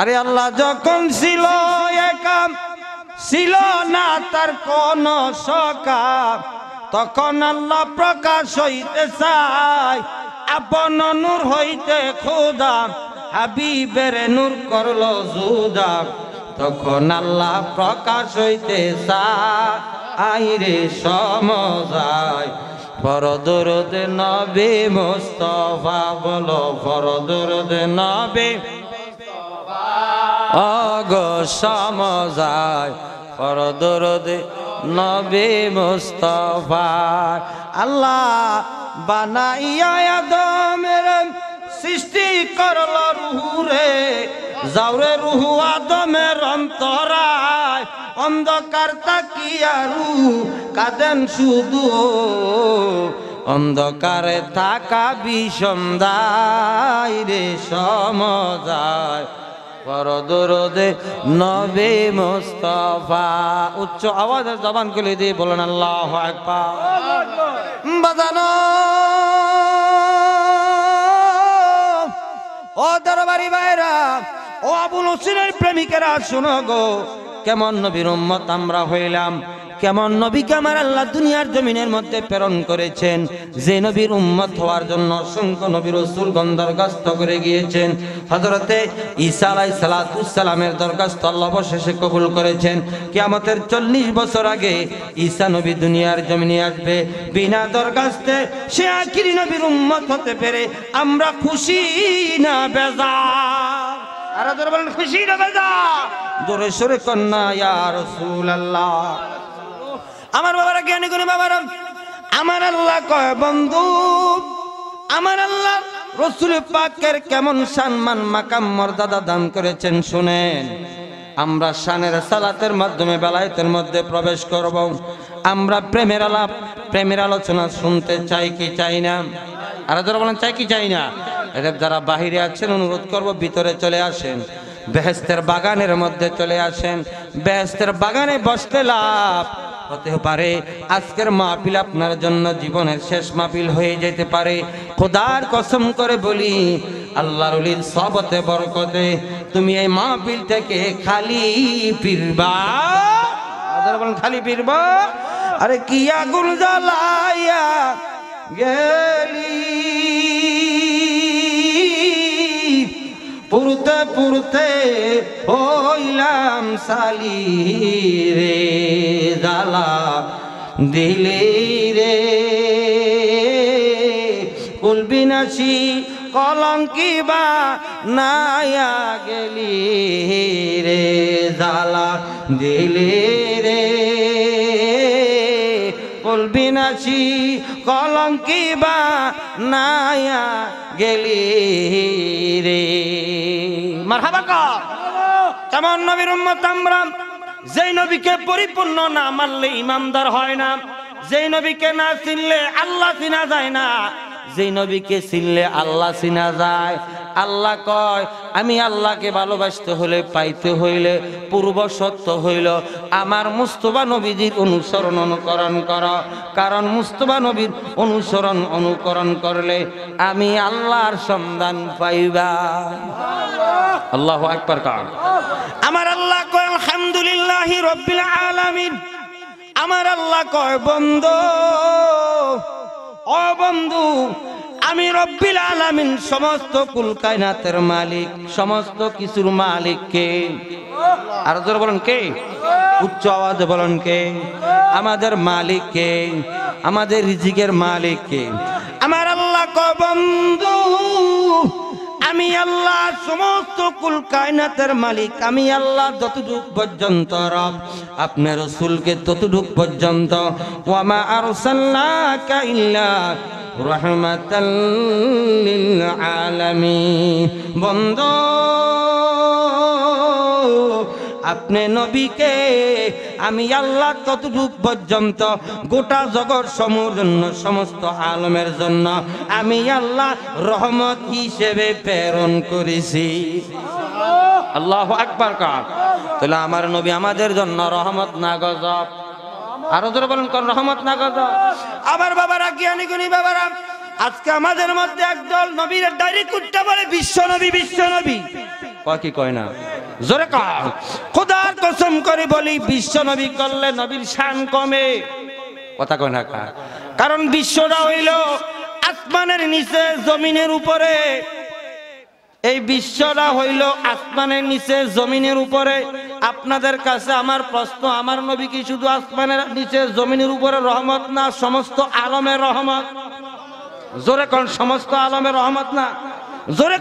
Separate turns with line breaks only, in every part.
আরে আল্লাহ যখন ছিল একাম ছিল না তার কোন সকাম তখন আল্লাহ প্রকাশ হইতে চাই আপন নূর হইতে খুদা হাবিবের নূর করল জুদা তখন আল্লাহ প্রকাশ হইতে চাই রে সমজায় ফরদরদ নবে মোস্তফা বলো ফরদরদ নবে অগ সমজায় পরদরদে নবী মুস্তফা আল্লাহ বানাইয়া আদমের সৃষ্টি করল রুহুরে যাওরে রুহু আদমের অন্তরায় অন্ধকার তাকিয়া রু কাদেন শুধু অন্ধকারে থাকা বিষম দায় রে সমদায় উচ্চ আওয়াজ জবান করে দিয়ে বলেন আল্লাহ বাজানো ও দরবারি বাইরা ও আবুল হোসেনের প্রেমিকেরা শুনো গো কেমন নবীর উম্মত আমরা হইলাম কেমন নবীকে আমার আল্লাহ দুনিয়ার জমিনের মধ্যে প্রেরণ করেছেন যে নবীর উম্মত হওয়ার জন্য অসংখ্য নবীর রসুল গণ দরখাস্ত করে গিয়েছেন হজরতে ঈসা আলাই সালাতুসালামের দরখাস্ত অবশেষে কবুল করেছেন কিয়ামতের চল্লিশ বছর আগে ঈসা নবী দুনিয়ার জমিনে আসবে বিনা দরখাস্তে সে আখিরি নবীর উম্মত হতে পেরে আমরা খুশি না বেজা আমার বাবারা বাবারা আমার আল্লাহ কয় বন্ধু আমার আল্লাহ রসুল পাকের কেমন সম্মান মাকাম মর্যাদা দান করেছেন শুনেন আমরা সানের সালাতের মাধ্যমে বেলায়েতের মধ্যে প্রবেশ করব আমরা প্রেমের আলাপ প্রেমের আলোচনা শুনতে চাই কি চাই না আর যারা বলেন চাই কি চাই না এদের যারা বাহিরে আছেন অনুরোধ করব ভিতরে চলে আসেন বেহেস্তের বাগানের মধ্যে চলে আসেন বেহেস্তের বাগানে বসতে লাভ হতে পারে আজকের মাহফিল আপনার জন্য জীবনের শেষ মাহফিল হয়ে যেতে পারে খোদার কসম করে বলি আল্লাহর সবতে বরকতে তুমি এই মাহফিল থেকে খালি ফিরবা খালি ফিরবা আরে কি আগুন জ্বালাইয়া গেলি পুরতে পুরতে হইলাম সালি রে জ্বালা দিলি রে কুলবিনাশি কলঙ্কি বা নায়া গেলি রে জ্বালা দিলি রে সকল বিনাশী কলঙ্কি বা নায়া গেলি রে মারহাবা কেমন নবীর উম্মত আমরা যেই নবীকে পরিপূর্ণ না মানলে ইমানদার হয় না যেই নবীকে না চিনলে আল্লাহ চিনা যায় না যে নবীকে চিনলে আল্লাহ চিনা যায় আল্লাহ কয় আমি আল্লাহকে ভালোবাসতে হলে পাইতে হইলে পূর্ব সত্য হইল আমার মুস্তবা নবীজির অনুসরণ অনুকরণ কর কারণ মুস্তবা নবীর অনুসরণ অনুকরণ করলে আমি আল্লাহর সন্ধান পাইবা আল্লাহ একবার কারণ আমার আল্লাহ কয় আলহামদুলিল্লাহ রব্বিল আলামিন আমার আল্লাহ কয় বন্ধ অবন্ধু আমি রব্বিল আলামিন সমস্ত কুল কায়নাতের মালিক সমস্ত কিছুর মালিক কে আর জোরে বলেন কে উচ্চ আওয়াজে বলেন কে আমাদের মালিক কে আমাদের রিজিকের মালিক কে আমার আল্লাহ বন্ধু আমি আল্লাহ সমস্ত কুল কায়নাতের মালিক আমি আল্লাহ যতটুক পর্যন্ত রব আপনার রসুলকে ততটুক পর্যন্ত ওয়ামা আর ইল্লা রহমাতাল্লিল আলামিন বন্ধ আপনি নবীকে আমি আল্লাহ ততটুক পর্যন্ত গোটা জগৎ সমূহ জন্য সমস্ত আলমের জন্য আমি আল্লাহ রহমত হিসেবে প্রেরণ করেছি আল্লাহ আকবার কাক তাহলে আমার নবী আমাদের জন্য রহমত না গজব আরো ধরে বলেন কোন রহমত না গজব আমার বাবারা জ্ঞানী গুণী বাবার আজকে আমাদের মধ্যে একদল নবীর ডাইরেক্ট উঠতে বলে বিশ্ব নবী বিশ্ব নবী কি কয় না জোরে কর কসম করে বলি বিশ্ব নবী করলে নবীর শান কমে কথা কয় না কারণ বিশ্বটা হইল আসমানের নিচে জমিনের উপরে এই বিশ্বটা হইল আসমানের নিচে জমিনের উপরে আপনাদের কাছে আমার প্রশ্ন আমার নবী কি শুধু আসমানের নিচে জমিনের উপরে রহমত না সমস্ত আলমের রহমত জোরে কন সমস্ত আলমের রহমত না জোরে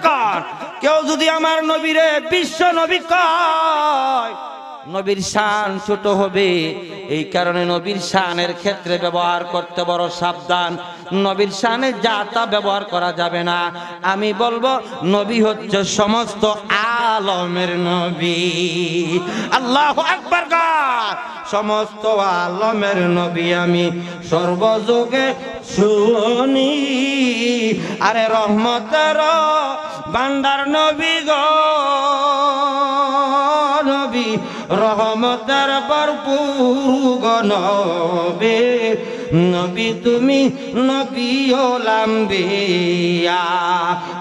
কেউ যদি আমার নবীরে বিশ্ব নবী কয় নবীর শান ছোট হবে এই কারণে নবীর শানের ক্ষেত্রে ব্যবহার করতে বড় সাবধান নবীর শানে যা তা ব্যবহার করা যাবে না আমি বলবো নবী হচ্ছে সমস্ত আলমের নবী আল্লাহ একবার সমস্ত আলমের নবী আমি সর্বযুগে শুনি আরে রহমতের বান্দার নবী গো রহমতার বরপুর গণবে নবী তুমি নবী লাম্বে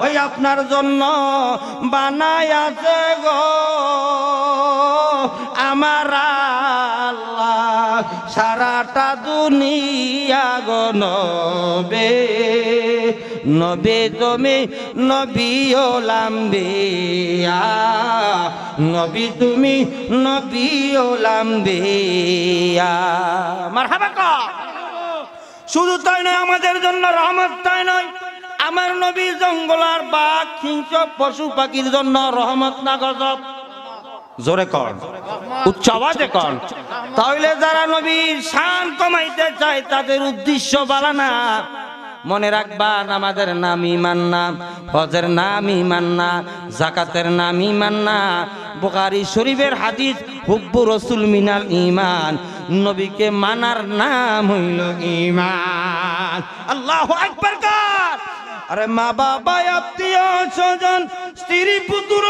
ওই আপনার জন্য বানায় আছে গো আমার সারাটা দুনিয়া গো নবে তুমি নবী ওলাম্বিয়া নবী তুমি নবী ওলাম্বিয়া মারহাবা শুধু তাই নয় আমাদের জন্য রহমত তাই নয় আমার নবী আর বাঘ হিংস্র পশু পাখির জন্য রহমত না গজব জোরে কর উচ্চ আওয়াজে কর তাহলে যারা নবীর শান কমাইতে চায় তাদের উদ্দেশ্য বাড়া না মনে রাখবা নামাজের নাম ইমান হজের নাম ইমান না জাকাতের নাম ইমান না শরীফের হাদিস হুব্বু রসুল মিনাল ইমান নবীকে মানার নাম হইল ইমান আল্লাহ একবার আরে মা বাবা আত্মীয় স্বজন স্ত্রী পুতুর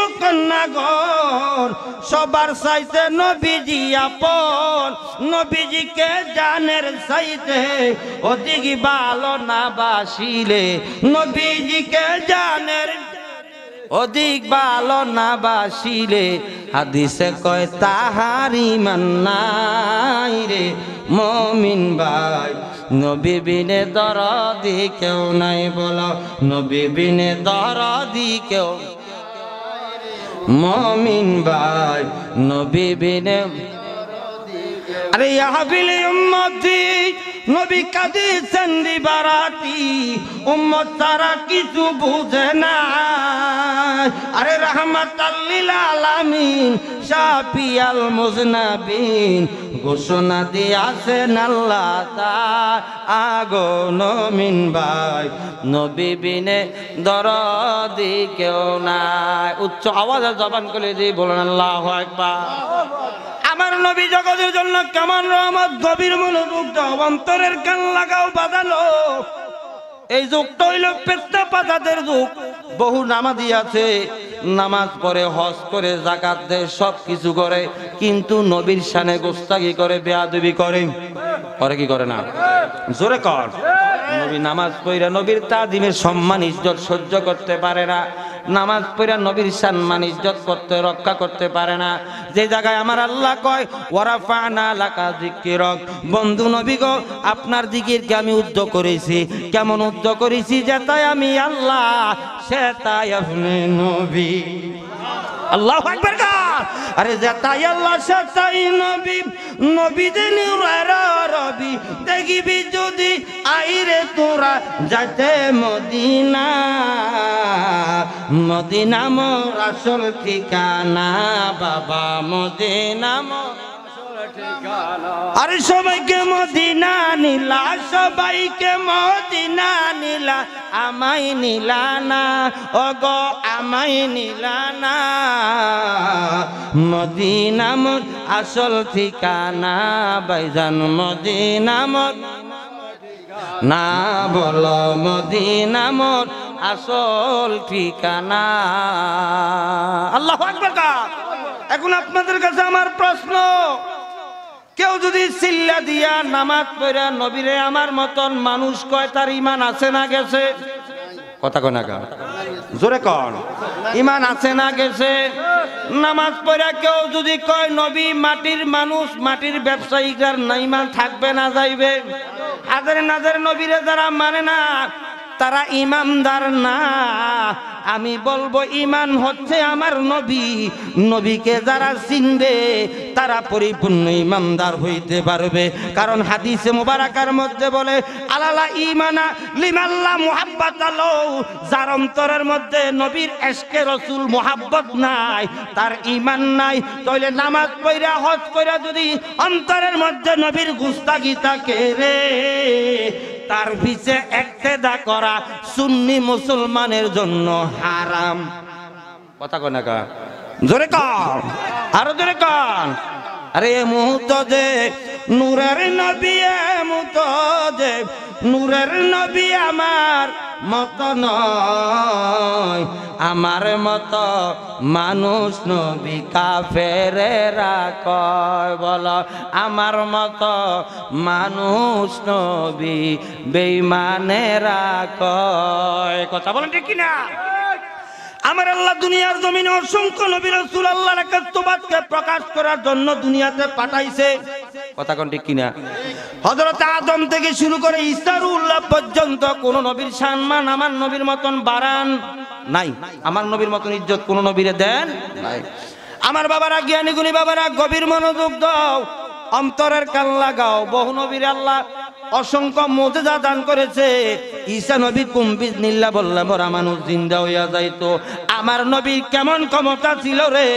ঘর সবার সাইতে নবীজি আপন নবীজিকে জানের সাইতে অতি ভালো না বাসিলে নবীজিকে জানের অধিক ভালো না বাসিলে হাদিসে কয় তাহারি মান্নাই রে মমিন ভাই নবী বিনে দরদি কেউ নাই বল নবী বিনে দরদি কেউ মমিন ভাই নবী বিনে আরে ইয়াহাবিলি উম্মতি নবী কাঁদিয়েছেন দিবারাতি উম্মত তারা কিছু বুঝে না আরে রহমত আলামিন শাফিয়াল মুজনাবিন ঘোষণা দিয়াছেন আল্লাহ তার আগো নমিন ভাই নবী বিনে দরদি কেউ নাই উচ্চ আওয়াজ জবান করে দি বলেন আল্লাহ একবার আমার নবী জগতের জন্য কেমন রহমত গভীর মনোমুগ্ধ অন্তরের কান লাগাও বাঁধালো এই যুগটা হইল পেস্তা পাতাদের যুগ বহু নামাজি আছে নামাজ পড়ে হজ করে জাকাত দেয় সব কিছু করে কিন্তু নবীর সানে গোস্তাগি করে বেয়াদবি করে করে কি করে না জোরে কর নবী নামাজ পড়া নবীর তাদিমের সম্মান ইজ্জত সহ্য করতে পারে না নামাজ পড়া নবীর সম্মান ইজ্জত করতে রক্ষা করতে পারে না যে জায়গায় আমার আল্লাহ কয় ওরা ফানা লাকা জিকিরক বন্ধু নবী গো আপনার কে আমি উদ্ধ করেছি কেমন উদ্ধ করেছি যে তাই আমি আল্লাহ সে তাই আপনি নবী আল্লাহ আকবার আরে যেতাই আল্লাহ নবী নবী রবি দেখিবি যদি আইরে তোরা যাতে মদিনা মদিনাম রাসুল ঠিকানা বাবা মদিনাম আরে সবাইকে মদিনা নীলা সবাইকে মদিনা নীলা আমাই নীলা না অগ আমাই নীলা না মদিনামর আসল ঠিকানা বাইজান মদিনামর না বল মদিনা মোর আসল ঠিকানা আল্লাহ এখন আপনাদের কাছে আমার প্রশ্ন কেউ যদি চিল্লা দিয়া নামাজ পড়া নবীরে আমার মতন মানুষ কয় তার ইমান আছে না গেছে কথা কয় না জোরে কন ইমান আছে না গেছে নামাজ পড়া কেউ যদি কয় নবী মাটির মানুষ মাটির ব্যবসায়ী যার ইমান থাকবে না যাইবে হাজারে নাজারে নবীরে যারা মানে না তারা ইমানদার না আমি বলবো ইমান হচ্ছে আমার নবী নবীকে যারা চিনবে তারা পরিপূর্ণ ইমানদার হইতে পারবে কারণ হাদিসে মুবারাকার মধ্যে বলে আলালা ইমানা লিমাল্লা মোহাব্বত আলো যার অন্তরের মধ্যে নবীর এসকে রসুল মোহাব্বত নাই তার ইমান নাই তাহলে নামাজ পইরা হজ কইরা যদি অন্তরের মধ্যে নবীর গুস্তাগি থাকে রে তার পিছে একতেদা করা সুন্নি মুসলমানের জন্য হারাম কথা কনাকা জোরে কন আরো জোরে কন আরে মুহূর্ত যে নূরের নবী মুহূর্ত যে নূরের নবী আমার মত নয় আমার মত মানুষ নবী কাফেরেরা কয় বল আমার মত মানুষ নবী বেইমানেরা কয় কথা বলেন ঠিক কিনা আমার আল্লাহ দুনিয়ার জমিনে অসংখ্য নবীর রাসূল আল্লাহর একত্ববাদকে প্রকাশ করার জন্য দুনিয়াতে পাঠাইছে কথা কোন ঠিক কিনা হজরত আদম থেকে শুরু করে উল্লাহ পর্যন্ত কোন নবীর সম্মান আমার নবীর মতন বাড়ান নাই আমার নবীর মতন ইজ্জত কোন নবীরে দেন নাই আমার বাবারা জ্ঞানীগুলি বাবারা গভীর মনোযোগ দাও অন্তরের কান লাগাও বহু নবীর আল্লাহ অসংখ্য মোজেজা দান করেছে ঈশা নবী কুম্ভী নীল্লা বল্লা ওরা মানুষ জিন্দা হইয়া যাইতো আমার নবী কেমন ক্ষমতা ছিল রে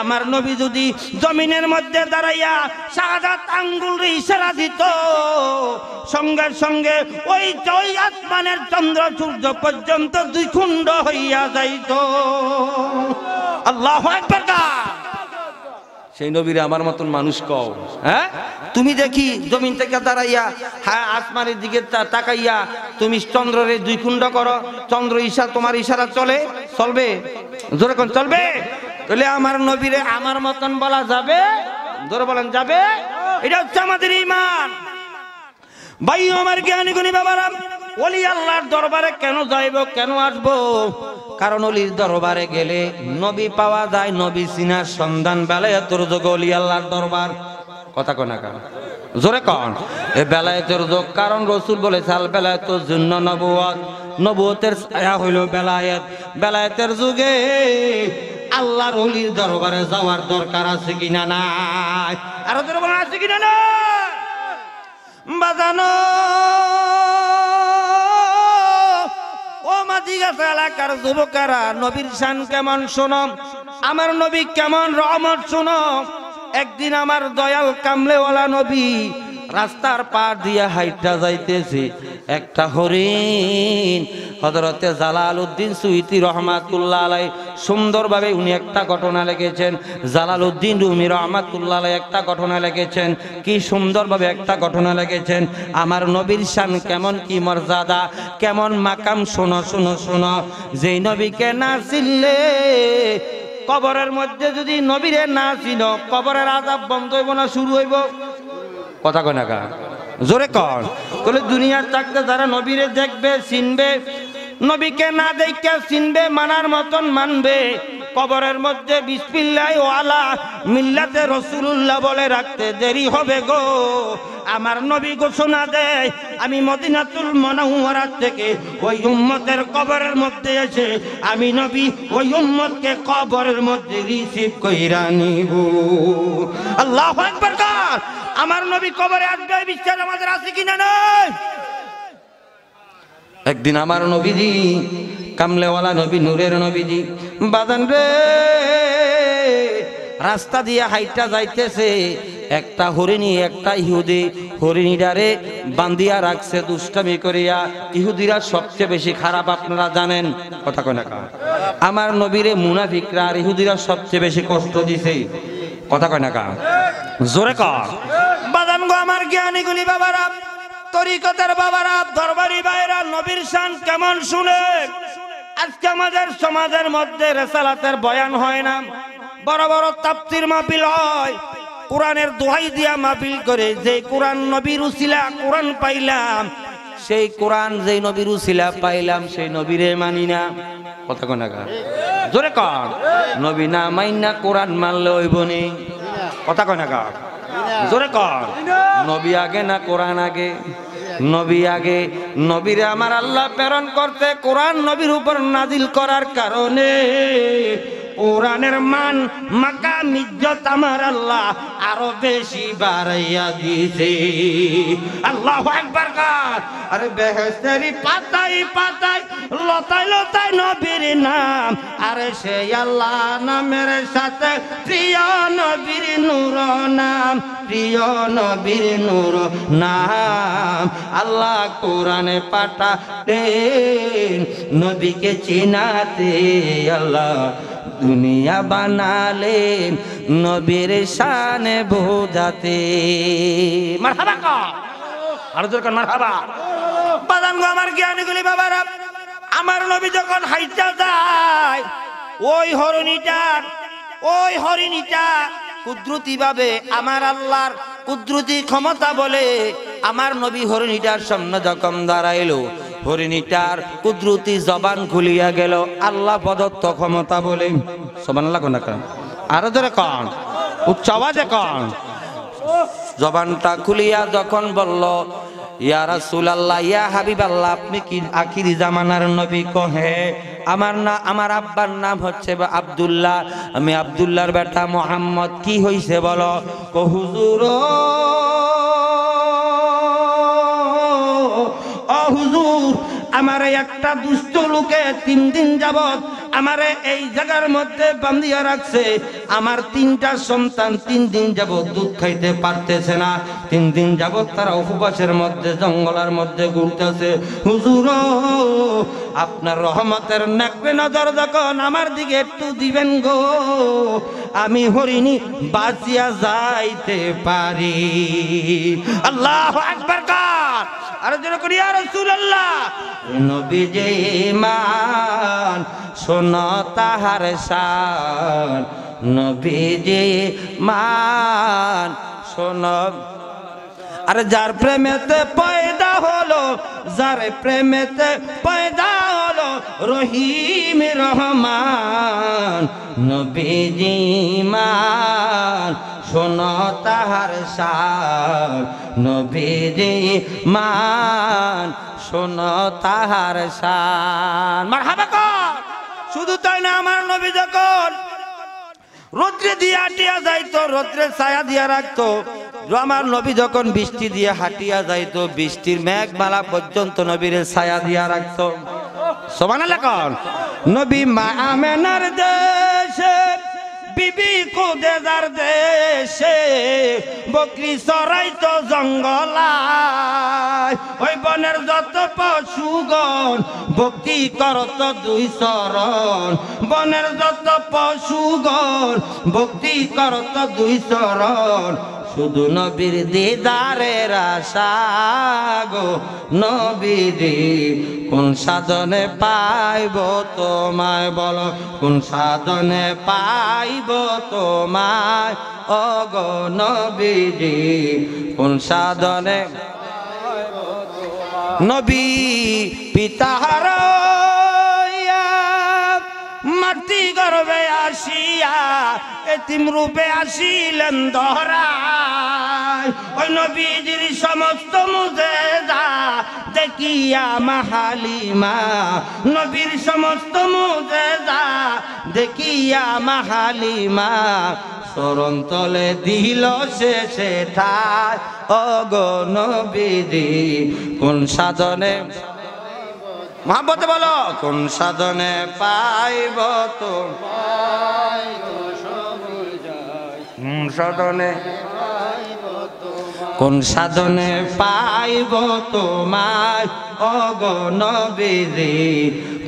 আমার নবী যদি জমিনের মধ্যে দাঁড়াইয়া শাহাদাত আঙ্গুল ইশারা দিত সঙ্গে সঙ্গে ওই জয় আত্মানের চন্দ্র সূর্য পর্যন্ত দুই খুণ্ড হইয়া যাইত আল্লাহ একবার সেই নবীরা আমার মতন মানুষ কও হ্যাঁ তুমি দেখি জমিন থেকে দাঁড়াইয়া হ্যাঁ আসমানের দিকে তাকাইয়া তুমি চন্দ্ররে দুই কুণ্ড করো চন্দ্র ইশারা তোমার ইশারা চলে চলবে জোরে কোন চলবে তাহলে আমার নবীরে আমার মতন বলা যাবে জোরে বলেন যাবে এটা হচ্ছে আমাদের ইমান ভাই আমার জ্ঞানী গুণী বাবারাম অলি আল্লাহর দরবারে কেন যাইব কেন আসব কারণ অলির দরবারে গেলে নবী পাওয়া যায় নবী সিনার সন্ধান বেলায় তোর যোগ অলি আল্লাহর দরবার কথা কোনা কারণ জোরে কন এ তোর যোগ কারণ রসুল সাল বেলায় তোর জন্য নবুয়াত নবুয়তের ছায়া হইল বেলায়েত বেলায়েতের যুগে আল্লাহর অলির দরবারে যাওয়ার দরকার আছে কিনা নাই আরো দরবার আছে কিনা না বাজানো কেমন শোনম আমার নবী কেমন রহমত শোনম একদিন আমার দয়াল কামলেওয়ালা নবী রাস্তার পার দিয়া হাইটা যাইতেছি একটা হরিণ হজরতে জালাল উদ্দিন সুইতি রহমাতুল্লাহ আলাই সুন্দরভাবে উনি একটা ঘটনা লেগেছেন জালাল উদ্দিন রুমি রহমাতুল্লাহ আলাই একটা ঘটনা লেগেছেন কি সুন্দরভাবে একটা ঘটনা লেগেছেন আমার নবীর শান কেমন কি মর্যাদা কেমন মাকাম শোনো শোনো শোনো যেই নবীকে না চিনলে কবরের মধ্যে যদি নবীরে না চিনো কবরের আজাব বন্ধ হইব না শুরু হইব কথা কয় না জোরে কর তাহলে দুনিয়ার থাকতে যারা নবীরে দেখবে চিনবে নবীকে না দেখে চিনবে মানার মতন মানবে কবরের মধ্যে বিসপিল্লাই ওয়ালা মিল্লাতে রসুল্লাহ বলে রাখতে দেরি হবে গো আমার নবী ঘোষণা দেয় আমি মদিনাতুল মনাহুয়ারার থেকে ওই উম্মতের কবরের মধ্যে এসে আমি নবী ওই উম্মতকে কবরের মধ্যে রিসিভ কইরা নিব আল্লাহ আমার নবী কবরে আসবে বিশ্বাস আমাদের আছে কিনা নয় একদিন আমার নবীজি কামলেওয়ালা নবী নূরের নবীজি বাজান রে রাস্তা দিয়ে হাইটা যাইতেছে একটা হরিণী একটা ইহুদি হরিণীটারে বান্দিয়া রাখছে দুষ্টামি করিয়া ইহুদিরা সবচেয়ে বেশি খারাপ আপনারা জানেন কথা কয় না আমার নবীরে মুনাফিকরা আর ইহুদিরা সবচেয়ে বেশি কষ্ট দিছে কথা কয় না জোরে কর বাদান গো আমার জ্ঞানীগুলি বাবারা তরিকতের বাবারা দরবারি বাইরা নবীর শান কেমন শুনে আজকে আমাদের সমাজের মধ্যে রেসালাতের বয়ান হয় না বড় বড় তাপ্তির মাপিল হয় কোরআনের দোহাই দিয়া মাপিল করে যে কোরআন নবীর উচিলা কোরআন পাইলাম সেই কোরআন যেই নবীর উচিলা পাইলাম সেই নবীরে মানি না কথা কোন জোরে কন নবী না মাইনা কোরআন মানলে ওই বনি কথা কোন জোরে কর নবী আগে না কোরআন আগে নবী আগে নবীরে আমার আল্লাহ প্রেরণ করতে কোরআন নবীর উপর নাজিল করার কারণে কোরআনের মান মাকা মিজ্জত আমার আল্লাহ আরো বেশি বাড়াইয়া দিছে আল্লাহ একবার কার আরে বেহেস্তেরি পাতাই পাতাই লতাই লতাই নবীর নাম আরে সে আল্লাহ নামের সাথে প্রিয় নবীর নূর নাম প্রিয় নবীর নূর নাম আল্লাহ কোরআনে পাঠাতেন নবীকে চিনাতে আল্লাহ দুনিয়া বানালে নবীর শানে বোঝাতে মারহাবা আর দরকার মারহাবা বাদান গো আমার বাবা বাবারা আমার নবী যখন হাইতা যায় ওই হরণীটার ওই হরিণীটা ভাবে আমার আল্লাহর কুদরতি ক্ষমতা বলে আমার নবী হরিণীটার সামনে যখন দাঁড়াইলো হরিণীটার কুদরতি জবান খুলিয়া গেল আল্লাহ পদত্ত ক্ষমতা বলে সবান লাগো না কেন আরো ধরে কন উচ্চ আওয়াজে কন জবানটা খুলিয়া যখন বলল ইয়া রাসূলুল্লাহ ইয়া হাবিবাল্লাহ আপনি কি আখিরি জামানার নবী কহে আমার না আমার আব্বার নাম হচ্ছে আব্দুল্লাহ আমি আব্দুল্লাহর বেটা মোহাম্মদ কি হইছে বলো কো হুজুর ও আমার একটা দুষ্ট লোকে তিন দিন যাবত আমারে এই জায়গার মধ্যে বান্দিয়া রাখছে আমার তিনটা সন্তান তিন দিন যাব দুধ খাইতে পারতেছে না তিন দিন যাব তারা উপবাসের মধ্যে জঙ্গলের মধ্যে ঘুরতেছে হুজুর আপনার রহমতের নাকবে নজর যখন আমার দিকে একটু দিবেন গো আমি হরিণী বাঁচিয়া যাইতে পারি আল্লাহ একবার কার আরো যেন করি আর সুর আল্লাহ নবী যে মান শুনো তাহার সার নবীজি মান শোন আর যার প্রেমেতে পয়দা হলো যার প্রেমেতে পয়দা হলো রহিম রহমান নবীজি মান শোন তাহার সার নবীজি মান শোন তাহার সার মার কর শুধু তাই না আমার নবী যখন রোদ্রে দিয়ে হাঁটিয়া যাইতো রোদ্রে ছায়া দিয়া রাখতো আমার নবী যখন বৃষ্টি দিয়ে হাঁটিয়া যাইতো বৃষ্টির মেঘমালা পর্যন্ত নবীরে ছায়া দিয়া রাখতো সমান লেখন নবী মা আমেনার দেশে বিবি কুদেদার দেশে বকরি চড়াই তো জঙ্গলা ওই বনের যত পশুগণ ভক্তি করত দুই শরণ বনের যত পশুগণ ভক্তি করত দুই শরণ শুধু নবীর দিদারের আশা গো নবীরি কোন সাধনে পাইব তোমায় বলো কোন সাধনে পাইব যাব তোমায় অগণ বিজি কোন সাধনে নবী পিতাহার মুক্তি গর্বে আসিয়া এতিম রূপে আসিলেন দহরায় নবীজির সমস্ত মুজেদা দেখিয়া মাহালিমা নবীর সমস্ত মুজেদা দেখিয়া মাহালিমা সরন্তলে দিল সে সেটা ঠায় কোন সাধনে মহাব্বতে বলো কোন সাধনে পাইব তো কোন সাধনে কোন সাধনে পাইব তোমার অগণবিধি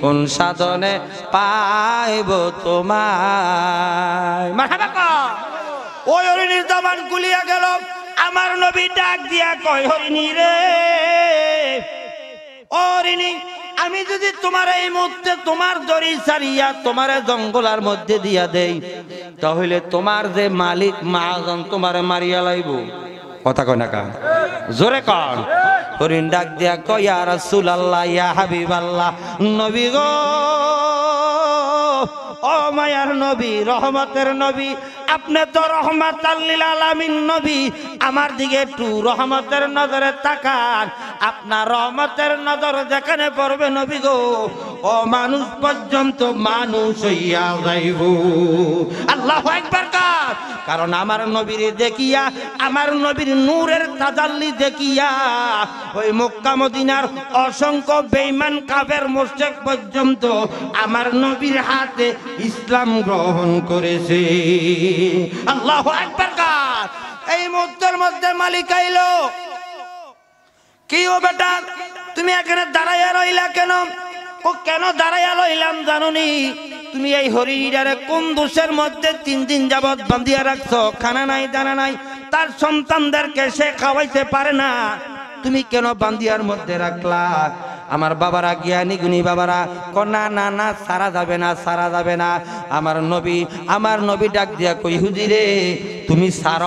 কোন সাধনে পাইব তোমায় ওই হরিণীর গুলিয়া গেল আমার নবী ডাক দিয়া কয় হরিণী রে অরিণী আমি যদি তোমার এই মুহূর্তে তোমার দড়ি সারিয়া তোমার জঙ্গলার মধ্যে দিয়া দেই তাহলে তোমার যে মালিক মাহাজন তোমার মারিয়া লাইব কথা কয় না কান জোরে কন হরিণ ডাক দিয়া কয়া রসুল আল্লাহ ইয়া হাবিব আল্লাহ নবী গো ও মায়ার নবী রহমতের নবী আপনি তো রহমাত নবী আমার দিকে একটু রহমতের নজরে তাকান আপনার রহমতের নজর যেখানে পড়বে নবী গো ও মানুষ পর্যন্ত মানুষ হইয়া যাইব আল্লাহ একবার কার কারণ আমার নবীর দেখিয়া আমার নবীর নূরের তাজাল্লি দেখিয়া ওই মক্কা মদিনার অসংখ্য বেইমান কাবের মোশেক পর্যন্ত আমার নবীর হাতে ইসলাম গ্রহণ করেছে আল্লাহ একবার এই মুহূর্তের মধ্যে মালিক আইলো কি ও বেটা তুমি এখানে দাঁড়াইয়া রইলা কেন ও কেন দাঁড়াইয়া রইলাম জানুনি তুমি এই হরিডারে কোন দোষের মধ্যে তিন দিন যাবৎ বাঁধিয়া রাখছ খানা নাই দানা নাই তার সন্তানদেরকে সে খাওয়াইতে পারে না তুমি কেন বান্দিয়ার মধ্যে রাখলা আমার বাবারা জ্ঞানী গুণী বাবারা কনা না না সারা যাবে না সারা যাবে না আমার নবী আমার নবী ডাক দিয়া কই হুজিরে তুমি সার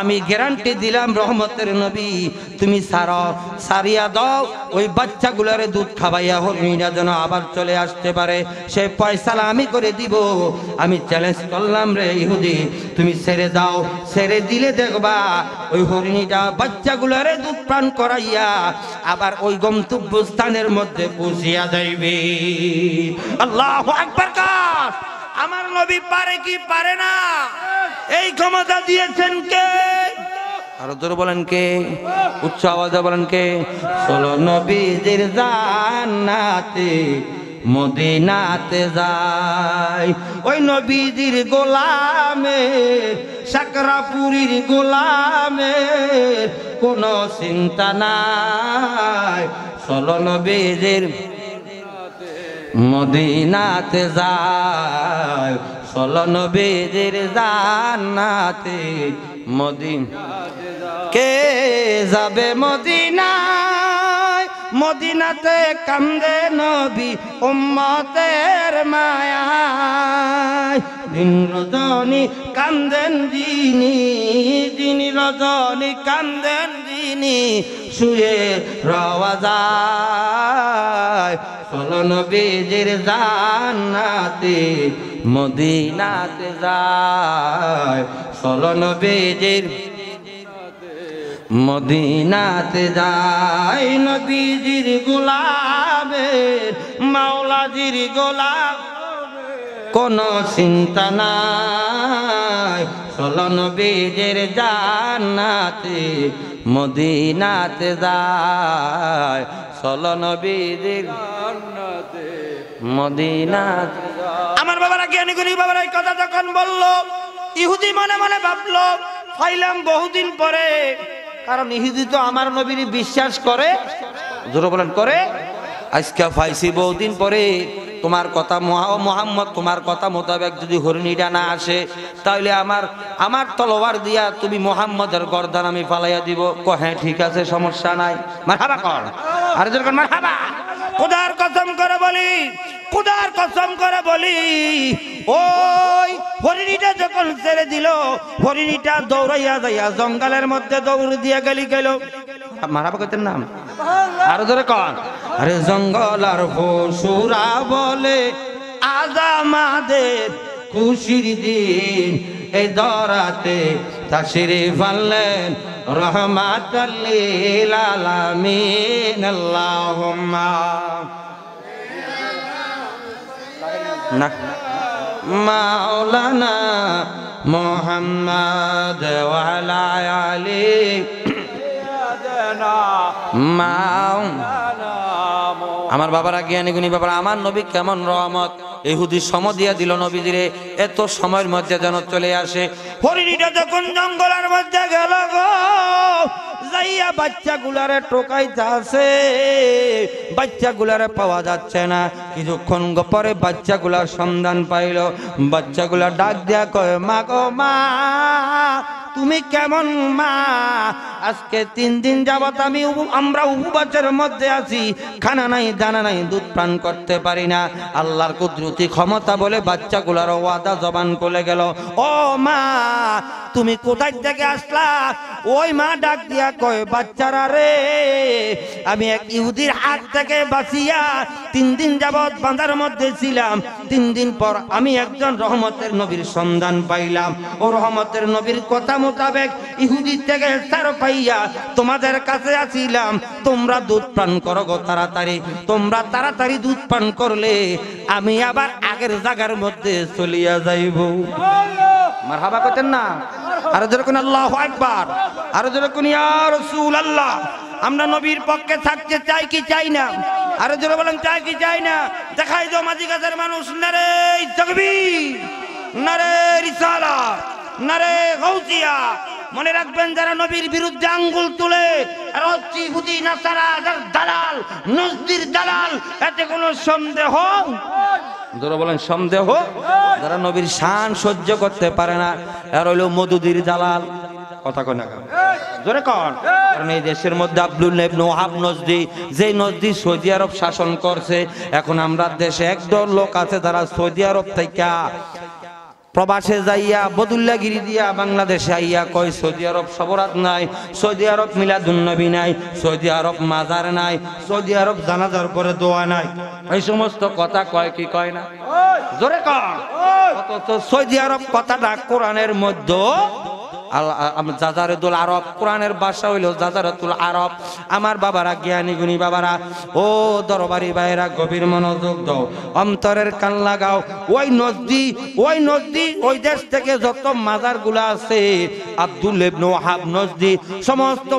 আমি গ্যারান্টি দিলাম রহমতের নবী তুমি সার সারিয়া দাও ওই বাচ্চাগুলারে দুধ খাবাইয়া হরিণা যেন আবার চলে আসতে পারে সে পয়সালা আমি করে দিব আমি চ্যালেঞ্জ করলাম রে ইহুদি তুমি ছেড়ে দাও সেরে দিলে দেখবা ওই হরিণীটা বাচ্চাগুলারে দুধ প্রাণ করে করাইয়া আবার ওই গন্তব্য স্থানের মধ্যে পৌঁছিয়া যাইবে আল্লাহ একবার কাজ আমার নবী পারে কি পারে না এই ক্ষমতা দিয়েছেন কে আরো জোর বলেন কে উচ্চ আওয়াজে বলেন কে ষোলো নবীদের জান্নাতে মদিনাতে যায় ওই নবীজির গোলামে সাকরাপুরীর গোলামে কোনো চিন্তা নাই চলো নবীজির মদিনাতে যায় চলো নবীজির জানাতে মদিন কে যাবে মদিনা মদিনাতে কান্দে নবী উম্মতের মায়া দিন রজনী কান্দেন যিনি দিন রজনী কান্দেন যিনি শুয়ে রওয়া যায় চলন বীজের জান্নাতে মদিনাতে যায় চলন বীজের মদিনাতে যাই নদীজির গোলাবের মাওলাজির গোলাপ কোন চিন্তা নাই চলন বীজের জানাতে মদিনাতে যায় চলন বীজের মদিনাত আমার বাবারা জ্ঞানী গুণী এই কথা যখন বলল ইহুদি মনে মনে ভাবলো ফাইলাম বহুদিন পরে কারণ ইহুদি তো আমার নবীর বিশ্বাস করে ধরো বলেন করে আজকে ফাইসি বহুদিন পরে তোমার কথা মোহাম্মদ তোমার কথা মোতাবেক যদি হরিণীটা না আসে তাহলে আমার আমার তলোয়ার দিয়া তুমি মোহাম্মদের গর্দান আমি পালাইয়া দিব ক হ্যাঁ ঠিক আছে সমস্যা নাই মার হাবা কর আর যখন মার হাবা কসম করে বলি খোদার কসম করে বলি ওই হরিণীটা যখন ছেড়ে দিল হরিণীটা দৌড়াইয়া যাইয়া জঙ্গলের মধ্যে দৌড় দিয়ে গেলি গেল মারাবা কতেন নাম আরো ধরে কন আরে জঙ্গল আর ফসুরা বলে আজামাদের খুশির দিন এই দরাতে তাসিরে ফানলেন রহমাত আল্লাহ না মাওলানা মোহাম্মদ ওয়ালা আলী মাওলানা আমার বাবারা জ্ঞানী গুণী বাবারা আমার নবী কেমন রহমত এহুদি সম দিয়া দিল নবীজিরে এত সময়ের মধ্যে যেন চলে আসে হরিণীটা যখন জঙ্গলের মধ্যে গেল গো যাইয়া পাওয়া যাচ্ছে না কিছুক্ষণ পরে সন্ধান পাইল বাচ্চাগুলা ডাক দেয়া কয় মা গো মা তুমি কেমন মা আজকে তিন দিন যাবত আমি আমরা উপবাসের মধ্যে আছি খানা নাই দানা নাই দুধ পান করতে পারি না আল্লাহর কুদরতি ক্ষমতা বলে বাচ্চাগুলার ওয়াদা জবান করে গেল ও মা তুমি কোথায় থেকে আসলা ওই মা ডাক দিয়া কয় বাচ্চারা রে আমি এক ইহুদির হাত থেকে বাঁচিয়া তিন দিন যাবত বাঁধার মধ্যে ছিলাম তিন দিন পর আমি একজন রহমতের নবীর সন্ধান পাইলাম ও রহমতের নবীর কথা মোতাবেক ইহুদি থেকে সার পাইয়া তোমাদের কাছে আসিলাম তোমরা দুধ পান করো গো তাড়াতাড়ি তোমরা তাড়াতাড়ি দুধ পান করলে আমি আবার আগের জায়গার মধ্যে চলিয়া যাইব হাবা করতেন না যেরকম আল্লাহ একবার যেরকম আল্লাহ আমরা নবীর পক্ষে থাকতে চাই কি চাই না আরো জোরে বলেন চাই কি চাই না দেখাই দো মাঝি গাছের মানুষ নারে তকবি নারে রিসালা নারে গৌসিয়া মনে রাখবেন যারা নবীর বিরুদ্ধে আঙ্গুল তুলে ইহুদি নাসারা দালাল নজদির দালাল এতে কোনো সন্দেহ বলেন সন্দেহ যারা নবীর শান সহ্য করতে পারে না আর হইল মধুদির দালাল কথা কয় না জোরে কন কারণ এই দেশের মধ্যে আব্দুল নোহাব নজদি যেই নজদি সৌদি আরব শাসন করছে এখন আমরা দেশে একদল লোক আছে যারা সৌদি আরব থেকে প্রবাসে যাইয়া বদুল্লাগিরি দিয়া বাংলাদেশে আইয়া কয় সৌদি আরব সবরাত নাই সৌদি আরব মিলাদুন্নবী নাই সৌদি আরব মাজার নাই সৌদি আরব জানাজার পরে দোয়া নাই এই সমস্ত কথা কয় কি কয় না জোরে কয় সৌদি আরব কথাটা কোরআনের মধ্যে জাজারতুল আরব কোরআনের হইল জাজারতুল আরব আমার বাবারা জ্ঞানী গুণী বাবারা ও দরবারি ভাইরা গভীর মনোযোগ দাও অন্তরের কান লাগাও ওই নদী ওই নদী ওই দেশ থেকে যত আছে আব্দুল নজদি সমস্ত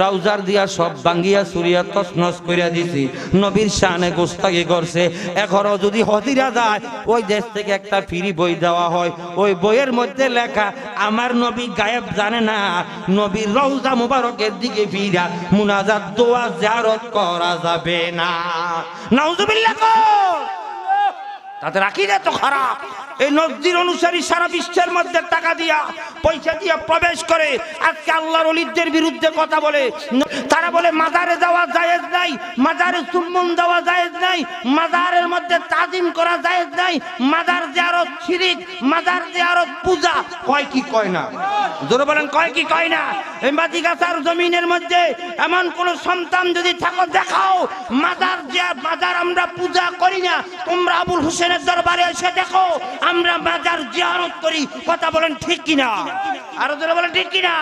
রাউজার দিয়া সব বাঙ্গিয়া সুরিয়া নস করিয়া দিছি নবীর শানে গোস্তাগি করছে এখনো যদি হদিরা যায় ওই দেশ থেকে একটা ফিরি বই দেওয়া হয় ওই বইয়ের মধ্যে লেখা আমার নবী গায়েব জানে না নবীর রওজা মুবারকের দিকে ফিরা মুনাজাত দোয়া জিয়ারত করা যাবে না নাউজুবিল্লাহ তাদের আকিদা তো খারাপ এই নজদির অনুসারী সারা বিশ্বের মধ্যে টাকা দিয়া পয়সা দিয়া প্রবেশ করে আজকে আল্লাহর অলিদদের বিরুদ্ধে কথা বলে তারা বলে মাজারে যাওয়া জায়েজ নাই মাজারে চুম্বন দেওয়া জায়েজ নাই মাজারের মধ্যে তাজিম করা জায়েজ নাই মাজার যে আরো ছিরিক মাজার যে আরো পূজা কয় কি কয় না জোরে বলেন কয় কি কয় না এই মাদিগাছার জমিনের মধ্যে এমন কোন সন্তান যদি থাকো দেখাও মাজার জিয়া মাজার আমরা পূজা করি না তোমরা আবুল হোসেন হুজুরের দরবারে এসে দেখো আমরা মাজার জিয়ারত করি কথা বলেন ঠিক কিনা আরো ধরে বলেন ঠিক কিনা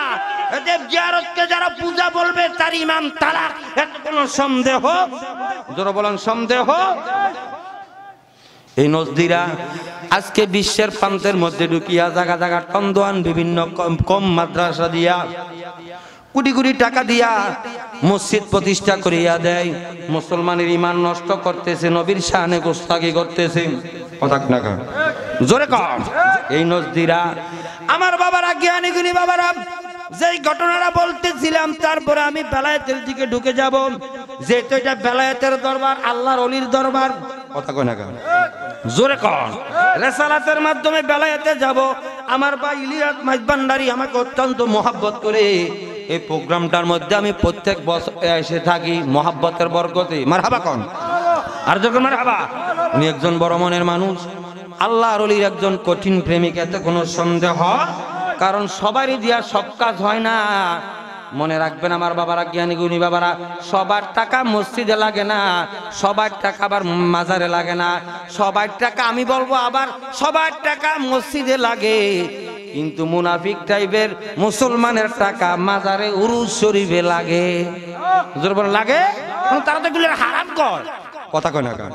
এদের জিয়ারতকে যারা পূজা বলবে তার ইমাম তারা এত কোন সন্দেহ ধরে বলেন সন্দেহ এই নজদিরা আজকে বিশ্বের প্রান্তের মধ্যে ঢুকিয়া জায়গা জায়গা টন্দোয়ান বিভিন্ন কম মাদ্রাসা দিয়া কোটি কোটি টাকা দিয়া মসজিদ প্রতিষ্ঠা করিয়া দেয় মুসলমানের ইমান নষ্ট করতেছে নবীর শাহানে গোস্তাকি করতেছে জোরে কম এই নজদিরা আমার বাবারা জ্ঞানী গুণী বাবারা যেই ঘটনাটা বলতেছিলাম তারপরে আমি বেলায়েতের দিকে ঢুকে যাব যেহেতু এটা বেলায়েতের দরবার আল্লাহর অলির দরবার কথা কয় না জোরে কন রেসালাতের মাধ্যমে বেলায়েতে যাব আমার ভাই ইলিয়াত মাইজ আমাকে অত্যন্ত মহাব্বত করে এই প্রোগ্রামটার মধ্যে আমি প্রত্যেক বছর এসে থাকি মহাব্বতের বরকতে মার হাবা কন আর যখন মার হাবা উনি একজন বড় মনের মানুষ আল্লাহ রলির একজন কঠিন প্রেমিক এতে কোনো সন্দেহ কারণ সবারই দিয়া সব কাজ হয় না মনে রাখবেন আমার বাবারা জ্ঞানী গুণী বাবারা সবার টাকা মসজিদে লাগে না সবার টাকা আবার মাজারে লাগে না সবার টাকা আমি বলবো আবার সবার টাকা মসজিদে লাগে কিন্তু মুনাফিক টাইপের মুসলমানের টাকা মাজারে উরু শরীফে লাগে লাগে তারা তো হারাম কর কথা কয় না কেন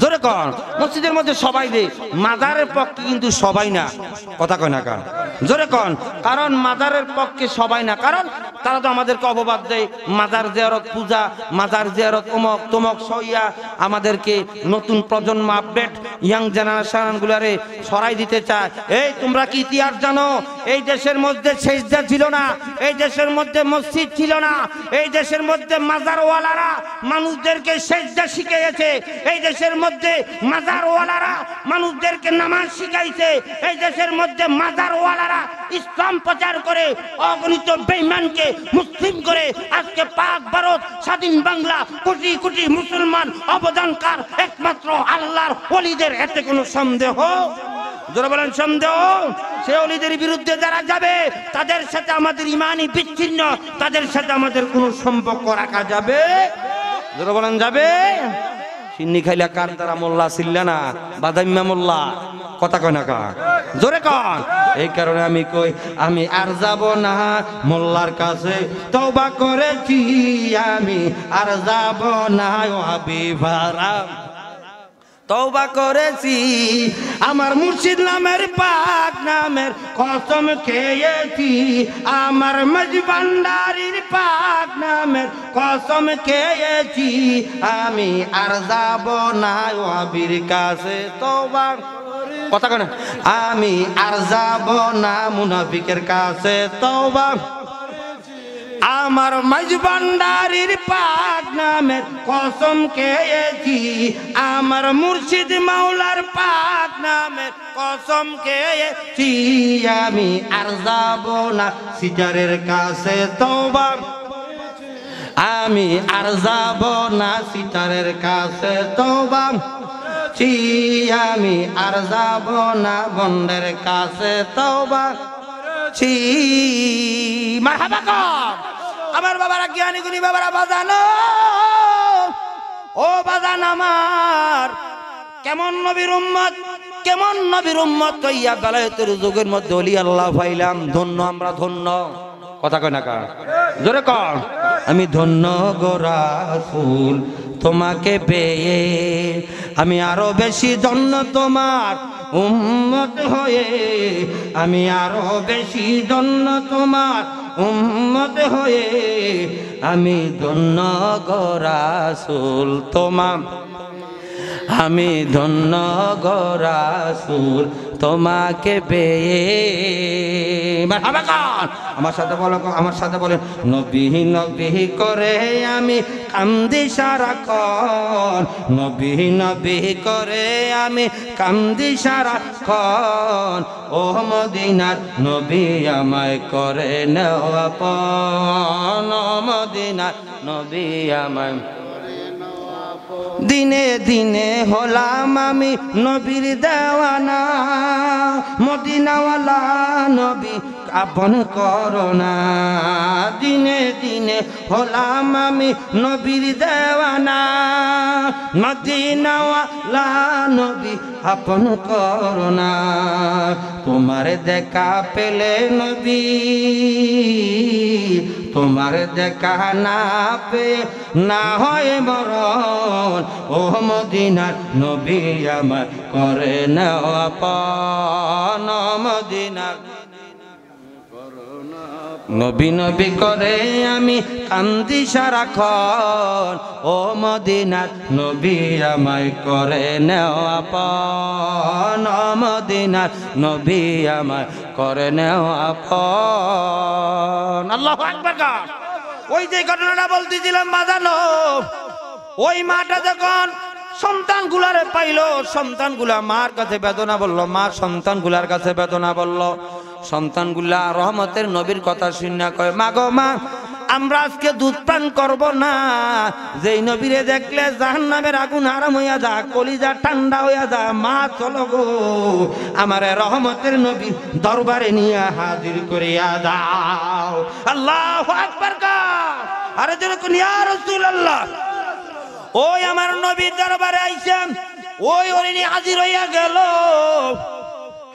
জোরে কন মসজিদের মধ্যে সবাই দে মাজারের পক্ষে কিন্তু সবাই না কথা কয় না কেন জোরে কন কারণ মাজারের পক্ষে সবাই না কারণ তারা তো আমাদেরকে অপবাদ দেয় মাজার জিয়ারত পূজা মাজার জিয়ারত অমক তমক সইয়া আমাদেরকে নতুন প্রজন্ম আপডেট ইয়াং জেনারেশনগুলারে সরাই দিতে চায় এই তোমরা কি ইতিহাস জানো এই দেশের মধ্যে সেজদা ছিল না এই দেশের মধ্যে মসজিদ ছিল না এই দেশের মধ্যে মাজারওয়ালারা মানুষদেরকে সেজদা শিখিয়েছে এই দেশের মধ্যে মাজারওয়ালারা মানুষদেরকে নামাজ শিখাইছে এই দেশের মধ্যে মাজারওয়ালারা ইসলাম প্রচার করে অগণিত বেইমানকে মুসলিম করে আজকে পাক ভারত স্বাধীন বাংলা কোটি কোটি মুসলমান অবদানকার একমাত্র আল্লাহর অলিদের এতে কোনো সন্দেহ যারা সন্দেহ সে অলিদের বিরুদ্ধে যারা যাবে তাদের সাথে আমাদের ইমানই বিচ্ছিন্ন তাদের সাথে আমাদের কোনো সম্পর্ক রাখা যাবে যারা যাবে মোল্লা না মোল্লা কথা কয় না আমি কই আমি আর যাব না মোল্লার কাছে করেছি আমি আর যাব না তওবা করেছি আমার মুর্শিদ নামের পাক নামের কসম খেয়েছি আমার মজবান্ডারির পাক নামের কসম খেয়েছি আমি আর যাব না অবির কাছে তওবা কথা কেন আমি আর যাব না মুনাফিকের কাছে তওবা আমার মজবন্ডারির পাক নামে কসম খেয়েছি আমার মুর্শিদ মাওলার পাক নামে কসম খেয়েছি আমি আর যাব না সিজারের কাছে তওবা আমি আর যাব না সিতারের কাছে তওবা আমি আর যাব না বন্ডের কাছে তওবা করেছি আমার বাবারা জ্ঞানী গুণী বাবারা বাজানো ও বাজান আমার কেমন নবীর উম্মত কেমন নবীর উম্মত কইয়া বেলায়তের যুগের মধ্যে অলি আল্লাহ ফাইলাম ধন্য আমরা ধন্য কথা কয় না কার জোরে কর আমি ধন্য গোরাসুল তোমাকে পেয়ে আমি আরো বেশি ধন্য তোমার উম্মত হয়ে আমি আরো বেশি ধন্য তোমার উম্মত হয়ে আমি ধন্য গোরাসুল তোমার আমি ধন্য গরাসুর তোমাকে পেয়ে আমার সাথে বলো আমার সাথে বলে নবী নবী করে আমি কান্দি সারা কর নবী নবী করে আমি কান্দি সারা কর ও মদিনার নবী আমায় করে নেওয়া পদিনার নবী আমায় দিনে দিনে হলাম আমি নবীর দেওয়ানা মদিনাওয়ালা নবী আপন করোনা দিনে দিনে হলাম আমি নবীর দেওয়ানা মদিনাওয়ালা নবী আপন করোনা তোমার দেখা পেলে নবী তোমার দেখা না পে না হয় মরণ ও মদিনার নবী আমার করে নেওয়া পন মদিনার নবী নবী করে আমি কান্দি খন ও মদিনার নবী আমায় করে নেওয়া পন ও মদিনার নবী আমায় করে নেওয়া পন আল্লাহ ওই যে ঘটনাটা বলতেছিলাম বাজানো ওই মাটা যখন সন্তান গুলারে পাইল সন্তান গুলা মার কাছে বেদনা বলল মা সন্তান গুলার কাছে বেদনা বলল সন্তান গুলা রহমতের নবীর কথা শুননা কয় মা গো মা আমরা আজকে দুধ পান করবো না যেই নবীরে দেখলে জাহান নামের আগুন আরাম হইয়া যা কলিজা ঠান্ডা হইয়া যা মা চলো গো আমার রহমতের নবী দরবারে নিয়ে হাজির করিয়া দাও আল্লাহ আরে যেরকম ইয়া রসুল আল্লাহ ওই আমার নবীর দরবারে আইছেন ওই অরিণী হাজির হইয়া গেল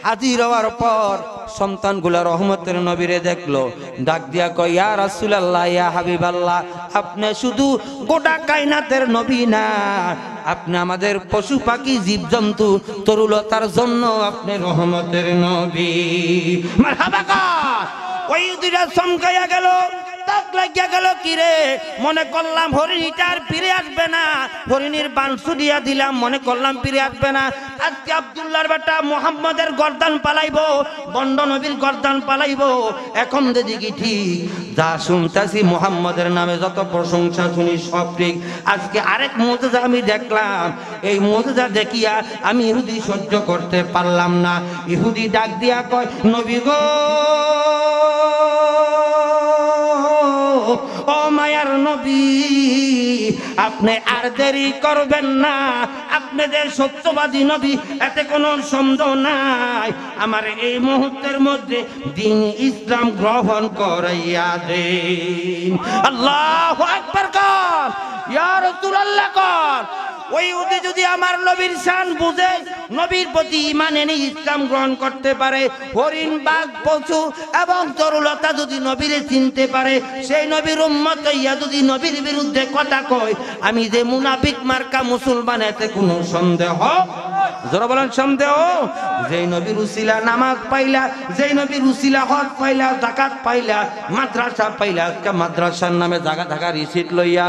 হাজির হওয়ার পর সন্তানগুলা রহমতের নবীরে দেখলো ডাক দিয়া কয় ইয়া রাসূলুল্লাহ ইয়া হাবিবাল্লাহ আপনি শুধু গোটা কায়নাতের নবী না আপনি আমাদের পশু পাখি জীবজন্তু তরুলতার জন্য আপনি রহমতের নবী মারহাবা ওই দুইটা চমকাইয়া গেল তাক লাগিয়া গেল কিরে মনে করলাম হরিণীটা আর ফিরে আসবে না হরিণীর বাংশু দিয়া দিলাম মনে করলাম ফিরে আসবে না আজকে আবদুল্লার বেটা মোহাম্মদের গর্দান পালাইব বন্ড নবীর গর্দান পালাইব এখন দিদি ঠিক যা শুনতেছি মোহাম্মদের নামে যত প্রশংসা শুনি সব ঠিক আজকে আরেক মোজা আমি দেখলাম এই মোজা দেখিয়া আমি ইহুদি সহ্য করতে পারলাম না ইহুদি ডাক দিয়া কয় নবী গো ও মায়ার নবী আপনি আর দেরি করবেন না আপনি যে সত্যবাদী নবী এতে কোনো সন্দেহ নাই আমার এই মুহূর্তের মধ্যে দিন ইসলাম গ্রহণ করাইয়া দে আল্লাহ একবার কর ইয়ার তুরাল্লা কর ওই যদি আমার নবীর শান বুঝে নবীর প্রতি ইমান এনে ইসলাম গ্রহণ করতে পারে হরিণ বাঘ পশু এবং তরুলতা যদি নবীরে চিনতে পারে সেই নবীর উম্মত ইয়া যদি নবীর বিরুদ্ধে কথা কয় আমি যে মুনাফিক মার্কা মুসলমান এতে কোনো সন্দেহ বলেন সন্দেহ যেই নবীর উসিলা নামাজ পাইলা যেই নবীর উসিলা হজ পাইলা জাকাত পাইলা মাদ্রাসা পাইলা মাদ্রাসার নামে জাগা থাকা রিসিট লইয়া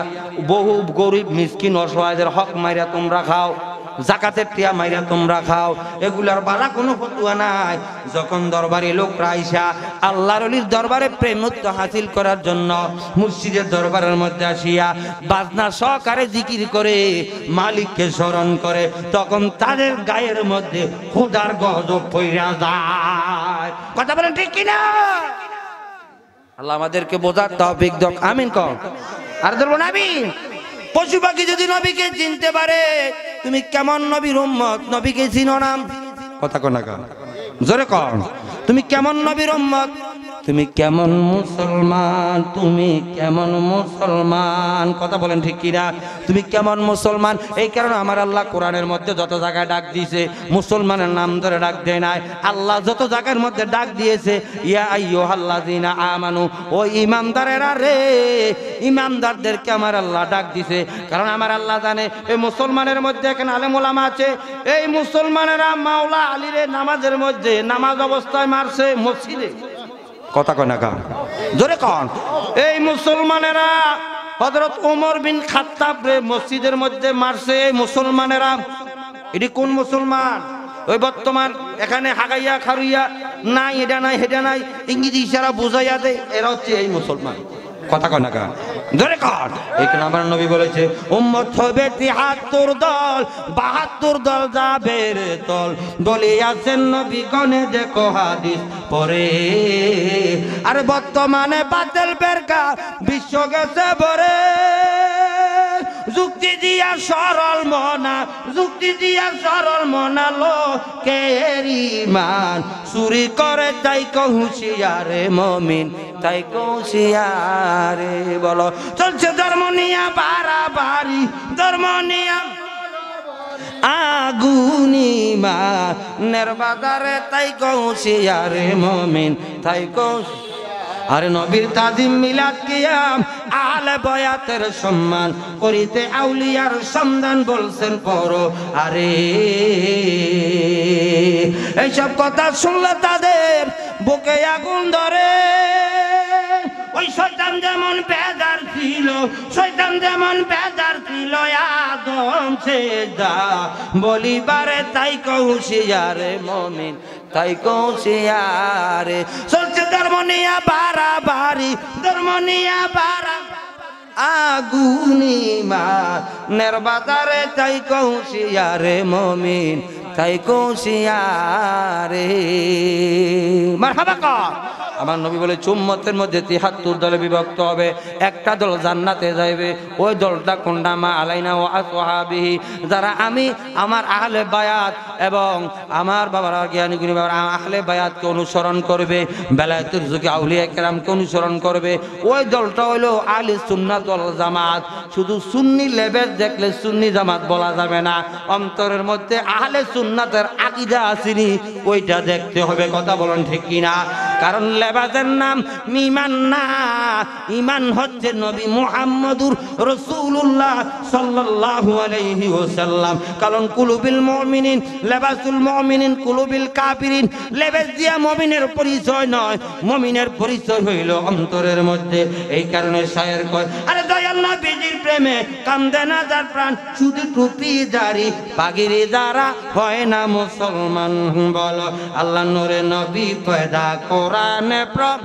বহু গরিব মিসকিন অসহায়দের হক মাইরা তোমরা খাও জাকাতের টিয়া মাইরা তোমরা খাও এগুলার বাড়া কোনো ফতুয়া নাই যখন দরবারে লোকরা আইসা আল্লাহর দরবারে প্রেমত্ব হাসিল করার জন্য মুর্শিদের দরবারের মধ্যে আসিয়া বাজনা সহকারে জিকির করে মালিককে স্মরণ করে তখন তাদের গায়ের মধ্যে খুদার গজব পইরা যায় কথা বলেন ঠিক কিনা আল্লাহ আমাদেরকে বোঝার তহবিক দক আমিন কম আর ধরবো না আমিন পশু পাখি যদি নবীকে চিনতে পারে তুমি কেমন নবীর উম্মত নবীকে চিনো নাম কথা কনা জোরে কন তুমি কেমন নবীর উম্মত তুমি কেমন মুসলমান তুমি কেমন মুসলমান কথা বলেন ঠিক কিনা তুমি কেমন মুসলমান এই কারণে আমার আল্লাহ কোরআনের মধ্যে যত জায়গায় ডাক দিয়েছে মুসলমানের নাম ধরে ডাক দেয় নাই আল্লাহ যত জায়গার মধ্যে ডাক দিয়েছে ইয়া আইয়ো আল্লাহ দিনা আমানু ও ইমানদারেরা রে ইমানদারদেরকে আমার আল্লাহ ডাক দিছে কারণ আমার আল্লাহ জানে এই মুসলমানের মধ্যে এখানে মোলাম আছে এই মুসলমানেরা মাওলা আলীরে নামাজের মধ্যে নামাজ অবস্থায় মারছে মসজিদে কথা না কান জোরে কন এই মুসলমানেরা হজরত উমর বিন খাত্তাব মসজিদের মধ্যে মারছে এই মুসলমানেরা এটি কোন মুসলমান ওই বর্তমান এখানে হাগাইয়া খারুইয়া নাই এটা নাই হেটা নাই ইংরেজি ইশারা বুঝাইয়া দেয় এরা হচ্ছে এই মুসলমান কথা কয় না কা ধরে কর এক নাম্বার নবী বলেছে উম্মত হবে তিহাত্তর দল বাহাত্তর দল যাবে রে তল আছেন নবী কনে দেখো হাদিস পরে আর বর্তমানে বাতেল বেরকা বিশ্ব গেছে ভরে যুক্তি দিয়া সরল মনা যুক্তি দিয়া সরল মনা লো কেরিমান চুরি করে তাই রে মমিন তাই রে বলো চলছে ধর্ম নিয়া বাড়াবাড়ি ধর্ম নিয়া আগুনি মা নেরবাদারে তাই কৌশিয়ারে মমিন তাই কৌশি আর নবীর তাজিম মিলাদ কিয়াম আলে বয়াতের সম্মান করিতে আউলিয়ার সন্ধান বলছেন পরো আরে এইসব কথা শুনলে তাদের বুকে আগুন ধরে ওই শৈতান যেমন বেদার ছিল শৈতান যেমন বেদার ছিল আদম সে দা বলিবারে তাই কৌশিয়ারে মমিন তাই কৌশিয়ারে চলছে ধর্মনিয়া বারা বাড়ি বারা আগুনি মা নেরবাজারে তাই কৌশিয়ারে মমিন তাই আমার নবী বলে চুম্মতের মধ্যে তিহাত্তর দলে বিভক্ত হবে একটা দল জান্নাতে যাইবে ওই দলটা কোনটা মা আলাইনা ও আসহাবিহি যারা আমি আমার আহলে বায়াত এবং আমার বাবার জ্ঞানী গুণী বাবার আহলে বায়াতকে অনুসরণ করবে বেলায়তের যুগে আউলিয়া কেরামকে অনুসরণ করবে ওই দলটা হইল আলি সুন্না দল জামাত শুধু সুন্নি লেবেল দেখলে সুন্নি জামাত বলা যাবে না অন্তরের মধ্যে আহলে সুন সুন্নাতের আকিদা আসেনি ওইটা দেখতে হবে কথা বলেন ঠিক কিনা কারণ লেবাজের নাম ইমান না ইমান হচ্ছে নবী মুহাম্মদুর রসুল্লাহ সাল্লাল্লাহু আলাইহি ওয়াসাল্লাম কারণ কুলুবিল মুমিনিন লেবাসুল মুমিনিন কুলুবিল কাফিরিন লেবাস দিয়া মমিনের পরিচয় নয় মমিনের পরিচয় হইল অন্তরের মধ্যে এই কারণে সায়ের কয় আরে দয়াল্লাহ বেজির প্রেমে কামদে না যার প্রাণ শুধু টুপি দাঁড়ি পাগিরি দ্বারা হয় হয় না মুসলমান বল আল্লাহ নূরে নবী পয়দা কোরআনে প্রম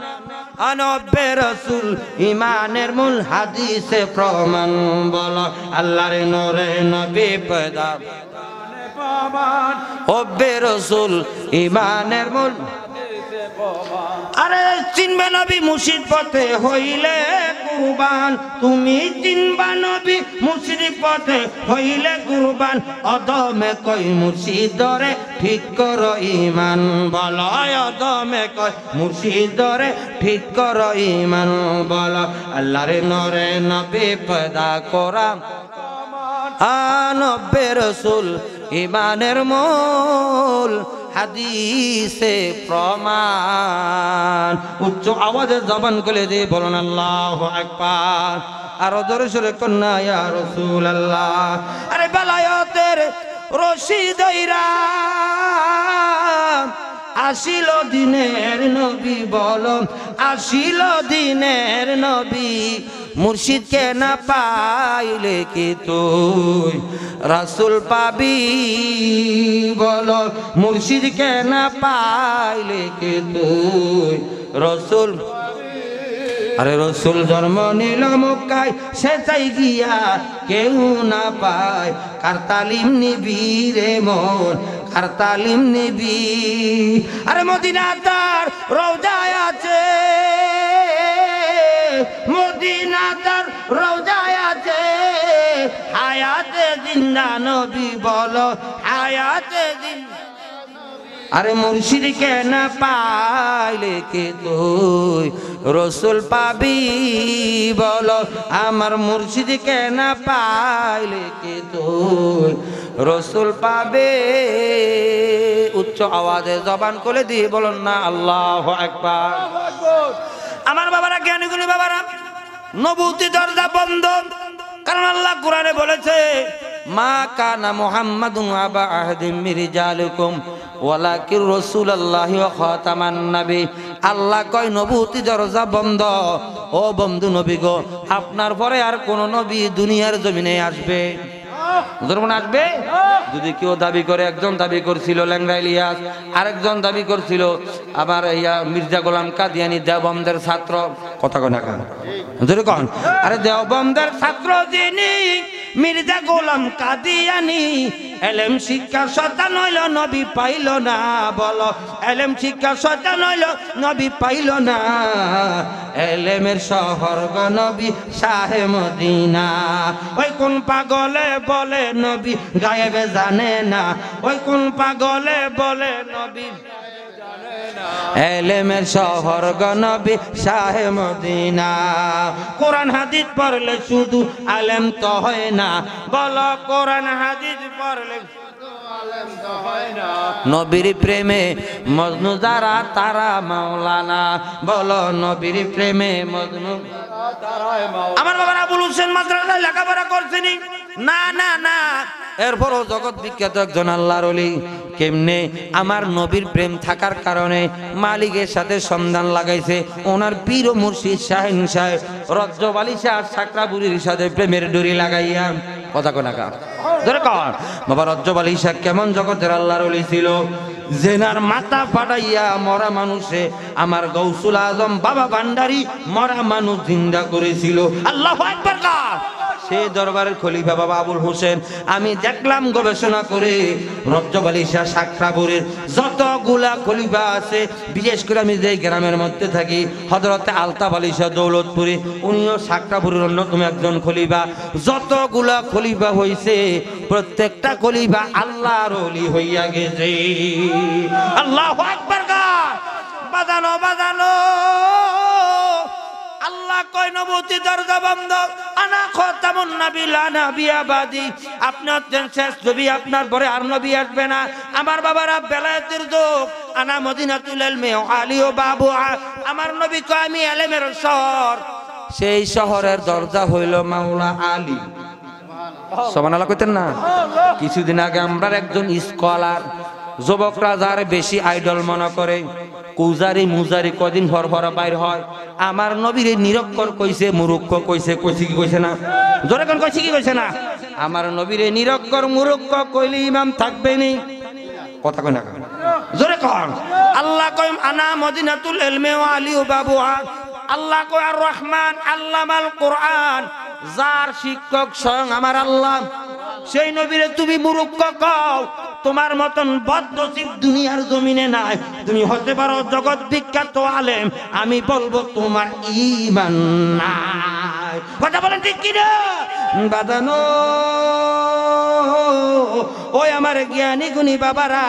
আনব্বে রসুল ইমানের মূল হাদিসে প্রমাণ বল আল্লাহর নূরে নবী পয়দা প্রমাণ হব্বে রসুল ইমানের মূল আরে চিনবে নবী মুসির পথে হইলে কুরবান তুমি চিনবা নবী মুসির পথে হইলে কুরবান অদমে কই মুসিদরে ঠিক কর ইমান বল অদমে কই মুসিদরে ঠিক কর ইমান বল আল্লাহরে নরে নবী পদা করা আনব্বে রসুল ইমানের মূল হাদিসে প্রমাণ উচ্চ আওয়াজে জবান করে দিয়ে বলুন আল্লাহ একবার আরো জোরে সুরে কন্যা রসুল আল্লাহ আরে বেলায়তের রশি দইরা আসিল দিনের নবী বল আসিল দিনের নবী মুর্শিদকে না পাইলে কি তুই রাসুল পাবি বল মুর্শিদকে না পাইলে কি তুই রসুল আরে রসুল জন্ম নিল মক্কায় সে চাই গিয়া কেউ না পায় কার তালিম নিবি রে মন কার তালিম নিবি আরে মদিনা তার রোজায় আছে মদিনা তার রোজায় আছে হায়াতে জিন্দা নবী বলো হায়াতে জিন্দা আরে মুর্শিদ কে না পাইলে কে তুই রসুল পাবি বল আমার মুর্শিদ কে না পাইলে কে তুই রসুল পাবে উচ্চ আওয়াজে জবান করে দিয়ে বলুন না আল্লাহ একবার আমার বাবারা জ্ঞানীগুলি বাবারা নবুতি দরজা বন্ধ কারণ আল্লাহ কোরআনে বলেছে মা কানা মোহাম্মদ আবা আহদিম মিরিজালুকুম ওয়ালাকির রসুল আল্লাহ খাতামান নবী আল্লাহ কয় নবুতি দরজা বন্ধ ও বন্ধু নবী গো আপনার পরে আর কোন নবী দুনিয়ার জমিনে আসবে ধর্মন আসবে যদি কেউ দাবি করে একজন দাবি করছিল ল্যাংরা ইলিয়াস আরেকজন দাবি করছিল আমার ইয়া মির্জা গোলাম কাদিয়ানি দেওবন্দের ছাত্র কথা কথা কেন যদি কন আরে দেওবন্দের ছাত্র যিনি মির্জা গোলাম কাদিয়ানি এলেম শিক্ষা শতান হইল নবী পাইল না বল এলেম শিক্ষা শতান হইল নবী পাইল না এলেমের শহর গ নবী শাহে মদিনা ওই কোন পাগলে বল বলে নবী গায়েবে জানে না ওই কোন পাগলে বলে নবী এলেমের শহর গনবী শাহে মদিনা কোরআন হাদিস পড়লে শুধু আলেম তো হয় না বল কোরআন
হাদিস পড়লে
নবীর প্রেমে মজনু যারা তারা মাওলানা বল নবীর প্রেমে মজনু আমার বাবা আবুল হোসেন মাদ্রাসায় লেখাপড়া করছেনি না না না এরপরও জগৎ বিখ্যাত একজন আল্লাহর অলি কেমনে আমার নবীর প্রেম থাকার কারণে মালিকের সাথে সন্ধান লাগাইছে ওনার পীর ও মুর্শিদ শাহিন সাহেব রজ্জবালি আলী শাহ সাকরাবুরির সাথে প্রেমের ডুরি লাগাইয়া কথা কোনাকা ধরে কর বাবা রজ্জবালি আলী শাহ কেমন জগতের আল্লাহর অলি ছিল জেনার মাথা ফাটাইয়া মরা মানুষে আমার গৌসুল আজম বাবা ভান্ডারি মরা মানুষ জিন্দা করেছিল আল্লাহ সেই দরবারের খলিফা বাবা আবুল হোসেন আমি দেখলাম গবেষণা করে রজ্জব আলী শাহ যতগুলা খলিফা আছে বিশেষ করে আমি যে গ্রামের মধ্যে থাকি হজরত আলতাফ আলী শাহ দৌলতপুরে উনিও সাক্ষাপুরের অন্যতম একজন খলিফা যতগুলা খলিফা হয়েছে প্রত্যেকটা খলিফা আল্লাহর অলি হইয়া গেছে আল্লাহ বাজানো বাজানো আল্লাহ দরজা বন্ধ আনা নবী লা আপনি শেষ নবী আপনার পরে আর নবী আসবে না আমার বেলায়েতের আনা মদিনাতুল আলী ও বাবু আমার নবী কয় আমি শহর সেই শহরের দরজা হইল মাওলা আলী সমান আলা কইতেন না কিছুদিন আগে আমরা একজন স্কলার যুবকরা যার বেশি আইডল মনে করে কুজারি মুজারি কদিন ভর ভর বাইর হয় আমার নবীর নিরক্ষর কইছে মুরুক্ষ কইছে কইছে কি কইছে না জোরে কোন কইছে কি কইছে না আমার নবীর নিরক্ষর মুরুক্ষ কইলে ইমাম থাকবে নি কথা কই না জোরে কন আল্লাহ কয় আনা মদিনাতুল ইলমি ওয়া আলিউ বাবুহা আল্লাহ কয় আর রহমান আল্লামাল কোরআন যার শিক্ষক স্বয়ং আমার আল্লাহ সেই নবীরে তুমি মুরুক্ষ কও তোমার মতন বদ্ধজীব দুনিয়ার জমিনে নাই তুমি হতে পারো জগৎ বিখ্যাত আলেম আমি বলবো তোমার ইমান নাই কথা বলেন ঠিক কিনা বাদানো ওই আমার জ্ঞানী গুণী বাবারা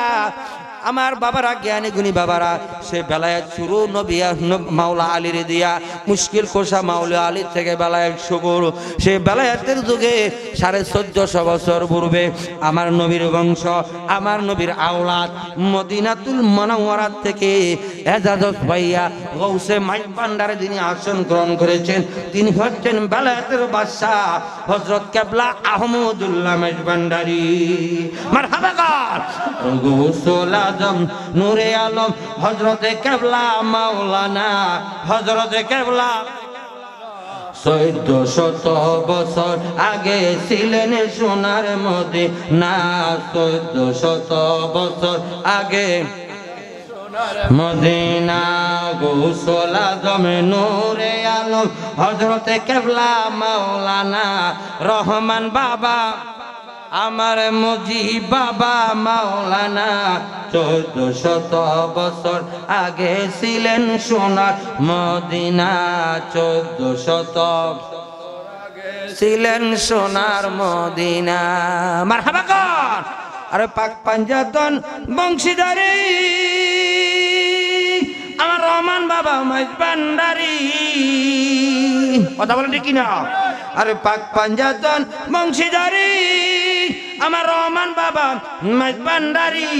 আমার বাবারা জ্ঞানী গুণী বাবারা সে বেলায় শুরু নবিয়া মাওলা আলীর দিয়া মুশকিল কোষা মাওলা আলীর থেকে বেলায় শুকুর সে বেলায়াতের যুগে সাড়ে চোদ্দশো বছর পূর্বে আমার নবীর বংশ আমার নবীর আওলাদ মদিনাতুল মনোয়ারাত থেকে এজাজত ভাইয়া গৌসে মাইক পান্ডারে যিনি আসন গ্রহণ করেছেন তিনি হচ্ছেন বেলায়াতের বাদশাহ হজরত কেবলা আহমদুল্লাহ মাইক ভান্ডারি মার হাবাগার গৌসলা আজম নূরে আলম হজরতে কেবলা মাওলানা হজরতে কেবলা চৈদ্দ শত বছর আগে ছিলেন সোনার মদি না চৈদ্দ শত বছর আগে মদিনা গোসল আজম নূরে আলম হজরতে কেবলা মাওলানা রহমান বাবা আমার মুজি বাবা মাওলানা চোদ্দ শত বছর আগে ছিলেন সোনার মদিনা চোদ্দ শত ছিলেন সোনার মদিনা মারহাবা কর আরে পাক পাঞ্জাতন বংশীধারী আমার রহমান বাবা মহেশ ভান্ডারী কথা বলেন ঠিক কিনা আর পাক পাঞ্জাতন বংশীদারি আমার রহমান বাবা ভান্ডারি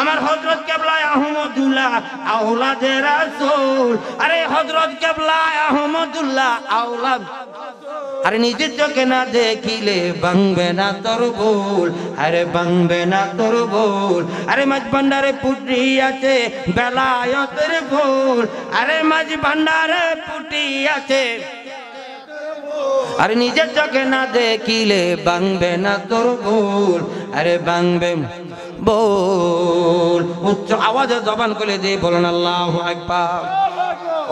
আমার হজরত কেবলায় আহমদুল্লাহ আউলাদে রাসুল আরে হজরত কেবলায় আহমদুল্লাহ আউলা আরে নিজের চোখে না দেখিলে বাংবে না তোর বোল আরে বাংবে না তোর বোল আরে মাছ ভান্ডারে পুটি আছে তোর বোল আরে মাছ ভান্ডারে পুটি আছে আরে নিজের চোখে না দেখিলে বাংবে না তোর ভুল আরে বাংবে বল উচ্চ আওয়াজে জবান করে দিয়ে বলেন আল্লাহ একবার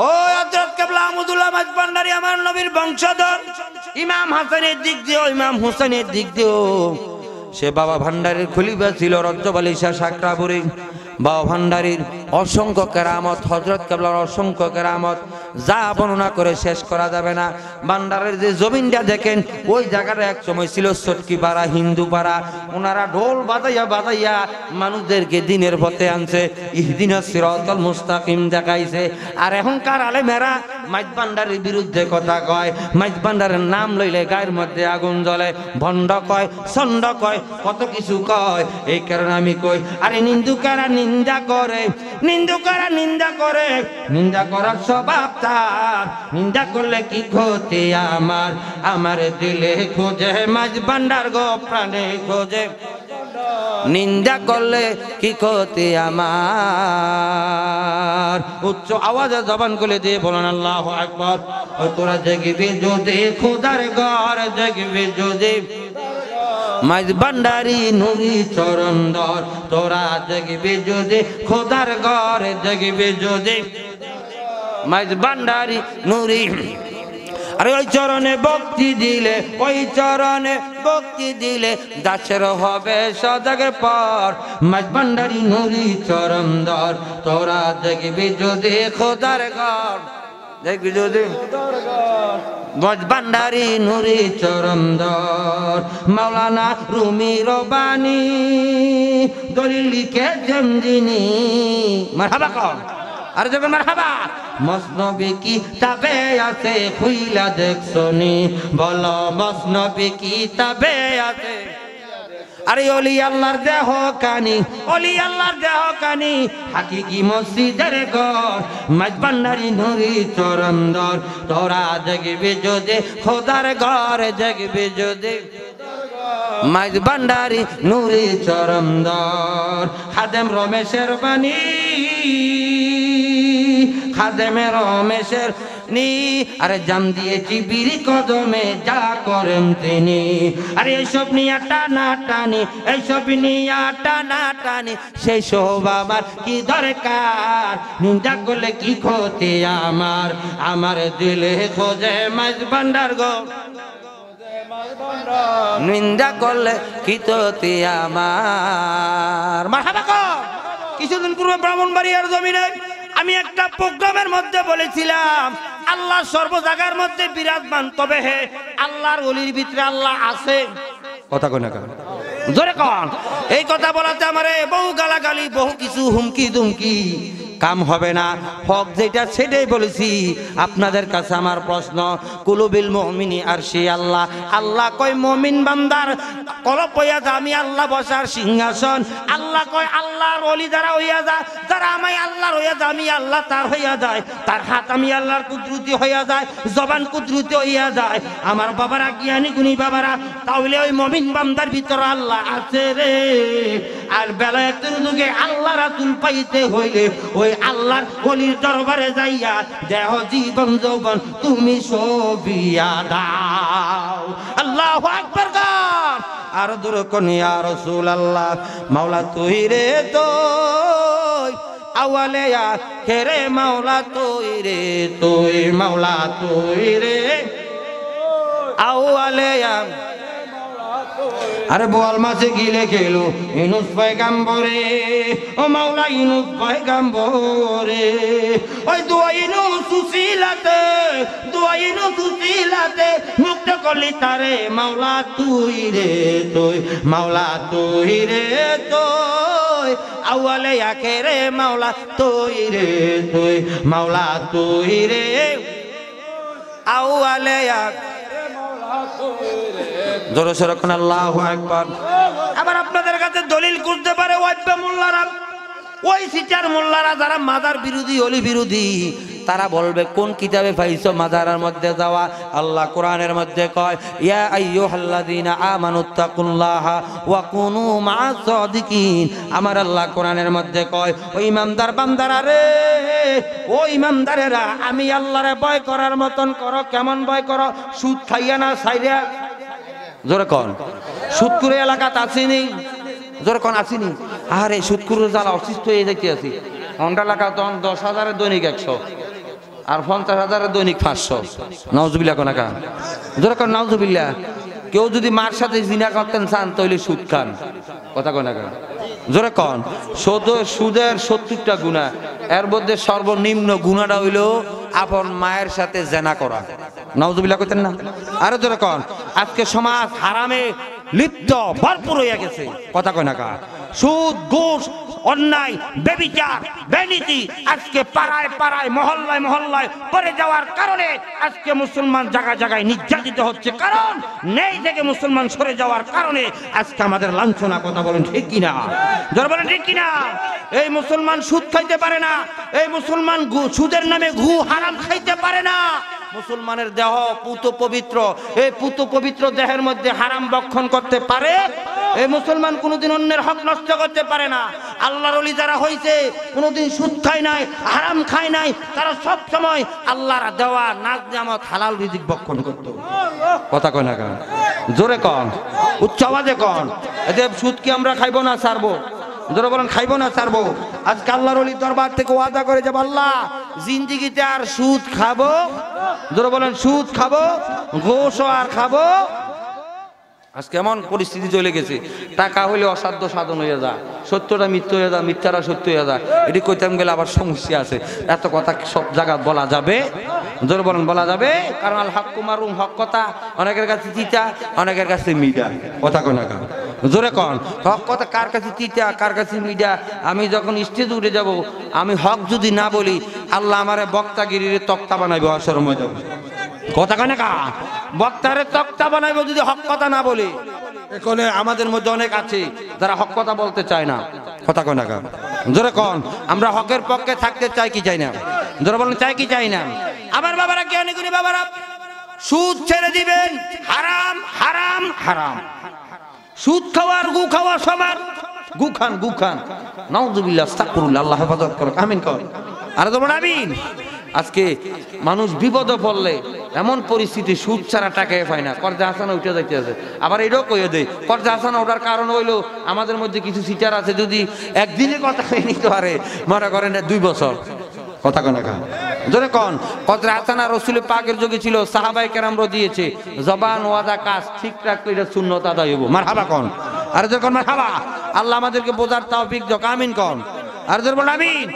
ও হযরত কেবলা আমদুল্লাহ মাজবান্ডারি আমার নবীর বংশধর ইমাম হাসানের দিক দিও ইমাম হোসেনের দিক দিও সে বাবা ভান্ডারের খলিফা ছিল রজ্জবালিশা সাকরাবুরী বা ভান্ডারির অসংখ্য কেরামত হজরত কেবলার অসংখ্য কেরামত যা বর্ণনা করে শেষ করা যাবে না ভান্ডারের যে জমিনটা দেখেন ওই জায়গাটা এক সময় ছিল সটকি পাড়া হিন্দু পাড়া ওনারা ঢোল বাজাইয়া বাজাইয়া মানুষদেরকে দিনের পথে আনছে ইহদিন সিরতল মুস্তাকিম দেখাইছে আর এখনকার মেরা মাইজ ভান্ডারের বিরুদ্ধে কথা কয় মাইজ ভান্ডারের নাম লইলে গায়ের মধ্যে আগুন জ্বলে ভণ্ড কয় ছন্ড কয় কত কিছু কয় এই কারণে আমি কই আরে নিন্দুকার নি নিন্দা করে নিন্দুকারা নিন্দা করে নিন্দা করার স্বভাব তার নিন্দা করলে কি ক্ষতি আমার আমার দিলে খোঁজে মাঝ ভান্ডার গো প্রাণে খোঁজে নিন্দা করলে কি ক্ষতি আমার উচ্চ আওয়াজে জবান করে দিয়ে বলেন আল্লাহ একবার তোরা জেগিবি যদি খুদার ঘর জেগিবি যদি মাইজ ভান্ডারি নুরি চরণদর তোরা জগবে যদি খোদার ঘরে জগবে যদি মাইজ বান্ডারি নুরি আর ওই চরণে ভক্তি দিলে ওই চরণে ভক্তি দিলে দাসের হবে সদাগের পর মাঝ ভান্ডারি নুরি চরণ দর তোরা দেখবি যদি খোদার ঘর দেখবি যদি বজ ভান্ডারি নুরি চরন্দর মাওলানা রুমি রবানি দলিলিকে জঞ্জিনি মারহাবা কর আর যাবে মারহাবা মসনবী কি তাবে আছে ফুইলা দেখছনি বল মসনবী কি তাবে আছে আরে অলি আল্লাহর দেহ কানি অলি আল্লাহর দেহ কানি হাকিকি মসজিদের ঘর নারী নুরি চরন্দর তোরা জগবে যদি খোদার ঘর জগবে যদি মাইজ নুরি চরমদর হাদেম রমেশের বাণী হাদেমে রমেশের নি আরে জাম দিয়েছি বিড়ি কদমে যা করেন তিনি আরে এইসব নিয়ে টানা টানি এইসব নিয়ে টানা টানি সেই সব আমার কি দরকার নিন্দা করলে কি ক্ষতি আমার আমার দিলে খোঁজে মাছ ভান্ডার গো নিন্দা করলে কি ক্ষতি আমার মাথা কিছুদিন পূর্বে ব্রাহ্মণবাড়িয়ার জমিনে আমি একটা প্রোগ্রামের মধ্যে বলেছিলাম আল্লাহ সর্ব জায়গার মধ্যে বিরাজমান তবে হে আল্লাহর অলির ভিতরে আল্লাহ আছে কথা কই না কেন কন এই কথা বলাতে আমারে বহু গালাগালি বহু কিছু হুমকি দুমকি কাম হবে না হক যেটা সেটাই বলেছি আপনাদের কাছে আমার প্রশ্ন কুলুবিল মমিনী আর সে আল্লাহ আল্লাহ কয় মমিন বান্দার কলপ হইয়া যা আমি আল্লাহ বসার সিংহাসন আল্লাহ কয় আল্লাহর অলি যারা হইয়া যা যারা আমায় আল্লাহর হইয়া যা আমি আল্লাহ তার হইয়া যায় তার হাত আমি আল্লাহর কুদরতি হইয়া যায় জবান কুদরতি হইয়া যায় আমার বাবারা জ্ঞানী গুণী বাবারা তাহলে ওই মমিন বান্দার ভিতর আল্লাহ আছে রে আর বেলা যুগে আল্লাহ রাতুল পাইতে হইলে ওই ওই আল্লাহর কলির দরবারে যাইয়া দেহ জীবন যৌবন তুমি সবিয়া দাও আল্লাহ আকবর গান আর দূর কনিয়া রসুল আল্লাহ মাওলা তুই রে তো আওয়ালে খেরে মাওলা তুই রে তুই মাওলা তুই রে আওয়ালে আর বোয়াল মাছে গিলে খেলো ইনুস পয়গাম্বরে ও মাওলা ইনুস পয়গাম্বরে ওই দুয়া ইনুস সুশীলাতে দুয়া ইনুস সুশীলাতে মুক্ত করলি তারে মাওলা তুই রে তুই মাওলা তুই রে তুই আউয়ালে রে মাওলা তুই রে তুই মাওলা তুই রে আউয়ালে আখ জোরে সরকন আল্লাহ একবার আবার আপনাদের কাছে দলিল খুঁজতে পারে ওয়াইব্বা মোল্লারাম ওই সিটার মোল্লারা যারা মাদার বিরোধী অলি বিরোধী তারা বলবে কোন কিতাবে পাইছো মাদারার মধ্যে যাওয়া আল্লাহ কোরআনের মধ্যে কয় ইয়া আইয়ুহাল্লাযিনা আমানুত্তাকুল্লাহ ওয়া কুনু মা'আস আমার আল্লাহ কোরআনের মধ্যে কয় ও ইমানদার বান্দারা রে ও ইমানদারেরা আমি আল্লাহরে ভয় করার মতন করো কেমন ভয় করো সুদ খাইয়া না সাইরা জোরে কন সুদপুরে এলাকাত আসিনি জোরে কন আছিনি আরে সুৎকুর জ্বালা অসুস্থ হয়ে দেখতে আছি ঘন্টা লাগা তখন দশ হাজারের দৈনিক একশো আর পঞ্চাশ হাজারের দৈনিক পাঁচশো নওজুবিল্লা কোনাকা যেরকম নওজুবিল্লা কেউ যদি মার সাথে জিনা করতেন চান তাহলে সুদ খান কথা কোনাকা জোরে কন সদ সুদের সত্তরটা গুণা এর মধ্যে সর্বনিম্ন গুণাটা হইল আপন মায়ের সাথে জেনা করা নওজুবিল্লা করতেন না আরে জোরে কন আজকে সমাজ হারামে লিপ্ত ভরপুর হইয়া গেছে কথা কয় না সুদ ঘুষ অন্যায় বেবিচার বেনীতি আজকে পাড়ায় পাড়ায় মহল্লায় মহল্লায় করে যাওয়ার কারণে আজকে মুসলমান জায়গায় জায়গায় নির্যাতিত হচ্ছে কারণ নেই থেকে মুসলমান সরে যাওয়ার কারণে আজকে আমাদের লাঞ্ছনা কথা বলেন ঠিক কিনা ধর বলেন ঠিক কিনা এই মুসলমান সুদ খাইতে পারে না এই মুসলমান সুদের নামে ঘু হারাম খাইতে পারে না মুসলমানের দেহ পুত পবিত্র এই পুত পবিত্র দেহের মধ্যে হারাম বক্ষণ করতে পারে এই মুসলমান কোনোদিন অন্যের হক নষ্ট করতে পারে না আল্লাহর অলি যারা হয়েছে কোনোদিন সুদ খায় নাই হারাম খায় নাই তারা সব সময় আল্লাহর দেওয়া নাক জামত হালাল রিজিক বক্ষণ করত কথা কয় না কেন জোরে কন উচ্চ আওয়াজে কন এদের সুদ কি আমরা খাইব না সারবো ধরো বলেন খাইব না ছাড়বো আজকে আল্লাহর অলি দরবার থেকে ওয়াদা করে যে আল্লাহ জিন্দিগিতে আর সুদ খাবো ধরো বলেন সুদ খাবো ঘোষ আর খাবো আজকে এমন পরিস্থিতি চলে গেছে টাকা হলে অসাধ্য সাধন হয়ে যায় সত্যটা মিথ্য হয়ে যায় মিথ্যারা সত্য হয়ে যায় এটি কইতাম গেলে আবার সমস্যা আছে এত কথা সব জায়গা বলা যাবে ধরে বলেন বলা যাবে কারণ আল হক কুমারুম হক কথা অনেকের কাছে চিতা অনেকের কাছে মিটা কথা কারণ জোরে কন হক কথা কার কাছে তিতা কার কাছে মিডিয়া আমি যখন স্টেজ উঠে যাব আমি হক যদি না বলি আল্লাহ আমার বক্তাগিরির তক্তা বানাইবে অসর মজা কথা কানে কা বক্তারে তক্তা বানাইবে যদি হক কথা না বলি এখানে আমাদের মধ্যে অনেক আছে যারা হক কথা বলতে চায় না কথা কয় কা জোরে কন আমরা হকের পক্ষে থাকতে চাই কি চাই না জোরে বলেন চাই কি চাই না আমার বাবারা জ্ঞানী গুণী বাবারা সুদ ছেড়ে দিবেন হারাম হারাম হারাম সুদ খাওয়ার গু খাওয়া সমান গু খান গু খান নাউজুবিল্লাহ আস্তাগফিরুল্লাহ আল্লাহ হেফাজত করুক আমিন কর আর তোমরা আমিন আজকে মানুষ বিপদে পড়লে এমন পরিস্থিতি সুদ ছাড়া টাকায় পায় না কর্জা হাসানা উঠে যাইতেছে আবার এটাও কইয়ে দেয় কর্জা আসানা ওঠার কারণ হইলো আমাদের মধ্যে কিছু সিটার আছে যদি একদিনে কথা নিতে পারে মনে করেন দুই বছর কথা কেন কেন ধরে কন কতরা আসানা রসুল পাকের যোগে ছিল সাহাবাই কেরাম দিয়েছে জবান ওয়াদা কাজ ঠিক রাখলে এটা শূন্য আদায় হবো মার হাবা কন আর যখন মার হাবা আল্লাহ আমাদেরকে বোঝার তাও বিজ্ঞ আমিন কন আর যখন আমিন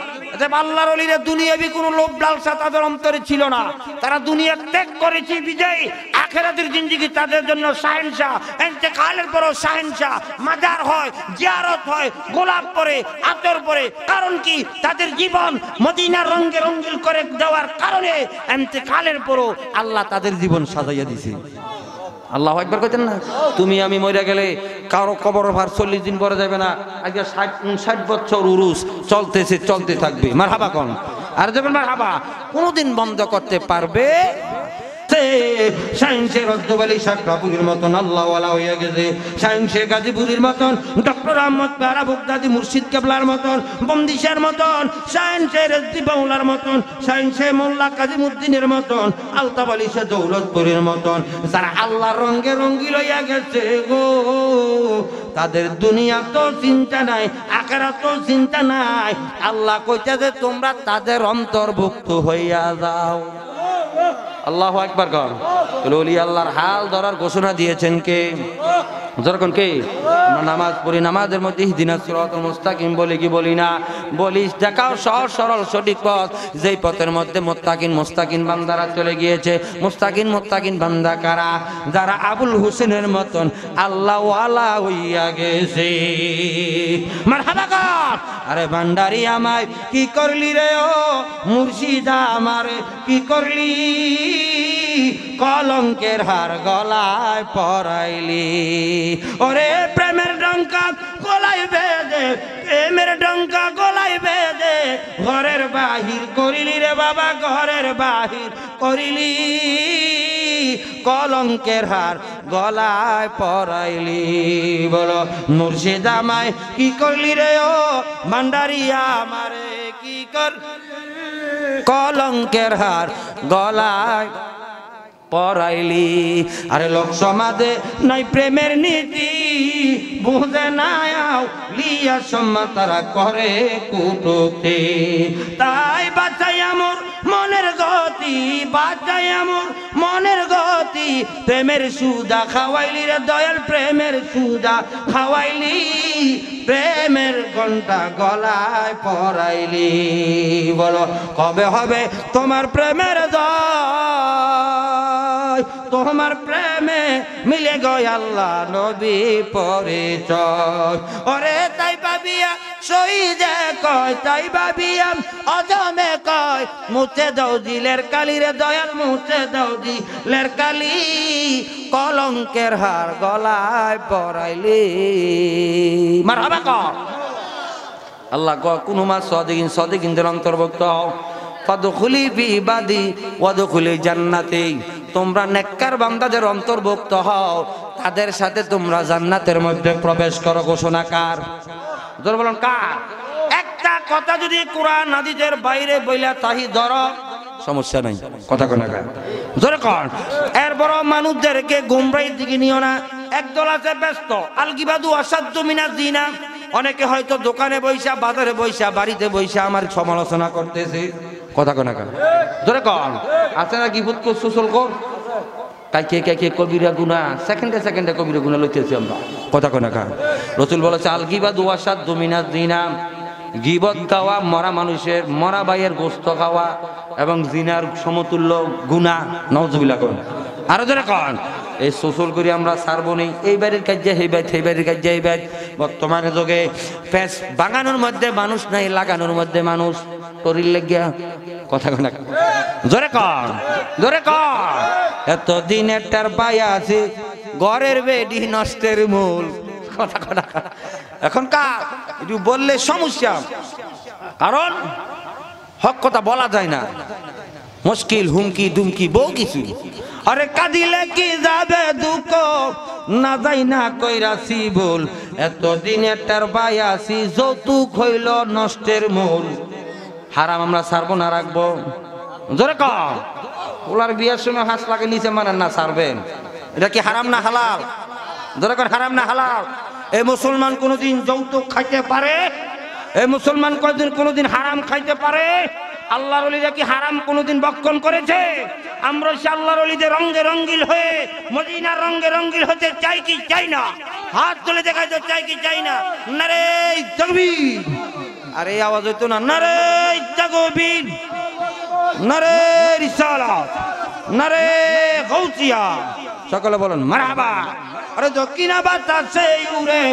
আল্লাহর অলিরে দুনিয়াবি কোনো লোভ লালসা তাদের অন্তরে ছিল না তারা দুনিয়া ত্যাগ করেছে বিজয় আখেরাতের জিন্দিগি তাদের জন্য সাহেনশাহ এতেকালের পরও সাহেনশাহ মাজার হয় জিয়ারত হয় গোলাপ পরে আতর পরে কারণ কি তাদের জীবন মদিনার রঙ্গে রঙ্গিল করে দেওয়ার কারণে এতেকালের পরও আল্লাহ তাদের জীবন সাজাইয়া দিয়েছে আল্লাহ একবার কইতেন না তুমি আমি মরে গেলে কারো কবর ভার চল্লিশ দিন পরে যাবে না আজকে ষাট ষাট বছর উরুস চলতেছে চলতে থাকবে মার হাবা কন আর যাবেন মার হাবা কোনোদিন বন্ধ করতে পারবে আসছে সায়েন্সে রসদবালি সাক্ষাপুরীর মতন আল্লাহওয়ালা হইয়া গেছে সায়েন্সে গাজীপুরীর মতন ডক্টর আহমদ প্যারা বোগদাদি মুর্শিদ কেবলার মতন বন্দিশের মতন সায়েন্সে রেজদি বাউলার মতন সায়েন্সে মোল্লা কাজিমুদ্দিনের মতন আলতাবালি সে দৌলতপুরের মতন যারা আল্লাহ রঙ্গে রঙ্গি লইয়া গেছে গো তাদের দুনিয়া তো চিন্তা নাই আকারা তো চিন্তা নাই আল্লাহ কইতে যে তোমরা তাদের অন্তর্ভুক্ত হইয়া যাও আল্লাহ একবার কর অলি আল্লাহর হাল ধরার ঘোষণা দিয়েছেন কে যখন কে আমরা নামাজ পড়ি নামাজের মধ্যে মুস্তাকিম বলি কি বলি না বলি দেখাও সহজ সরল সঠিক পথ যেই পথের মধ্যে মোত্তাকিন মোস্তাকিন বান্দারা চলে গিয়েছে মোস্তাকিন মোত্তাকিন বান্দা কারা যারা আবুল হুসেনের মতন আল্লাহ আল্লাহ হইয়া গেছে আরে ভান্ডারি আমায় কি করলি রে ও মুর্শিদা আমার কি করলি কলঙ্কের হার গলায় পরাইলি ওরে প্রেমের ডঙ্কা গলায় বেদে প্রেমের ডঙ্কা গলায় বেদে ঘরের বাহির করিলি রে বাবা ঘরের বাহির করিলি কলঙ্কের হার গলায় পরাইলি বলো মুর্শিদামায় কি করলি রে ও মান্ডারিয়া আমারে কি কর কলঙ্কের হার গলায় পড়াইলি আরে লোক সমাজে নাই প্রেমের নীতি বুঝে নাও লিয়া সম্মা তারা করে কুটুতে তাই বাঁচাই আমার মনের গতি বাঁচাই আমার মনের গতি প্রেমের সুদা খাওয়াইলি রে দয়াল প্রেমের সুদা খাওয়াইলি প্রেমের ঘন্টা গলায় পড়াইলি বলো কবে হবে তোমার প্রেমের দল তোমার প্রেমে মিলে গয় আল্লাহ নবী পরিচয় ওরে তাই বাবিয়া সই যে কয় তাই বাবিয়াম অজমে কয় মুছে দাও দিলের কালি রে দয়াল মুছে দাও দিলের কালি কলঙ্কের হার গলায় পরাইলি মার হবে কর আল্লাহ কোন মাস সদিন সদিন অন্তর্ভুক্ত ফদখুলি বিবাদি ওয়াদখুলি জান্নাতি তোমরা নেককার বান্দাদের অন্তর্ভুক্ত হও তাদের সাথে তোমরা জান্নাতের মধ্যে প্রবেশ করো ঘোষণাকার জোর বলুন কার একটা কথা যদি কোরআন হাদিসের বাইরে বইলা তাহি ধরো সমস্যা নাই কথা কোন জোরে কর এর বড় মানুষদেরকে গুমরাই দিকে নিও না একদল আছে ব্যস্ত আলগিবাদু অসাধ্য মিনা জিনা অনেকে হয়তো দোকানে বৈশা বাজারে বৈশা বাড়িতে বৈশা আমার সমালোচনা করতেছে কথা কনা ধরে কন আছে না গিবত কর সুসল কর কাইকে কাইকে কবিরা গুনা সেকেন্ডে সেকেন্ডে কবিরা গুনা লইতেছি আমরা কথা কনা খা রসুল বলেছে আলগি বা দুয়াশাদ দুমিনা দিনা গিবত গাওয়া মরা মানুষের মরা ভাইয়ের গোস্ত খাওয়া এবং জিনার সমতুল্য গুণা নজবিলা কন আরো ধরে কন এই সোশ্যাল করি আমরা সারবো নেই এই বাড়ির কাজে এই ব্যাচ এই বাড়ির কাজে এই ব্যাচ বর্তমানে যোগে ফ্যাস বাগানোর মধ্যে মানুষ নাই লাগানোর মধ্যে মানুষ তোরির লেগিয়া কথা কনা জোরে ক জোরে কর এতদিন একটার পায়া আছে ঘরের বেডি নষ্টের মূল কথা কনা এখন কা একটু বললে সমস্যা কারণ হক কথা বলা যায় না মুশকিল হুমকি দুমকি বউ কিছু আরে কাঁদিলে কি যাবে দুঃখ না যাই না কইরাছি বল এতদিন একটার বাই আসি যৌতুক হইল নষ্টের মূল হারাম আমরা ছাড়বো না রাখবো জোরে ওলার বিয়ের সময় হাঁস লাগে নিচে মানেন না ছাড়বেন এটা কি হারাম না হালাল জোরে কর হারাম না হালাল এ মুসলমান কোনোদিন যৌতুক খাইতে পারে এ মুসলমান কয়দিন কোনদিন হারাম খাইতে পারে আল্লাহর অলিরা কি হারাম কোনদিন বক্ষণ করেছে আমরা সে আল্লাহর অলিদের রঙ্গে রঙ্গিল হয়ে মদিনার রঙ্গে রঙ্গিল হতে চাই কি চাই না হাত তুলে দেখাইতে চাই কি চাই না নারে জগবীর আর এই আওয়াজ হইতো না নারে জাগবীর নারে নারে গৌসিয়া সকলে বলুন মারাবা আরে দক্ষিণা বাতাসে উড়ে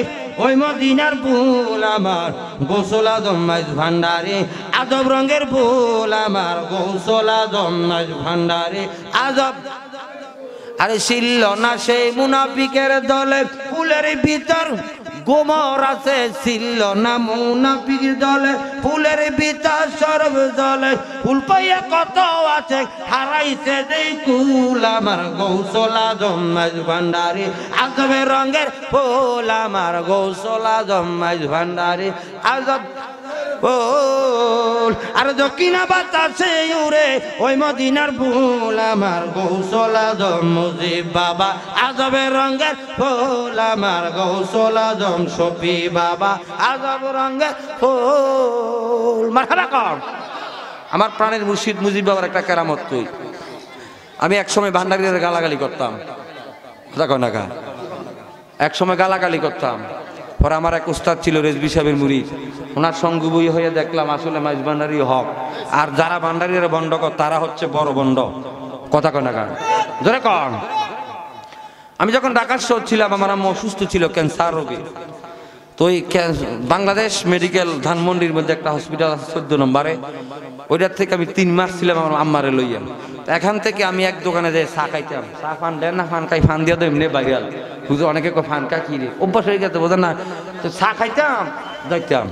ওই মদিনার ফুল আমার গোসলা দমাইজ ভান্ডারে আজব রঙের ফুল আমার গোসলা দমাইজ ভান্ডারে আজব আরে শিল্ল না সেই মুনাফিকের দলে ফুলের ভিতর গোমর আছে ছিল না মুনাফিক দলে ফুলের বিতা সরব জলে ফুল পাইয়া কত আছে হারাইছে দেই কুল আমার গৌসলা জম্মাজ ভান্ডারি আজবে রঙের ফুল আমার গৌসলা জম্মাজ ভান্ডারি আজব ফুল আর দক্ষিণা বাতাসে উড়ে ওই মদিনার ভুল আমার গৌসল আজম মুজি বাবা আজবে রঙের ফুল আমার গৌসল আজম সফি বাবা আজব রঙের ফুল মারা কর আমার প্রাণের মুর্শিদ মুজিব বাবার একটা কেরামত তুই আমি একসময় ভান্ডারীদের গালাগালি করতাম দেখো না এক সময় গালাগালি করতাম পরে আমার এক উস্তাদ ছিল রেজবি সাহেবের মুড়ির ওনার বই হয়ে দেখলাম আসলে মাইজ ভান্ডারি হক আর যারা ভান্ডারির বন্ড তারা হচ্ছে বড় বন্ড কথা না কারণ ধরে কন আমি যখন ঢাকার শহর ছিলাম আমার আম্মু অসুস্থ ছিল ক্যান্সার রোগে তো এই বাংলাদেশ মেডিকেল ধানমন্ডির মধ্যে একটা হসপিটাল আছে চোদ্দ নম্বরে ওইটার থেকে আমি তিন মাস ছিলাম আমার আম্মারে লইয়া এখান থেকে আমি এক দোকানে যাই চা খাইতাম চা ফান দেন না ফান খাই ফান দিয়া তো এমনি বাইরাল বুঝো অনেকে ফান কাকি কি রে অভ্যাস হয়ে গেছে বোঝেন না তো চা খাইতাম যাইতাম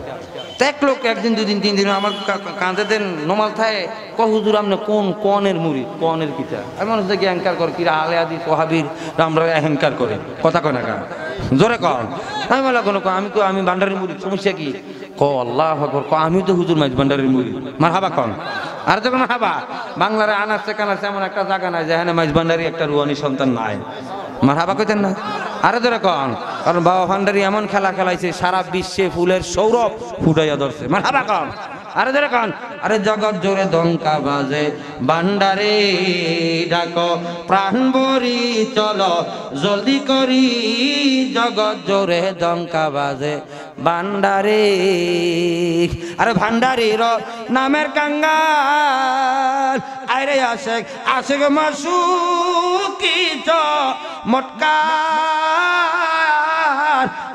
এক লোক একদিন দুদিন তিন দিন আমার কাঁধে দেন নমাল থায় কহুদুর আপনি কোন কনের মুড়ি কনের কিতা আমি মানুষ দেখি অ্যাঙ্কার করে কিরা আলে আদি কহাবির আমরা অ্যাঙ্কার করে কথা কয় না জোরে কন আমি বলা কোনো আমি তো আমি ভান্ডারের মুড়ি সমস্যা কি ক আল্লাহ আকবর ক আমি তো হুজুর মাইজ ভান্ডারের মুড়ি মার কন আর যখন হাবা বাংলার আনাচ্ছে কানাচ্ছে এমন একটা জায়গা নাই যেখানে মাইজ ভান্ডারি একটা রুয়ানি সন্তান নাই মার হাবা কইতেন না আরে ধরে কন কারণ বাবা ভান্ডারি এমন খেলা খেলাইছে সারা বিশ্বে ফুলের সৌরভ ফুটাইয়া ধরছে মার হাবা কন আরে ধরে কান আরে জগৎ জোরে দঙ্কা বাজে বান্ডারে ডাকো প্রাণ বরি চল জলদি করি জগৎ জোরে দঙ্কা বাজে ভান্ডারে আরে ভান্ডারির নামের কাঙ্গাল আরে আসে আসে মাসু কি চ মটকা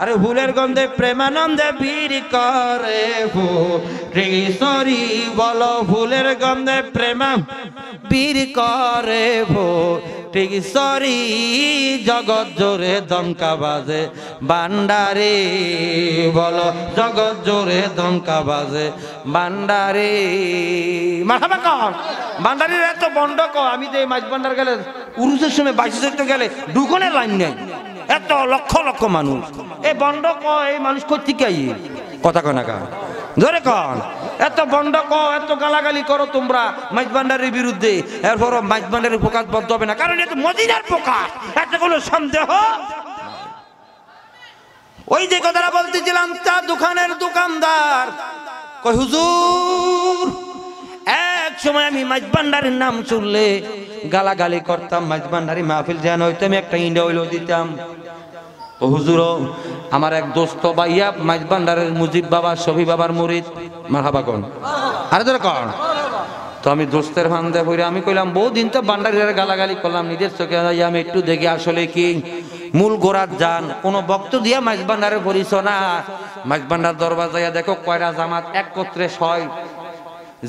আরে ফুলের গন্ধে প্রেমানন্দে ভিড় করে সরি বলো ফুলের গন্ধে প্রেমা বীর করে ভো ঠিক সরি জগৎ জোরে দমকা বাজে বান্ডারে বলো জগৎ জোরে দমকা বাজে বান্ডারে মাথাবা বান্ডারির এত বন্ধ ক আমি যে মাছ বান্ডার গেলে উরুষের সময় বাইশে গেলে দুখনের লাইন নেই এত লক্ষ লক্ষ মানুষ এই বন্ড কয় মানুষ কোথেকে কথা কনা কা ধরে কন এত বন্ড ক এত গালাগালি করো তোমরা মাইজবান্ডারের বিরুদ্ধে এরপর মাইজবান্ডারের প্রকাশ বন্ধ হবে না কারণ এটা মদিনার প্রকাশ এত কোনো সন্দেহ ওই যে কথাটা বলতেছিলাম তা দোকানের দোকানদার কয় হুজুর এক সময় আমি ভান্ডারের নাম শুনলে গালাগালি করতাম মাঝবান্ডারি মাহফিল যেন হইতো আমি একটা ইন্ডিয়া হইলেও দিতাম হুজুর আমার এক দোস্ত ভাইয়া ভান্ডারের মুজিব বাবা সবি বাবার মুরিদ মাহাবা কন আরে ধরে কন তো আমি দোস্তের ভান্দে হইরে আমি কইলাম বহুদিন তো বান্ডারিরা গালাগালি করলাম নিজের চোখে আমি একটু দেখি আসলে কি মূল গোড়ার যান কোন ভক্ত দিয়া মাঝবান্ডারের পরিচয় না মাঝবান্ডার দরবার যাইয়া দেখো কয়রা জামাত একত্রে ছয়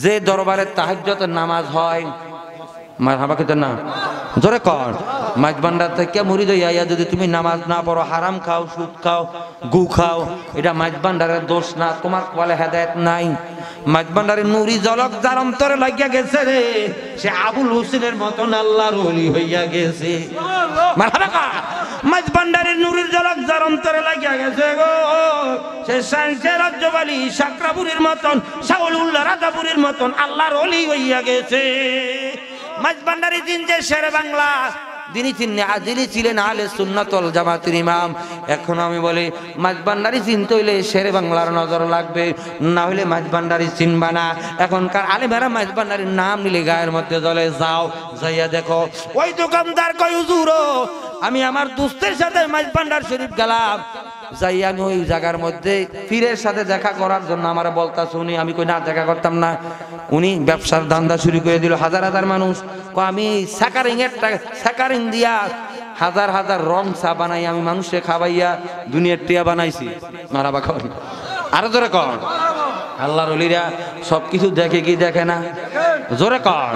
যে দরবারে তাহাজ্যত নামাজ হয় মার হাবা খেতে না জোরে কর মাছ ভান্ডার থেকে মরি দইয়া যদি তুমি নামাজ না পড়ো হারাম খাও সুদ খাও গু খাও এটা মাছ ভান্ডারের দোষ না তোমার কলে হেদায়ত নাই মাছ ভান্ডারের নুরি জলক যার অন্তরে লাগিয়া গেছে রে সে আবুল হুসেনের মতন আল্লাহর ওলি হইয়া গেছে মার হাবা মাছ ভান্ডারের নুরির জলক যার অন্তরে লাগিয়া গেছে গো সে সায়েন্সের রাজ্যবালী সাকরাপুরীর মতন শাহুল উল্লাহ রাজাপুরীর মতন আল্লাহর ওলি হইয়া গেছে মাঝবান্ডারি দিন যে শেরে বাংলা তিনি যিনি ছিলেন আলে সুন্নাতল জামাতের ইমাম এখন আমি বলি মাঝবান্ডারি চিনতে হইলে শেরে বাংলার নজর লাগবে না হলে মাঝবান্ডারি চিনবা না এখনকার আলে ভেড়া মাঝবান্ডারির নাম নিলে গায়ের মধ্যে জলে যাও যাইয়া দেখো ওই দোকানদার কয় হুজুর আমি আমার দুস্তের সাথে মাঝবান্ডার শরীফ গেলাম যাই আমি ওই জায়গার মধ্যে ফিরের সাথে দেখা করার জন্য আমার বলতা শুনি আমি কই না দেখা করতাম না উনি ব্যবসার ধান্দা শুরু করে দিল হাজার হাজার মানুষ আমি স্যাকারিং এর টাকা স্যাকারিং দিয়া হাজার হাজার রং চা বানাই আমি মানুষে খাবাইয়া দুনিয়ার টিয়া বানাইছি মারাবা কর আরো জোরে কর আল্লাহর সব সবকিছু দেখে কি দেখে না জোরে কর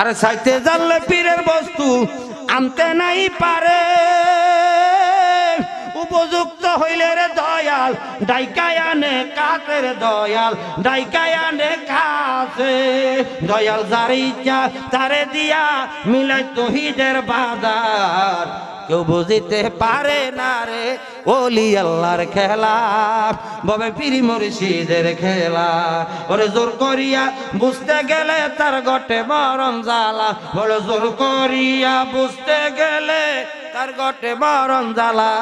আরে সাইতে জানলে পীরের বস্তু আনতে নাই পারে উপযুক্ত হইলে রে দয়াল ডাইকায়ানে কাছে দয়াল ডাইকায়ানে কাছে দয়াল যার ইচ্ছা তারে দিয়া মিলাই তহিদের বাজার কেউ বুঝিতে পারে না রে ওলি আল্লাহর খেলা ববে পিরি মুর্শিদের খেলা ওরে জোর করিয়া বুঝতে গেলে তার গটে মরণ জ্বালা বলে জোর করিয়া বুঝতে গেলে তার গটে বরণ জ্বালা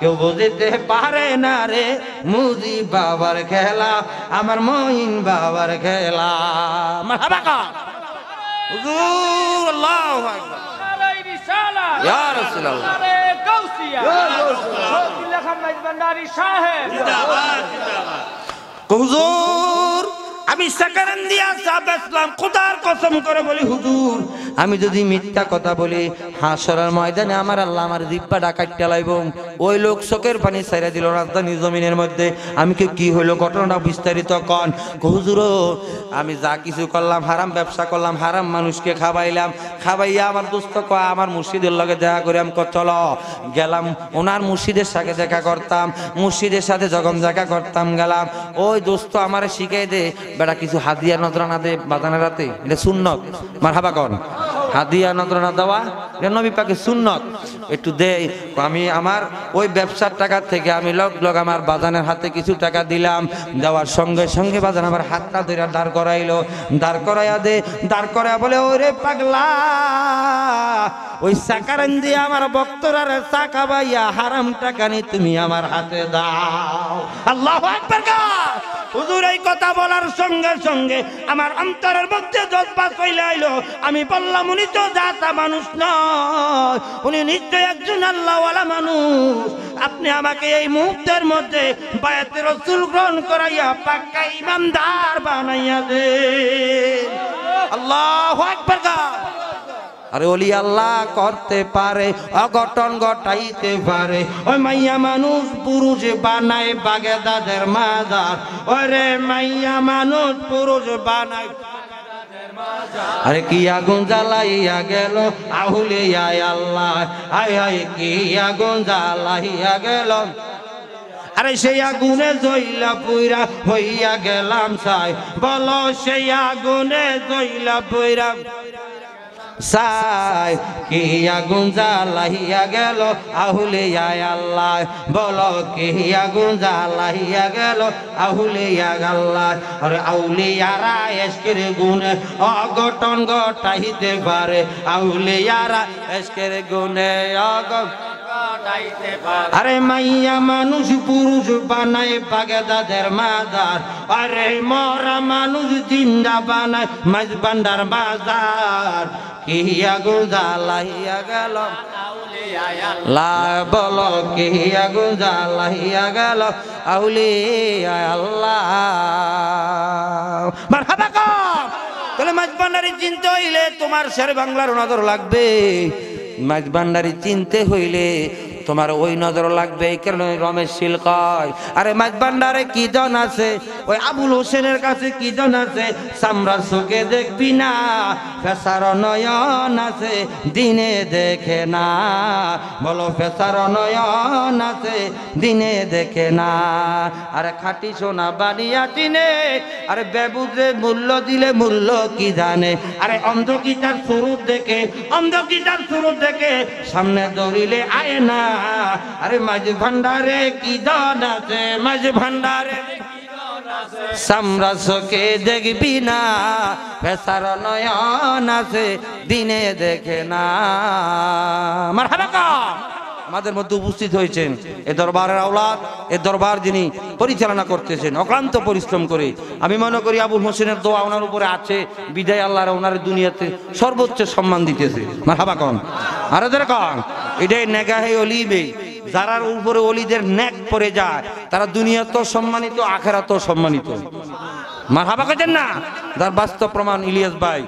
কেউ বুঝিতে পারে না রে মুজি বাবার খেলা আমার মহিন বাবার খেলা হুজুর আমি সাকারান্দিয়া সাহাবাসলাম খোদার কসম করে বলি হুজুর আমি যদি মিথ্যা কথা বলি হাসরার ময়দানে আমার আল্লাহ আমার জিব্বা ডাকাইটা লাইব ওই লোক শোকের পানি সাইরা দিল রাজধানী জমিনের মধ্যে আমি কি কি হইলো ঘটনাটা বিস্তারিত কন হুজুর আমি যা কিছু করলাম হারাম ব্যবসা করলাম হারাম মানুষকে খাবাইলাম খাবাইয়া আমার দোস্ত কয় আমার মুর্শিদের লগে দেখা করি আমি চল গেলাম ওনার মুর্শিদের সাথে দেখা করতাম মুর্শিদের সাথে যখন দেখা করতাম গেলাম ওই দোস্ত আমার শিখাই দে বেটা কিছু হাদিয়া নজরানা দে বাজানের রাতে এটা সুন্নত মার হাবা কন হাদিয়া নজরানা দেওয়া এটা নবী পাকে সুন্নত একটু দেই আমি আমার ওই ব্যবসার টাকা থেকে আমি লগ লগ আমার বাজানের হাতে কিছু টাকা দিলাম দেওয়ার সঙ্গে সঙ্গে বাজান আমার হাতটা ধরে দাঁড় করাইলো দাঁড় করাইয়া দে দাঁড় করা বলে ওরে পাগলা ওই সাকারেন দিয়ে আমার বক্তরা রে সাকা ভাইয়া হারাম টাকা নি তুমি আমার হাতে দাও আল্লাহ হুজুর এই কথা বলার সঙ্গে সঙ্গে আমার অন্তরের মধ্যে জজবা চলে আইলো আমি বললাম উনি তো দাতা মানুষ নয় উনি নিশ্চয় একজন আল্লাহওয়ালা মানুষ আপনি আমাকে এই মুহূর্তের মধ্যে বায়াতে রসুল গ্রহণ করাইয়া পাক্কা ইমানদার বানাইয়া দে আল্লাহ একবার আরে ওলি আল্লাহ করতে পারে অঘটন ঘটাইতে পারে ওই মাইয়া মানুষ পুরুষ বানায় বাগে দাদের মাদার ওরে মাইয়া মানুষ পুরুষ বানায় আরে কি আগুন জ্বালাইয়া গেল আহুলিয়া আল্লাহ আয় আয় কি আগুন জ্বালাইয়া গেল আরে সেই আগুনে জইলা পুইরা হইয়া গেলাম সাই বলো সেই আগুনে জইলা পুইরা সাই কি আগুন জ্বালাইয়া গেল আহুলিয়া আল্লাহ বল কি আগুন জ্বালাইয়া গেল আহুলিয়া আল্লাহ আরে আউলিয়ারা এসকের গুণে অঘটন ঘটাইতে পারে আউলিয়ারা এসকের গুণে অগ আরে মাইয়া মানুষ পুরুষ বানায় বাগেদাদের মাদার আরে মরা মানুষ জিন্দা বানায় মাঝ বান্ডার বাজার কিয়া গুজালাইয়া গেল লা বল কিয়া গুজালাইয়া গেল আউলিয়া আল্লাহ মারহাবা কম তাহলে মাঝবান্ডারি চিনতে হইলে তোমার শের বাংলার নজর লাগবে মাঝবান্ডারি চিনতে হইলে তোমার ওই নজর লাগবে এই কারণে রমেশ শিল কয় আরে ভান্ডারে কি জন আছে ওই আবুল হোসেনের কাছে কি জন আছে সামরা সুখে দেখবি না ফেসার নয়ন আছে দিনে দেখে না বলো ফেসার নয়ন আছে দিনে দেখে না আরে খাটি সোনা বানিয়া টিনে আরে বেবুদে মূল্য দিলে মূল্য কি জানে আরে অন্ধ কি শুরু দেখে অন্ধ কি শুরু দেখে সামনে দৌড়িলে আয় না আরে মাঝ ভান্ডারে কি দন আছে মাঝ ভান্ডারে সম্রাসকে দেখবি না ভেসার নয়ন আছে দিনে দেখে না মার আমাদের মধ্যে উপস্থিত হয়েছেন এ দরবারের আওলাদ এ দরবার যিনি পরিচালনা করতেছেন অক্লান্ত পরিশ্রম করে আমি মনে করি আবুল হোসেনের দোয়া ওনার উপরে আছে বিদায় আল্লাহর ওনার দুনিয়াতে সর্বোচ্চ সম্মান দিতেছে মারহাবা কন আরে ধরে কন এটাই নেগাহে অলিবে যারার উপরে অলিদের ন্যাক পরে যায় তারা দুনিয়া তো সম্মানিত আখেরা তো সম্মানিত মারহাবা কেন না তার বাস্তব প্রমাণ ইলিয়াস ভাই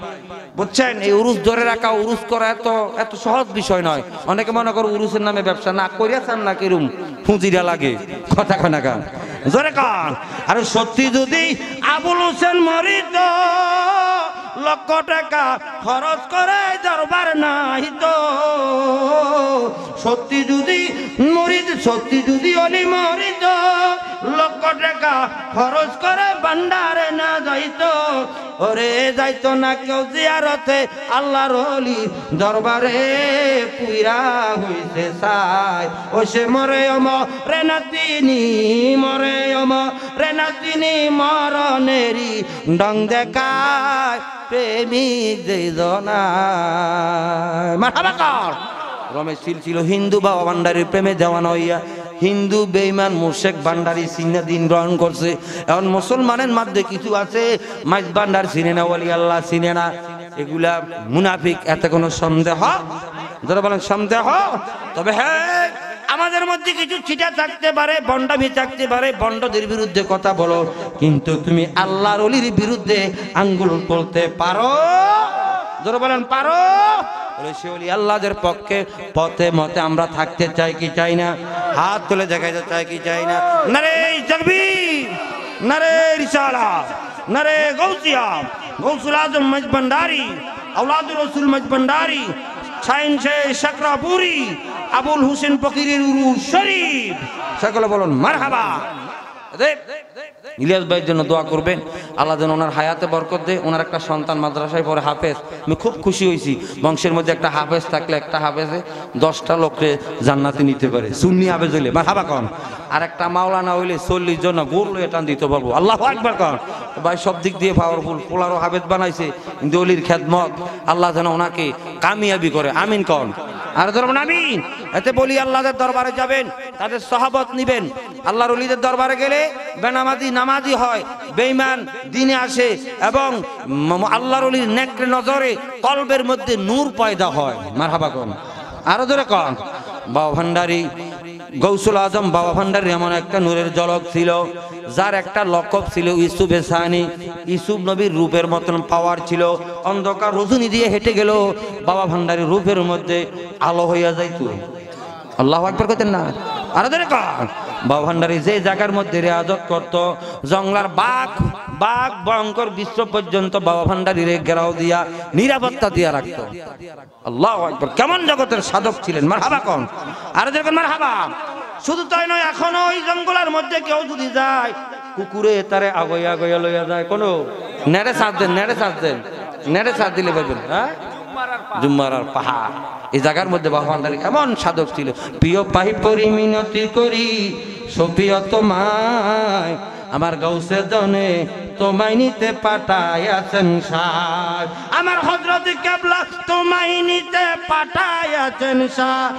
বুঝছেন এই উরুস ধরে রাখা উরুস করা এত এত সহজ বিষয় নয় অনেকে মনে করো উরুসের নামে ব্যবসা না করিয়াছেন না কিরম ফুঁজিরা লাগে কথা খানা জোরে কর আর সত্যি যদি আবুল হোসেন মরিত লক্ষ টাকা খরচ করে দরবার নাই তো সত্যি যদি মরিত সত্যি যদি অলি মরিত লক্ষ টাকা খরচ করে ভান্ডারে না যাইত ওরে যাইত না কেউ জিয়ারতে আল্লাহ রলি দরবারে পুইরা হইছে সাই ও সে মরে অম রে না তিনি মরে অমরে নাতিনি মরণেরি ডং দেখায় প্রেমিক দেদনায় রমেশ ছিল ছিল হিন্দু বা ভান্ডারির প্রেমে জওয়ান হইয়া হিন্দু বেইমান মোশেক ভান্ডারি সিনে দিন গ্রহণ করছে এখন মুসলমানের মধ্যে কিছু আছে মাইজ ভান্ডার চিনে না আল্লাহ চিনে এগুলা মুনাফিক এতে কোনো সন্দেহ যারা বলেন সন্দেহ তবে হ্যাঁ আমাদের মধ্যে কিছু ছিটা থাকতে পারে বন্ডামি থাকতে পারে বন্ডদের বিরুদ্ধে কথা বলো কিন্তু তুমি আল্লাহর অলির বিরুদ্ধে আঙ্গুল তুলতে পারো ধরে বলেন পারো আল্লাহদের পক্ষে পথে মতে আমরা থাকতে চাই কি চাই না হাত তুলে দেখাইতে চাই কি চাই না নারে জগবি নারে রিসালা নারে গৌসিয়া গৌসুল আজম মজবন্ডারি اولاد رسول مجبنداری সাইন্সে আবুল হুসেন ফকিরের শরীফ সকলে বলুন মারহাবা ইলিয়াস ভাইয়ের জন্য দোয়া করবেন আল্লাহ যেন ওনার হায়াতে বরকত দেয় ওনার একটা সন্তান মাদ্রাসায় পরে হাফেজ আমি খুব খুশি হয়েছি বংশের মধ্যে একটা হাফেজ থাকলে একটা হাফেজে দশটা লোককে জান্নাতে নিতে পারে সুন্নি হাফেজ হইলে বা হাবা কন আর একটা মাওলানা হইলে চল্লিশ জন গোল এটান দিতে পারবো আল্লাহ একবার কন ভাই সব দিক দিয়ে পাওয়ারফুল পোলারও হাফেজ বানাইছে দলির অলির খেদমত আল্লাহ যেন ওনাকে কামিয়াবি করে আমিন কন আর ধরবেন আমিন এতে বলি আল্লাহদের দরবারে যাবেন তাদের সহাবত নিবেন আল্লাহর অলিদের দরবারে গেলে বেনামাজি নামাজি হয় বেইমান দিনে আসে এবং আল্লাহর অলির নেকড়ে নজরে কলবের মধ্যে নূর পয়দা হয় মারহাবা কন আরো ধরে কন বা ভান্ডারী গৌসুল আজম বাবা ভান্ডার এমন একটা নূরের জলক ছিল যার একটা লকব ছিল ইসুফ এসানি ইসুফ নবীর রূপের মতন পাওয়ার ছিল অন্ধকার রজনী দিয়ে হেঁটে গেল বাবা ভান্ডারের রূপের মধ্যে আলো হইয়া যাইত আল্লাহ একবার করতেন না আর ভান্ডারী যে জায়গার মধ্যে রেয়াজত করত জংলার বাঘ বাঘ ভয়ঙ্কর বিশ্ব পর্যন্ত বাবা ভান্ডারীর ঘেরাও দিয়া নিরাপত্তা দিয়া রাখত আল্লাহ কেমন জগতের সাধক ছিলেন মার হাবা কন আর দেখেন মার হাবা শুধু তাই নয় এখনো ওই জঙ্গলের মধ্যে কেউ যদি যায় কুকুরে তারে আগয়া আগয়া লইয়া যায় কোনো নেড়ে সাজ দেন নেড়ে সাজ দেন নেড়ে সাজ দিলে পাবেন হ্যাঁ জুম্মারার পাহাড় এই জায়গার মধ্যে ভগবানের এমন সাধক ছিল প্রিয় পাহি পরি মিনতি করি সপিয় তোমায় আমার গৌসে জনে তোমায় নিতে পাঠাইয়াছেন সার আমার হজরত কেবলা তোমায় নিতে পাঠাইয়াছেন সার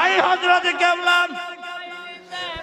আই হজরত কেবলা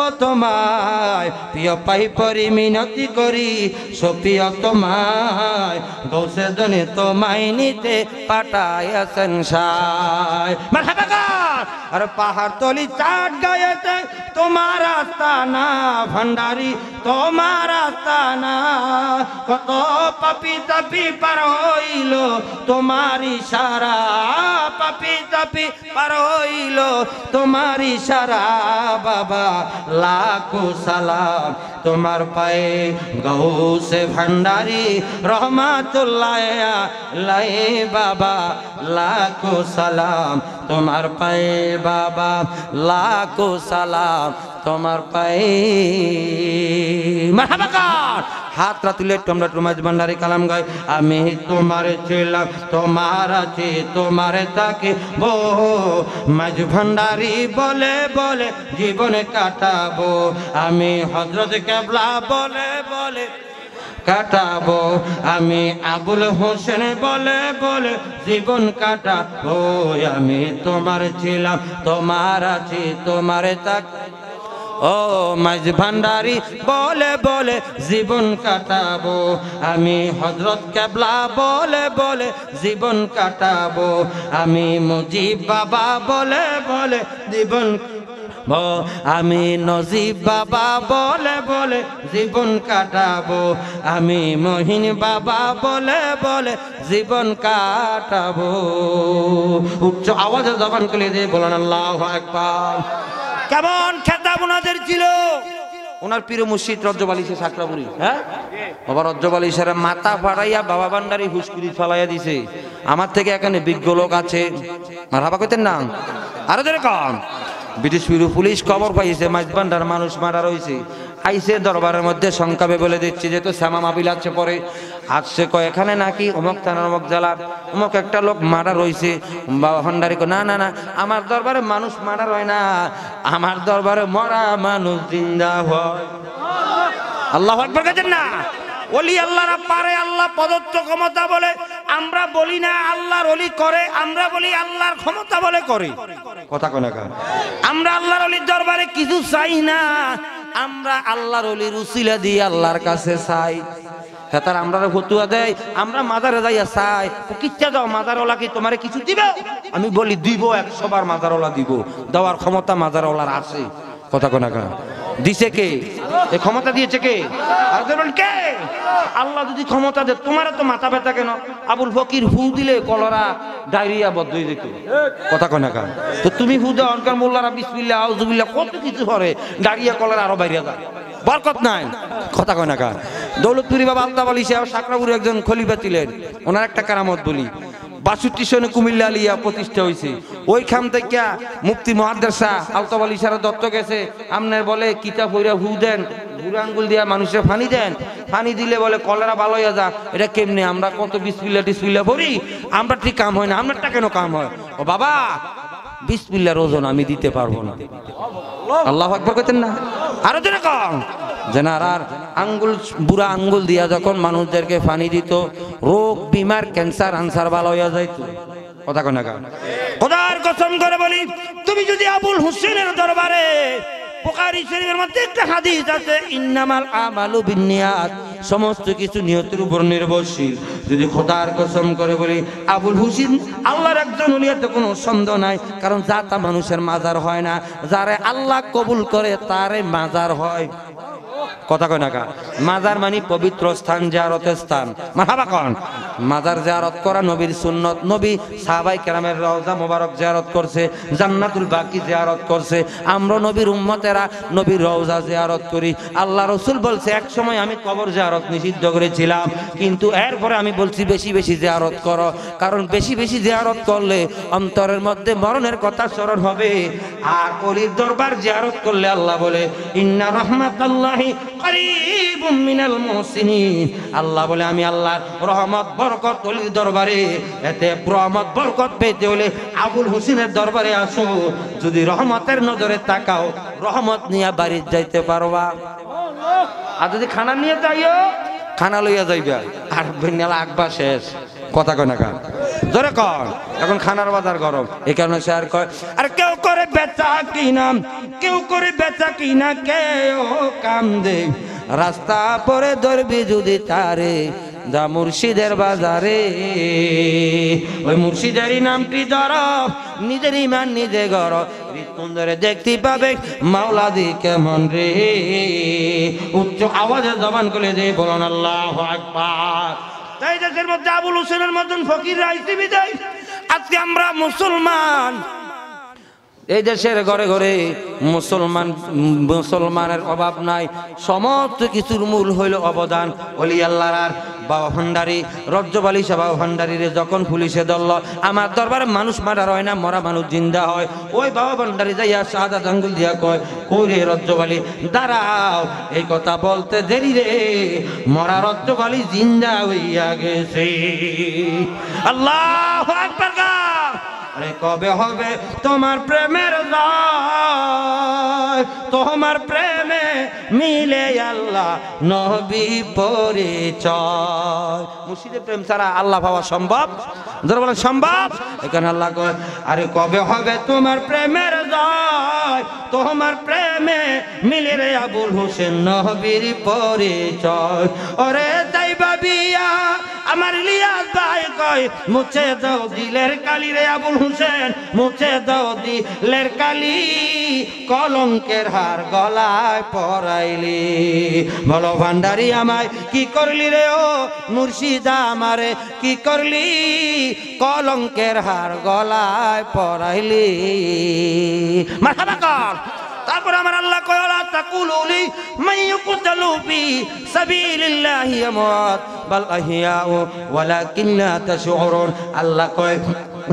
যাব তোমায় প্রিয় পাই পরি মিনতি করি সপিয় তোমায় গৌসে ধনে তোমায় নিতে পাঠাইয়াছেন সায় আর পাহাড় তলি চাট গায়েছে তোমার আস্তানা ভান্ডারি তোমার আস্তানা কত পাপি তাপি পার হইল তোমারি সারা পাপি তাপি পার হইল তোমারি সারা বাবা লাখো সালাম তোমার পায়ে গৌসে ভান্ডারি রহমাতুল্লাহ লাই বাবা লাখো সালাম তোমার পায়ে বাবা লাখো সালাম তোমার পায়ে মারহাবাকার হাতরা তুলে তোমরা তোমার ভান্ডারি কালাম গাই আমি তোমার ছিলাম তোমার আছে তোমার তাকে বো মাঝ ভান্ডারি বলে বলে জীবনে কাটা কাটাবো আমি হজরত কেবলা বলে বলে কাটাবো আমি আবুল হোসেন বলে বলে জীবন কাটাবো আমি তোমার ছিলাম তোমার আছি তোমার তাক ও মাঝ ভান্ডারি বলে বলে জীবন কাটাবো আমি হজরত কেবলা বলে বলে জীবন কাটাবো আমি মুজিব বাবা বলে বলে জীবন আমি নজিব বাবা বলে বলে জীবন কাটাবো আমি মহিন বাবা বলে বলে জীবন কাটাবো উচ্চ আওয়াজে জবান করে দিয়ে বলেন আল্লাহ একবার কেমন খেতাব ওনাদের ছিল ওনার পীর মুর্শিদ রজ্জব আলী শেখ হ্যাঁ বাবা রজ্জব আলী সারা মাথা ফাড়াইয়া বাবা ভান্ডারি হুসকুরি ফালাইয়া দিছে আমার থেকে এখানে বিজ্ঞ লোক আছে মারাবা কইতেন না আরো যেরকম ব্রিটিশ বিরু পুলিশ খবর পাইছে মাঝবান্ডার মানুষ মারা রয়েছে আইসে দরবারের মধ্যে সংকাবে বলে দিচ্ছি যেহেতু শ্যামা মাবিল আছে পরে আসছে কয় এখানে নাকি অমুক থানার অমুক জেলার অমুক একটা লোক মারা রয়েছে বাবা হন্ডারি না না না আমার দরবারে মানুষ মারা রয় না আমার দরবারে মরা মানুষ জিন্দা হয় আল্লাহ না অলি আল্লাহরা পারে আল্লাহ প্রদত্ত ক্ষমতা বলে আমরা বলি না আল্লাহর অলি করে আমরা বলি আল্লাহর ক্ষমতা বলে করে কথা কোনা আমরা আল্লাহর অলির দরবারে কিছু চাই না আমরা আল্লাহর অলির উচিলা দিয়ে আল্লাহর কাছে চাই হেতার হ্যাঁ, আমরা ফতুয়া দেয় আমরা মাজারে যাইয়া চাই কিচ্ছা দাও মাজারওয়ালা কি তোমার কিছু দিবে আমি বলি দিব একশোবার বার মাজারওয়ালা দিব দেওয়ার ক্ষমতা মাজারওয়ালার আছে কথা কোনা দিছে কে ক্ষমতা দিয়েছে কে কে আল্লাহ যদি ক্ষমতা দে তোমার তো মাথা ব্যথা কেন আবুল ফকির হু দিলে কলরা ডায়রিয়া বদ্ধ হয়ে যেত কথা কনা কান তো তুমি হু দেওয়া অনকার মোল্লারা বিসমিল্লা আউজুবিল্লা কত কিছু করে ডায়রিয়া কলরা আরো বাইরে যায় বরকত নাই কথা কনা কান দৌলতপুরি বাবা আলতাব আলী সাহেব সাকরাপুর একজন খলিফা ছিলেন ওনার একটা কারামত বলি বাষট্টি সনে কুমিল্লা আলিয়া প্রতিষ্ঠা হয়েছে ওইখান থেকে মুক্তি মহাদ্রাসা আলতাবাল সারা দত্ত গেছে আপনার বলে কিতাব হইরা হু দেন ঘুরাঙ্গুল দিয়া মানুষের ফানি দেন ফানি দিলে বলে কলেরা ভালো হয়ে যা এটা কেমনে আমরা কত বিসপিল্লা টিসপিল্লা ভরি আমরা ঠিক কাম হয় না আপনারটা কেন কাম হয় ও বাবা বিসমিল্লার ওজন আমি দিতে পারবো না আল্লাহ আকবর করতেন না আরো যেন কম যেনার আর আঙ্গুল বুড়া আঙ্গুল দিয়া যখন মানুষদেরকে ফানি দিত রোগ বিমার ক্যান্সার আনসার ভালো হইয়া যাইত কথা কোন খোদার কসম করে বলি তুমি যদি আবুল হুসেনের দরবারে বোকারি শরীফের মধ্যে একটা হাদিস আছে ইন্নামাল আমালু বিনিয়াত সমস্ত কিছু নিয়তের উপর নির্ভরশীল যদি খোদার কসম করে বলি আবুল হুসেন আল্লাহর একজন উলিয়াতে কোনো সন্দেহ নাই কারণ যা তা মানুষের মাজার হয় না যারে আল্লাহ কবুল করে তারে মাজার হয় কথা কয় না মাজার মানে পবিত্র স্থান জারতের স্থান মারহাবা কন মাজার জারত করা নবীর সুন্নত নবী সাহাবাই কেরামের রওজা মোবারক জিয়ারত করছে জান্নাতুল বাকি জিয়ারত করছে আমরা নবীর উম্মতেরা নবীর রওজা জিয়ারত করি আল্লাহ রসুল বলছে এক সময় আমি কবর জিয়ারত নিষিদ্ধ করেছিলাম কিন্তু এরপরে আমি বলছি বেশি বেশি জিয়ারত করো কারণ বেশি বেশি জিয়ারত করলে অন্তরের মধ্যে মরণের কথা স্মরণ হবে আর অলির দরবার জিয়ারত করলে আল্লাহ বলে ইন্না রহমাত আল্লাহি আল্লাহ বলে আমি আল্লাহ রহমত বরকত অলি দরবারে এতে রহমত বরকত পেতে হলে আবুল হোসেনের দরবারে আসো যদি রহমতের নজরে তাকাও রহমত নিয়ে বাড়ির যাইতে পারবা আর যদি খানা নিয়ে যাইও খানা লইয়া যাইবা আর বেনালা আকবা শেষ কথা কয় না জোরে কর এখন খানার বাজার গরম এই কারণে শেয়ার কর আর কেউ করে বেচা কিনা কেউ করে বেচা কিনা কেউ কাম দে রাস্তা পরে ধরবি যদি তারে যা মুর্শিদের বাজারে ওই মুর্শিদেরই নামটি ধর নিজের ইমান নিজে গর সুন্দরে দেখতে পাবে মাওলাদি কেমন রে উচ্চ আওয়াজে জবান করে দে বলুন আল্লাহ আকবার তাই দেশের মধ্যে আবুল হোসেনের মতন ফকির রাজনীতিবিদ আজকে আমরা মুসলমান এই দেশের ঘরে ঘরে মুসলমান মুসলমানের অভাব নাই সমস্ত কিছুর মূল হইল অবদান অলি আল্লাহ বাবা ভান্ডারি রজ্জবালি সাবা ভান্ডারি রে যখন পুলিশে ধরল আমার দরবারে মানুষ মারা হয় না মরা মানুষ জিন্দা হয় ওই বাবা ভান্ডারি যাইয়া সাদা জঙ্গল দিয়া কয় কই রে রজ্জবালি দাঁড়াও এই কথা বলতে দেরি রে মরা রজ্জবালি জিন্দা হইয়া গেছে আল্লাহ আরে কবে হবে তোমার প্রেমের লয় তোমার প্রেমে মিলে আল্লাহ নবী পরিচয় মুর্শিদের প্রেম ছাড়া আল্লাহ ভাবা সম্ভব ধরো বলেন সম্ভব এখানে আল্লাহ কয় আরে কবে হবে তোমার প্রেমের জয় তোমার প্রেমে মিলে রে আবুল হোসেন নবীর পরিচয় ওরে তাই বাবিয়া আমার লিয়া তাই কয় মুছে দাও দিলের কালি রে আবুল হোসেন মুছে দাও দিলের কালি কলঙ্কের হার গলায় পরাইলি বলো ভান্ডারি আমায় কি করলি রে ও মুর্শিদা আমারে কি করলি কলঙ্কের হার গলায় পরাইলি মাথা তারপর আমার আল্লাহ কয়লা তাকুলুলি মাইয়ু ফি সাবিলিল্লাহি আমাত বাল আহিয়া ওয়ালাকিন্না তাশউরুন আল্লাহ কয়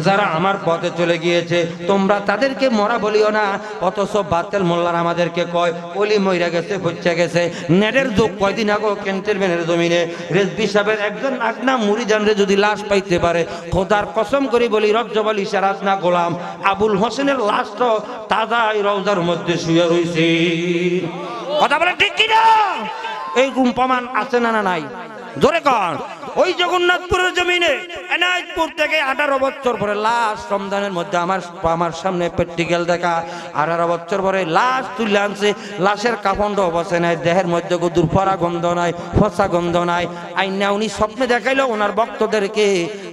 যারা আমার পথে চলে গিয়েছে তোমরা তাদেরকে মরা বলিও না অথচ বাতেল মোল্লার আমাদেরকে কয় অলি মইরা গেছে ফুচ্ছে গেছে নেটের যোগ কয়দিন আগো ক্যান্টেনমেন্টের জমিনে রেজবি সাহেবের একজন আগনা মুড়ি জানরে যদি লাশ পাইতে পারে খোদার কসম করি বলি রজ্জবল ইশারাত না গোলাম আবুল হোসেনের লাশ তো তাজা রওজার মধ্যে শুয়ে রয়েছে কথা বলে ঠিক কিনা এই প্রমাণ আছে না না নাই জোরে কর ওই জগন্নাথপুরের জমিনে এনায়তপুর থেকে আঠারো বছর পরে লাশ রমজানের মধ্যে আমার আমার সামনে প্র্যাকটিক্যাল দেখা আঠারো বছর পরে লাশ তুলে আনছে লাশের কাপন্ড অবস্থা নাই দেহের মধ্যে গদুর ফরা গন্ধ নাই ফসা গন্ধ নাই আইনা উনি স্বপ্নে দেখাইল ওনার ভক্তদেরকে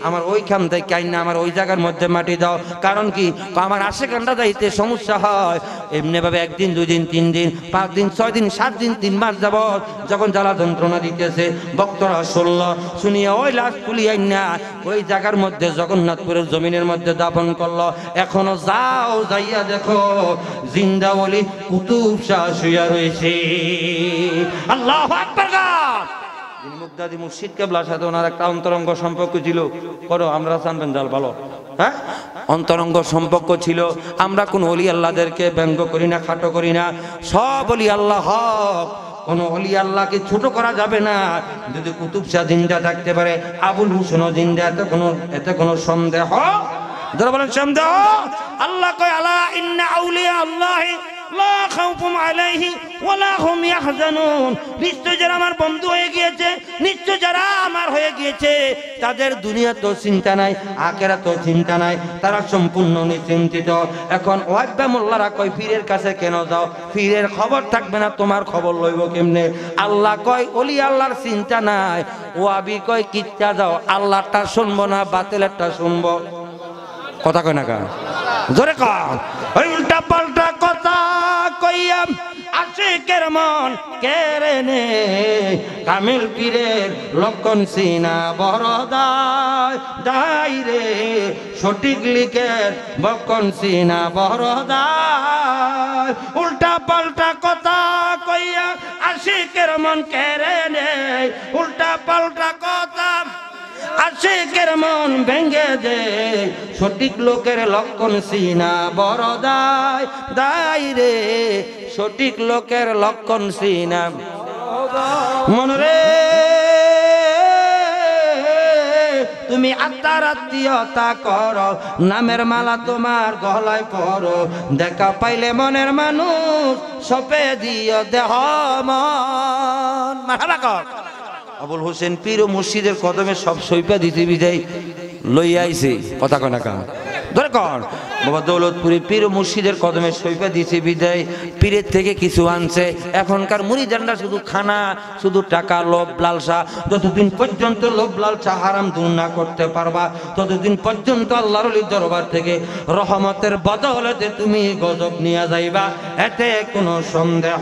আমার ওইখান থেকে আইনা আমার ওই জায়গার মধ্যে মাটি দাও কারণ কি আমার আশে আশেখানটা যাইতে সমস্যা হয় এমনি ভাবে একদিন দুই দিন তিন দিন পাঁচ দিন ছয় দিন সাত দিন তিন মাস যাবৎ যখন জ্বালা যন্ত্রণা দিতেছে ভক্তরা শুনিয়া ওই লাশ না ওই জায়গার মধ্যে জগন্নাথপুরের জমিনের মধ্যে দাপন করলো এখনো যাও যাইয়া দেখো জিন্দা বলি কুতুব শাহ শুয়া রয়েছে আল্লাহ একটা অন্তরঙ্গ সম্পর্ক ছিল আমরা হ্যাঁ অন্তরঙ্গ সম্পর্ক ছিল আমরা কোন অলি আল্লাহদেরকে ব্যঙ্গ করি না খাটো করি না সব অলি আল্লাহ হক কোনো অলি আল্লাহকে ছোট করা যাবে না যদি কুতুব শাহ জিন্দা থাকতে পারে আবুল হুসেন জিন্দা এত কোনো এতে কোনো সন্দেহ ধরো বলেন সন্দেহ আল্লাহ কয় আলা ইন্না আউলিয়া আল্লাহ যারা হয়ে গিয়েছে তাদের চিন্তা নাই তো চিন্তা নাই তারা সম্পূর্ণ নিশ্চিন্তিত এখন মোল্লারা কয় কাছে কেন যাও পীরের খবর থাকবে না তোমার খবর লইব কেমনে আল্লাহ কয় অলি আল্লাহর চিন্তা নাই আবি কয় কিচ্ছা যাও আল্লাহটা শুনবো না একটা শুনবো কথা কয় না কেন জোরে কন ওই উল্টা পাল্টা লইয়া আশিকের মন কেড়ে নে কামিল পীরের লক্ষণ সিনা বরদায় দাই রে সঠিক লিখের বক্ষণ সিনা বরদায় উল্টা পাল্টা কথা কইয়া আশিকের মন কেড়ে নে উল্টা পাল্টা কথা আশেকের মন ভেঙে দে সঠিক লোকের লক্ষণ সিনা বড় দায় দায় রে সঠিক লোকের লক্ষণ সিনা রে তুমি আত্মার আত্মীয়তা কর নামের মালা তোমার গলায় পর দেখা পাইলে মনের মানুষ সপে দিয় দেহ মন মাথা আবুল হোসেন পীর ও মসজিদের কদমে সব সৈপা দিতে বিদায় লইয়া আইছে কথা কনা কাম ধরে কন বাবা দৌলতপুরে পীর মসজিদের কদমে সৈপা দিছে বিদায় পীরের থেকে কিছু আনছে এখনকার মুড়িদানরা শুধু খানা শুধু টাকা লোভ লালসা যতদিন পর্যন্ত লোভ লালসা হারাম দূর না করতে পারবা ততদিন পর্যন্ত আল্লাহর দরবার থেকে রহমতের বদলতে তুমি গজব নিয়ে যাইবা এতে কোনো সন্দেহ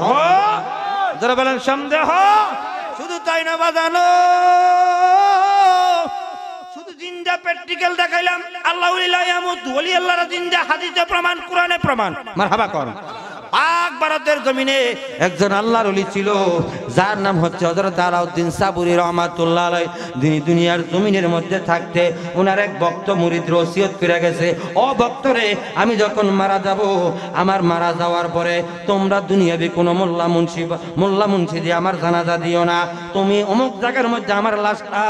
ধরে বলেন সন্দেহ শুধু তাই না বাজানো শুধু জিন্দা প্র্যাকটিক্যাল দেখাইলাম আল্লাহ আল্লাহরা জিন্দা হাদিসে প্রমাণ কোরআনে প্রমাণ হাবা কর পাক ভারতের জমিনে একজন আল্লাহর অলি ছিল যার নাম হচ্ছে হজরত আলাউদ্দিন সাবুরি রহমাতুল্লাহ যিনি দুনিয়ার জমিনের মধ্যে থাকতে ওনার এক ভক্ত মুরিদ রসিয়ত ফিরে গেছে ও ভক্তরে আমি যখন মারা যাব আমার মারা যাওয়ার পরে তোমরা দুনিয়াবি কোনো মোল্লা মুন্সি মোল্লা মুন্সি দিয়ে আমার জানাজা দিও না তুমি অমুক জায়গার মধ্যে আমার লাশটা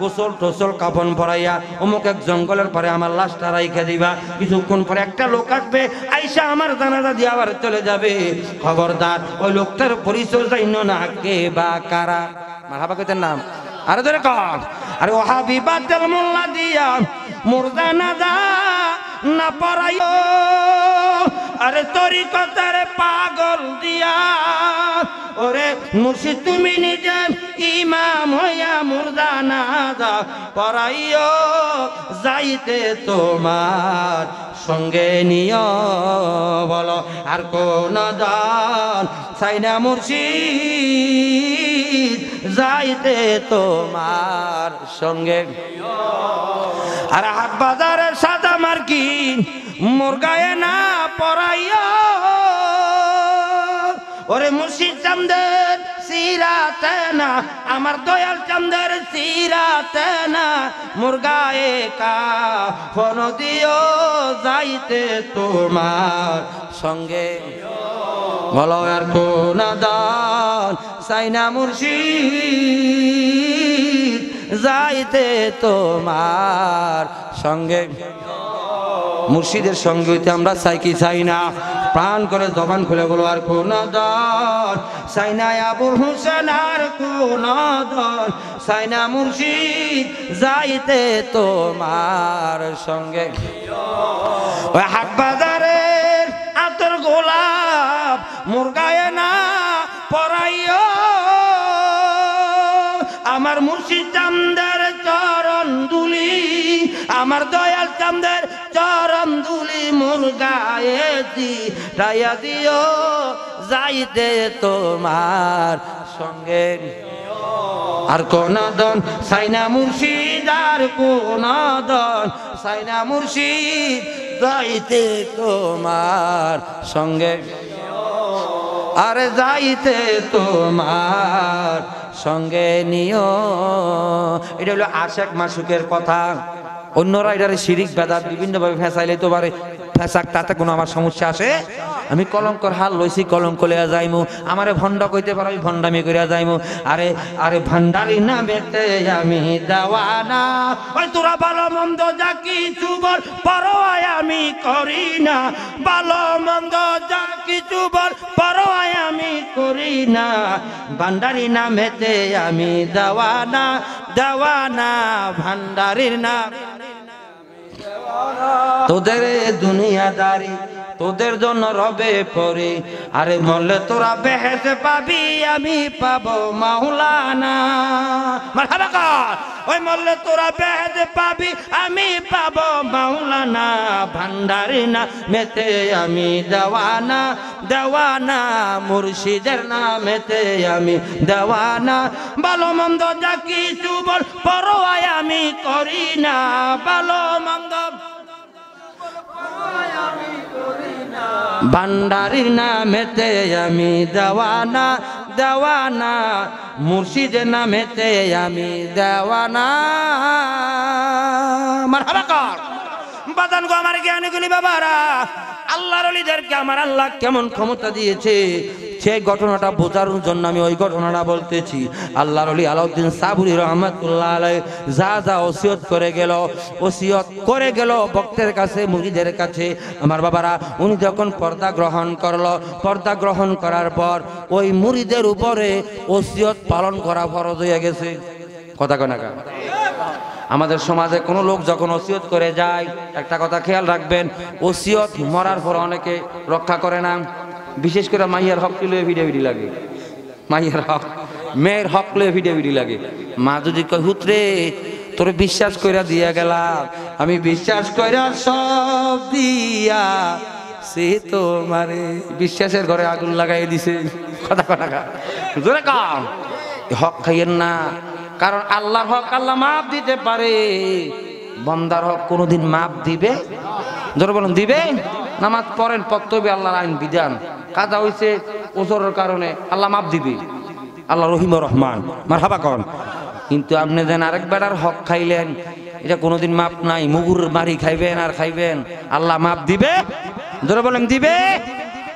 গোসল টোসল কাফন ভরাইয়া অমুক এক জঙ্গলের পরে আমার লাশটা রাইখে দিবা কিছুক্ষণ পরে একটা লোক আসবে আইসা আমার জানাজা দিয়ে আবার চলে যাবে খবরদার ওই লোকটার পরিচয় জানো না কে বা কারা মারাবা কইতেন নাম আরে ধরে কর আরে ওহাবি বাতেল মোল্লা দিয়া মুর্দা না দা না পড়াই আরে তরি কথারে পাগল দিয়া ওরে মুর্শিদ তুমি নিজে ইমাম হইয়া মুর্দানাজা পড়াইও যাইতে তোমার সঙ্গে নিয় বলো আর কোন দান চাই না মুর্শিদ যাইতে তোমার সঙ্গে আর হাট বাজারে সাদা মার্কি মুরগায় না পড়াইয়া ওরে মুর্শিদ চান্দে সিরাতনা আমার দয়াল চন্দ্রের সিরাতনা মুরগা একা ফোন দিও যাইতে তোমার সঙ্গে বলো আর কোন দান সাইনা মুর্শি যাইতে তোমার সঙ্গে মুর্শিদের সঙ্গে হইতে আমরা চাই কি চাই না প্রাণ করে জবান খুলে বলো আর কোন দল সাইনা আবু হুসেন আর কোন দল সাইনা মুর্শিদ যাইতে তোমার সঙ্গে ওই বাজারের আতর গোলাপ মুরগায় না পরাইও আমার মুর্শিদ আমার দয়াল চান্দের চরণ দুলি মোর গায়ে রায়া দিও যাইতে তোমার সঙ্গে আর কোন দন সাইনা মুর্শিদ আর কোন দন সাইনা মুর্শিদ যাইতে তোমার সঙ্গে আর যাইতে তোমার সঙ্গে নিও এটা হলো আশেক মাসুকের কথা অন্যরা এটারে শিরিক বেদাত বিভিন্নভাবে ফেঁসাইলে তো পারে ফেসাক তাতে কোনো আমার সমস্যা আছে আমি কলঙ্কর হাল লইছি কলঙ্ক লইয়া যাইমু আমারে ভণ্ড কইতে পারো আমি ভণ্ডামি করিয়া যাইমু আরে আরে ভান্ডারি না বেতে আমি দেওয়ানা ওই তোরা ভালো মন্দ যা কিছু বল পরোয়া আমি করি না ভালো মন্দ যা কিছু বল পরোয়া আমি করি না ভান্ডারি নামেতে আমি দেওয়ানা দেওয়ানা ভান্ডারির নাম তোদের দুনিয়াদারি তোদের জন্য রবে পরে আরে মরলে তোরা বেহেতে পাবি আমি পাবো মাওলানা ওই মরলে তোরা বেহেতে পাবি আমি পাবো মাওলানা ভান্ডারি না মেতে আমি দেওয়ানা দেওয়ানা মুর্শিদের না মেতে আমি দেওয়ানা ভালো মন্দ যা কিছু বল পর আমি করি না ভালো মন্দ ভান্ডারির নামেতে আমি দেওয়ানা দেওয়ানা মুর্শিদ নামেতে আমি দেওয়ানা আমার বাদান গো আমার জ্ঞানগুলি বাবারা আল্লাহর আমার আল্লাহ কেমন ক্ষমতা দিয়েছে সেই ঘটনাটা বোঝার জন্য আমি ওই ঘটনাটা বলতেছি আল্লাহ আলী আলাউদ্দিন সাবুরি রহমতুল্লাহ আলাই যা যা ওসিয়ত করে গেল ওসিয়ত করে গেল ভক্তের কাছে মুরিদের কাছে আমার বাবারা উনি যখন পর্দা গ্রহণ করলো পর্দা গ্রহণ করার পর ওই মুরিদের উপরে ওসিয়ত পালন করা ফরজ হয়ে গেছে কথা কেন আমাদের সমাজে কোনো লোক যখন ওসিয়ত করে যায় একটা কথা খেয়াল রাখবেন ওসিয়ত মরার পর অনেকে রক্ষা করে না বিশেষ করে মাইয়ার হক লয়ে ভিডি লাগে মাইয়ার হক মেয়ের হক লয়ে ভিডি লাগে মা যদি কয় হুতরে তোর বিশ্বাস কইরা দিয়া গেলাম আমি বিশ্বাস কইরা সব দিয়া সে তো মারে বিশ্বাসের ঘরে আগুন লাগাই দিছে কথা কথা জোরে কাম হক খাইয়েন না কারণ আল্লাহর হক আল্লাহ মাপ দিতে পারে বন্দার হক কোনোদিন মাপ দিবে ধরে বলুন দিবে নামাজ পড়েন পত্তবে আল্লাহর আইন বিধান কাজা হয়েছে ওজোরের কারণে আল্লাহ মাপ দিবে আল্লাহ রহিম রহমান মারহাবা করেন কিন্তু আপনি যেন আরেক বেড়ার হক খাইলেন এটা কোনোদিন মাপ নাই মুগুর মারি খাইবেন আর খাইবেন আল্লাহ মাপ দিবে ধরে বলেন দিবে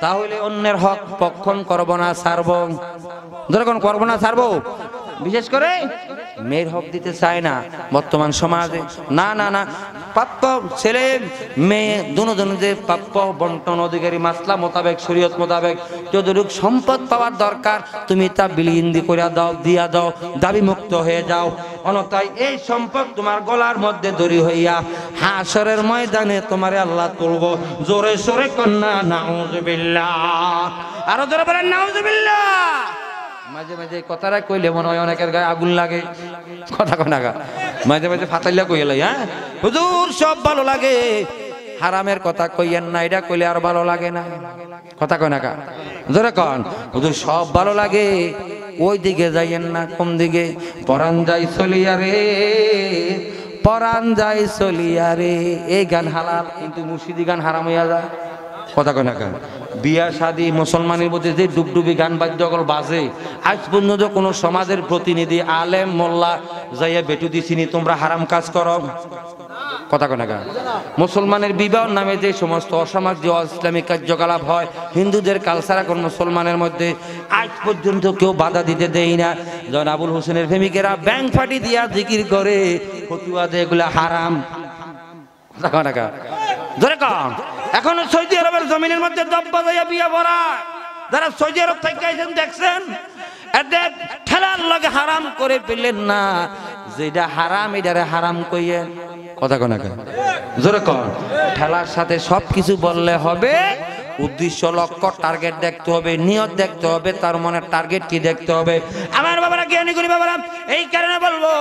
তাহলে অন্যের হক পক্ষণ করব না সারব ধরে কোন করব না সারব বিশেষ করে মেয়ের হক দিতে চায় না বর্তমান সমাজে না না না প্রাপ্য ছেলে মেয়ে দুজনদের প্রাপ্য বন্টন অধিকারী মাসলা মোতাবেক শরীয়ত মোতাবেক যতটুক সম্পদ পাওয়ার দরকার তুমি তা বিলিন্দি করে দাও দিয়া দাও দাবি মুক্ত হয়ে যাও অনতাই এই সম্পদ তোমার গলার মধ্যে দড়ি হইয়া হাসরের ময়দানে তোমার আল্লাহ তুলব জোরে সোরে কন্যা নাউজুবিল্লাহ আরো ধরে বলেন নাউজুবিল্লাহ মাঝে মাঝে কথাটা কইলে মনে হয় অনেকের গায়ে আগুন লাগে কথা কনা গা মাঝে মাঝে ফাতাইলা কইলে হ্যাঁ হুজুর সব ভালো লাগে হারামের কথা কইয়েন না এটা কইলে আর ভালো লাগে না কথা না কা জোরে কন হুজুর সব ভালো লাগে ওই দিকে যাইয়েন না কোন দিকে পরান যাই চলিয়া রে পরান যাই চলিয়া রে এই গান হালাল কিন্তু মুর্শিদি গান হারাম হইয়া যায় কথা না কা বিয়া শাদি মুসলমানের মধ্যে যে ডুবডুবি গান বাদ্যকল বাজে আজ পর্যন্ত কোনো সমাজের প্রতিনিধি আলেম মোল্লা যাইয়া বেটু দিছিনি তোমরা হারাম কাজ করো কথা কথা মুসলমানের বিবাহ নামে যে সমস্ত অসামাজ যে ইসলামিক কার্যকলাপ হয় হিন্দুদের কালচার এখন মুসলমানের মধ্যে আজ পর্যন্ত কেউ বাধা দিতে দেই না যখন আবুল হোসেনের প্রেমিকেরা ব্যাংক ফাটি দিয়া জিকির করে ফতুয়া দেয় এগুলা হারাম কথা কোনা ধরে কম এখনো সৌদি আরবের জমিনের মধ্যে দব্বা বিয়া ভরা যারা সৌদি আরব থেকে আইছেন দেখছেন এদের ঠেলার লগে হারাম করে পেলেন না যেটা হারাম এটারে হারাম কইয়েন কথা কোন জোরে কন ঠেলার সাথে সব কিছু বললে হবে উদ্দেশ্য লক্ষ্য টার্গেট দেখতে হবে নিয়ত দেখতে হবে তার মনে টার্গেট কি দেখতে হবে আমার বাবারা জ্ঞানী করি বাবারা এই কারণে বলবো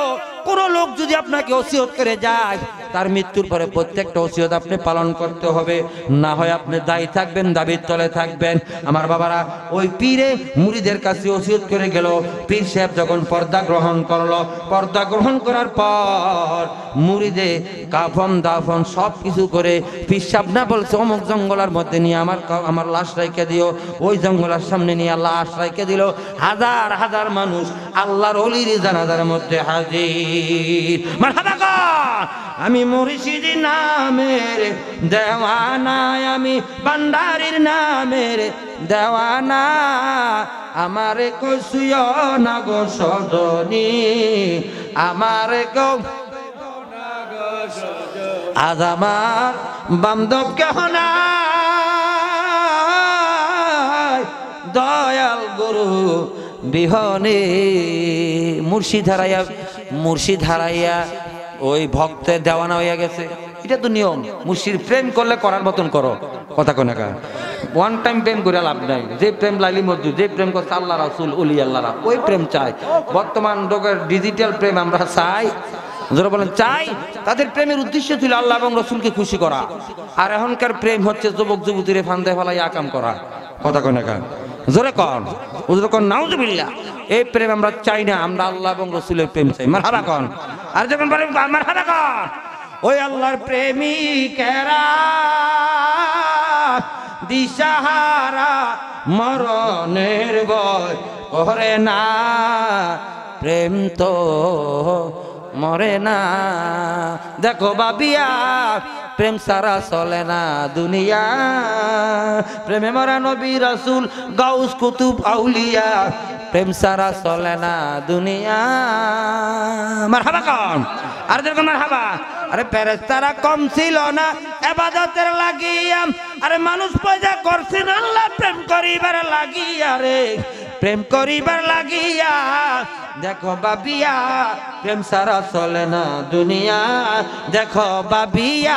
কোনো লোক যদি আপনাকে ওসিয়ত করে যায় তার মৃত্যুর পরে প্রত্যেকটা ওসিয়ত আপনি পালন করতে হবে না হয় আপনি দায়ী থাকবেন দাবির তলে থাকবেন আমার বাবারা ওই পীরে মুড়িদের কাছে ওসিয়ত করে গেল পীর সাহেব যখন পর্দা গ্রহণ করলো পর্দা গ্রহণ করার পর মুড়িদে কাফন দাফন সব কিছু করে পীর সাহেব না বলছে অমুক জঙ্গলার মধ্যে নিয়ে আমার আমার লাশ রেখে দিও ওই জঙ্গলার সামনে নিয়ে লাশ রেখে দিল হাজার হাজার মানুষ আল্লাহর অলির জানাজার মধ্যে হাজির আমি মুর্শিদ নামের দেওয়ানা আমি ভান্ডারির নামের দেওয়ানা আমার কসুয় না গো সদনী আমার গো আজ আমার বান্ধব কেহ দয়াল গুরু বিহনে মুর্শিদ হারাইয়া মুর্শিদ হারাইয়া ওই ভক্তে দেওয়ানা হইয়া গেছে এটা তো নিয়ম মুর্শির প্রেম করলে করার মতন করো কথা কোন ওয়ান টাইম প্রেম করে লাভ নাই যে প্রেম লাইলি মজুর যে প্রেম করছে আল্লাহ রাসুল অলি আল্লাহরা ওই প্রেম চাই বর্তমান লোকের ডিজিটাল প্রেম আমরা চাই যারা বলেন চাই তাদের প্রেমের উদ্দেশ্য ছিল আল্লাহ এবং রসুলকে খুশি করা আর এখনকার প্রেম হচ্ছে যুবক যুবতীরে ফান্দে ফেলাই আকাম করা কথা কোন জোরে কন হুজুর কন নাউজুবিল্লাহ এই প্রেম আমরা চাই না আমরা আল্লাহ এবং রসুলের প্রেম চাই হারা কন আর যখন প্রেম মারহারা কন ওই আল্লাহর প্রেমিকেরা দিশাহারা মরণের বয় করে না প্রেম তো মরে না দেখো বাবিয়া প্রেম সারা চলে না দুনিয়া প্রেমে মরা নবী রসুল গাউস কুতুব আউলিয়া প্রেম সারা চলে না দুনিয়া মার হাবা কম আর দেখো মার হাবা আরে তারা কম ছিল না এবাদতের লাগিয়াম আরে মানুষ পয়সা করছিল না প্রেম করিবার লাগিয়া রে প্রেম করিবার লাগিয়া দেখো বাবিয়া প্রেম সারা চলে না দুনিয়া দেখো বাবিয়া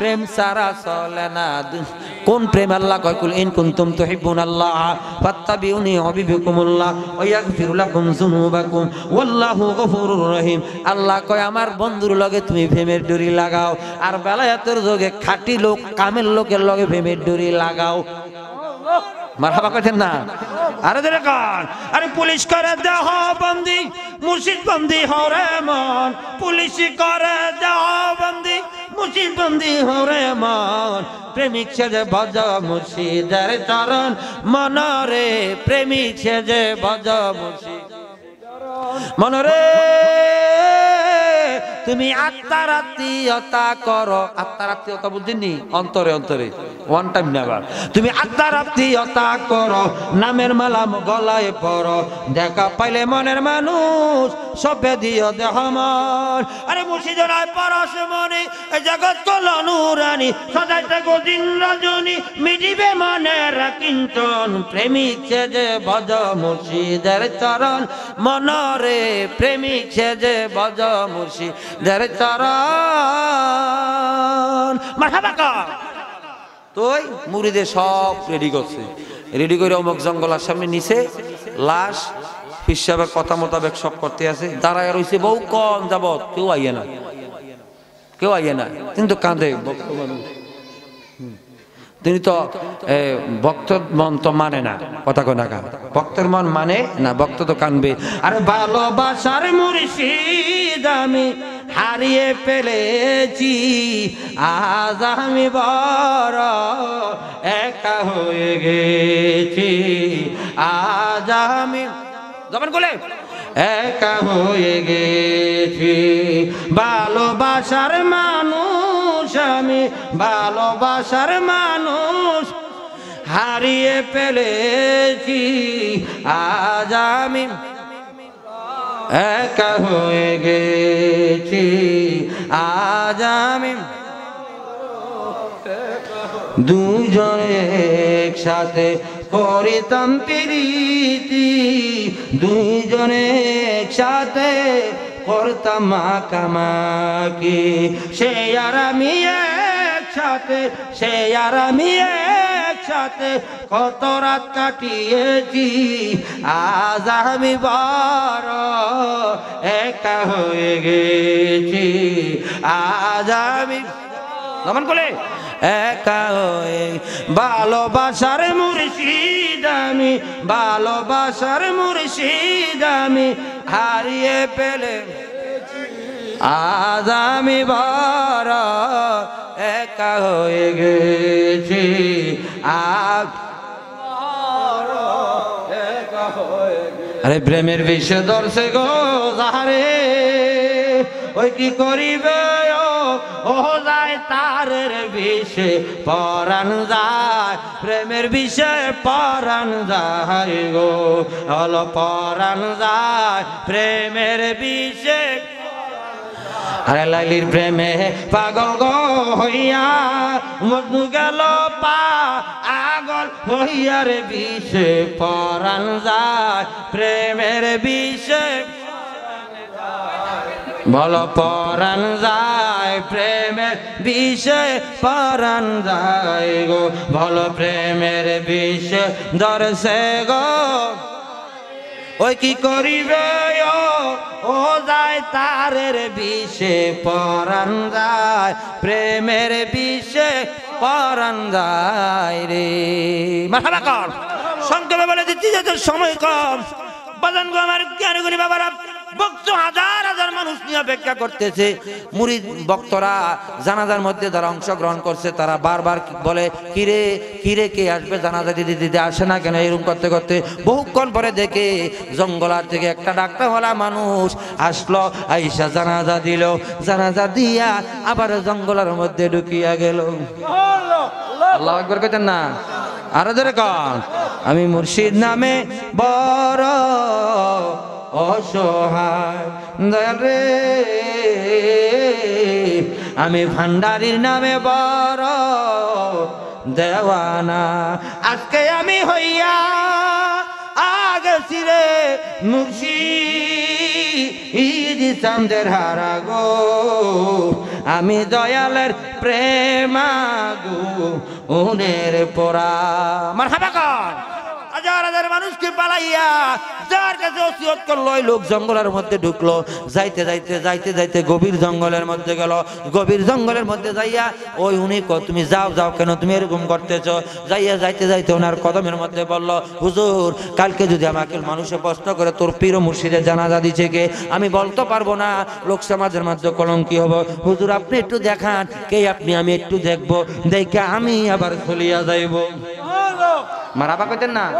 প্রেম সারা চলে না কোন প্রেম আল্লাহ কয় কুল ইন কুনতুম তুহিব্বুনাল্লাহ ফাত্তাবিউনি হুবিবকুমুল্লাহ ওয়া ইয়াগফিরু লাকুম যুনুবাকুম ওয়াল্লাহু গফুরুর রহিম আল্লাহ কয় আমার বন্ধুর লগে তুমি প্রেমের ডুরি লাগাও আর বেলায়াতের যোগে খাঁটি লোক কামের লোকের লগে প্রেমের ডুরি লাগাও মারহাবা কইতেন না
আরে দেরে কান
আরে পুলিশ করে দেহ বন্দি মুর্শিদ বন্দি হরে মন পুলিশ করে দেহ বন্দি মুর্শিদ বন্দি হরে মন প্রেমিক যে ভজ মুর্শিদের চরণ মনরে প্রেমিক যে ভজ মুর্শিদ মনরে তুমি আত্মার আত্মীয়তা করো আত্মার আত্মীয়তা বুঝিনি অন্তরে অন্তরে ওয়ান টাইম নেভার তুমি আত্মার আত্মীয়তা করো নামের মালা গলায় পড়ো দেখা পাইলে মনের মানুষ সভ্যে দিও দেহ মন আরে মুর্শিদরায় পরশ মনে জগৎ কল নুরানি সদাই থাকো দিন রজনী মিটিবে মনের কিন্তন প্রেমিক যে ভজ মুর্শিদের চরণ মন ধরে প্রেমিক সেজে বজ মুর্শিদের চরণ তোই তুই মুড়িদের সব রেডি করছে রেডি করে অমুক জঙ্গলার সামনে নিচে লাশ হিসাবে কথা মোতাবেক সব করতে আছে দাঁড়ায় রয়েছে বহু কম যাবত কেউ আইয়ে না কেউ আইয়ে না কিন্তু কাঁদে মানুষ তিনি তো ভক্ত মন তো মানে না কথা কোনা কান ভক্তের মন মানে না ভক্ত তো কানবে আর ভালোবাসার মুর্শিদ আমি হারিয়ে ফেলেছি আজ আমি বড় একা হয়ে গেছি আজ আমি যখন বলে একা হয়ে গেছি ভালোবাসার মানুষ স্বামী ভালোবাসার মানুষ হারিয়ে ফেলেছি আজ আমি একা হয়ে গেছি আজ আমি দুজনে একসাথে করিতাম প্রীতি একসাথে করতাম কামাকি সে আর আমি একসাথে সে আর আমি একসাথে কত রাত কাটিয়েছি আজ আমি বড় একা হয়ে গেছি আজ আমি দমন কোলে একা হয়ে ভালোবাসার মুর্শিদ আমি ভালোবাসার মুর্শিদ আমি হারিয়ে পেলে আজ আমি বর একা হয়ে গেছি আগ আরে প্রেমের বিশ্ব ধরছে গো যাহারে ওই কি করিবে ও যায় তারের বিষে পরাণ যায় প্রেমের বিষে পরাণ যায় গো হল পরাণ যায় প্রেমের বিষে আরে লালির প্রেমে পাগল গো হইয়া মধু গেল পা আগল হইয়ার বিষে পরাণ যায় প্রেমের বিষে বলো পরাণ যায় প্রেমের বিষয় পরাণ যায় গো বলো প্রেমের বিষয় দর্শে গো ওই কি করিবে ও যায় তারের বিষে পরাণ যায় প্রেমের বিষে পরাণ যায় রে মাথা কর সংকল্প বলে দিচ্ছি যে সময় কম বদন গো আমার জ্ঞানগুণী বাবারা ভক্ত হাজার হাজার মানুষ নিয়ে অপেক্ষা করতেছে মুরিদ ভক্তরা জানাজার মধ্যে যারা অংশগ্রহণ করছে তারা বারবার বলে কিরে কিরে কে আসবে জানাজা দিদি দিদি আসে না কেন এরকম করতে করতে বহুক্ষণ পরে দেখে জঙ্গলার থেকে একটা ডাক্তারওয়ালা মানুষ আসলো আইসা জানাজা দিল জানাজা দিয়া আবার জঙ্গলের মধ্যে ঢুকিয়া গেল আল্লাহ আকবর না আরো ধরে কন আমি মুর্শিদ নামে বড় অসহায় আমি ভান্ডারির নামে বড় দেওয়ানা আজকে আমি হইয়া আগে রে মুর্শি ইদি চান্দের হারা গো আমি দয়ালের প্রেমা গো উনের পোড়া মার হাজার হাজার মানুষকে পালাইয়া যার কাছে ওসিয়ত করলো ওই লোক জঙ্গলের মধ্যে ঢুকলো যাইতে যাইতে যাইতে যাইতে গভীর জঙ্গলের মধ্যে গেল গভীর জঙ্গলের মধ্যে যাইয়া ওই উনি তুমি যাও যাও কেন তুমি এরকম করতেছ যাইয়া যাইতে যাইতে ওনার কদমের মধ্যে বলল হুজুর কালকে যদি আমাকে মানুষে প্রশ্ন করে তোর পীর মুর্শিদে জানাজা দিছে কে আমি বলতে পারবো না লোক সমাজের মধ্যে কলঙ্কি হব হুজুর আপনি একটু দেখান কে আপনি আমি একটু দেখবো দেখে আমি আবার চলিয়া যাইব মারাবা কইতেন না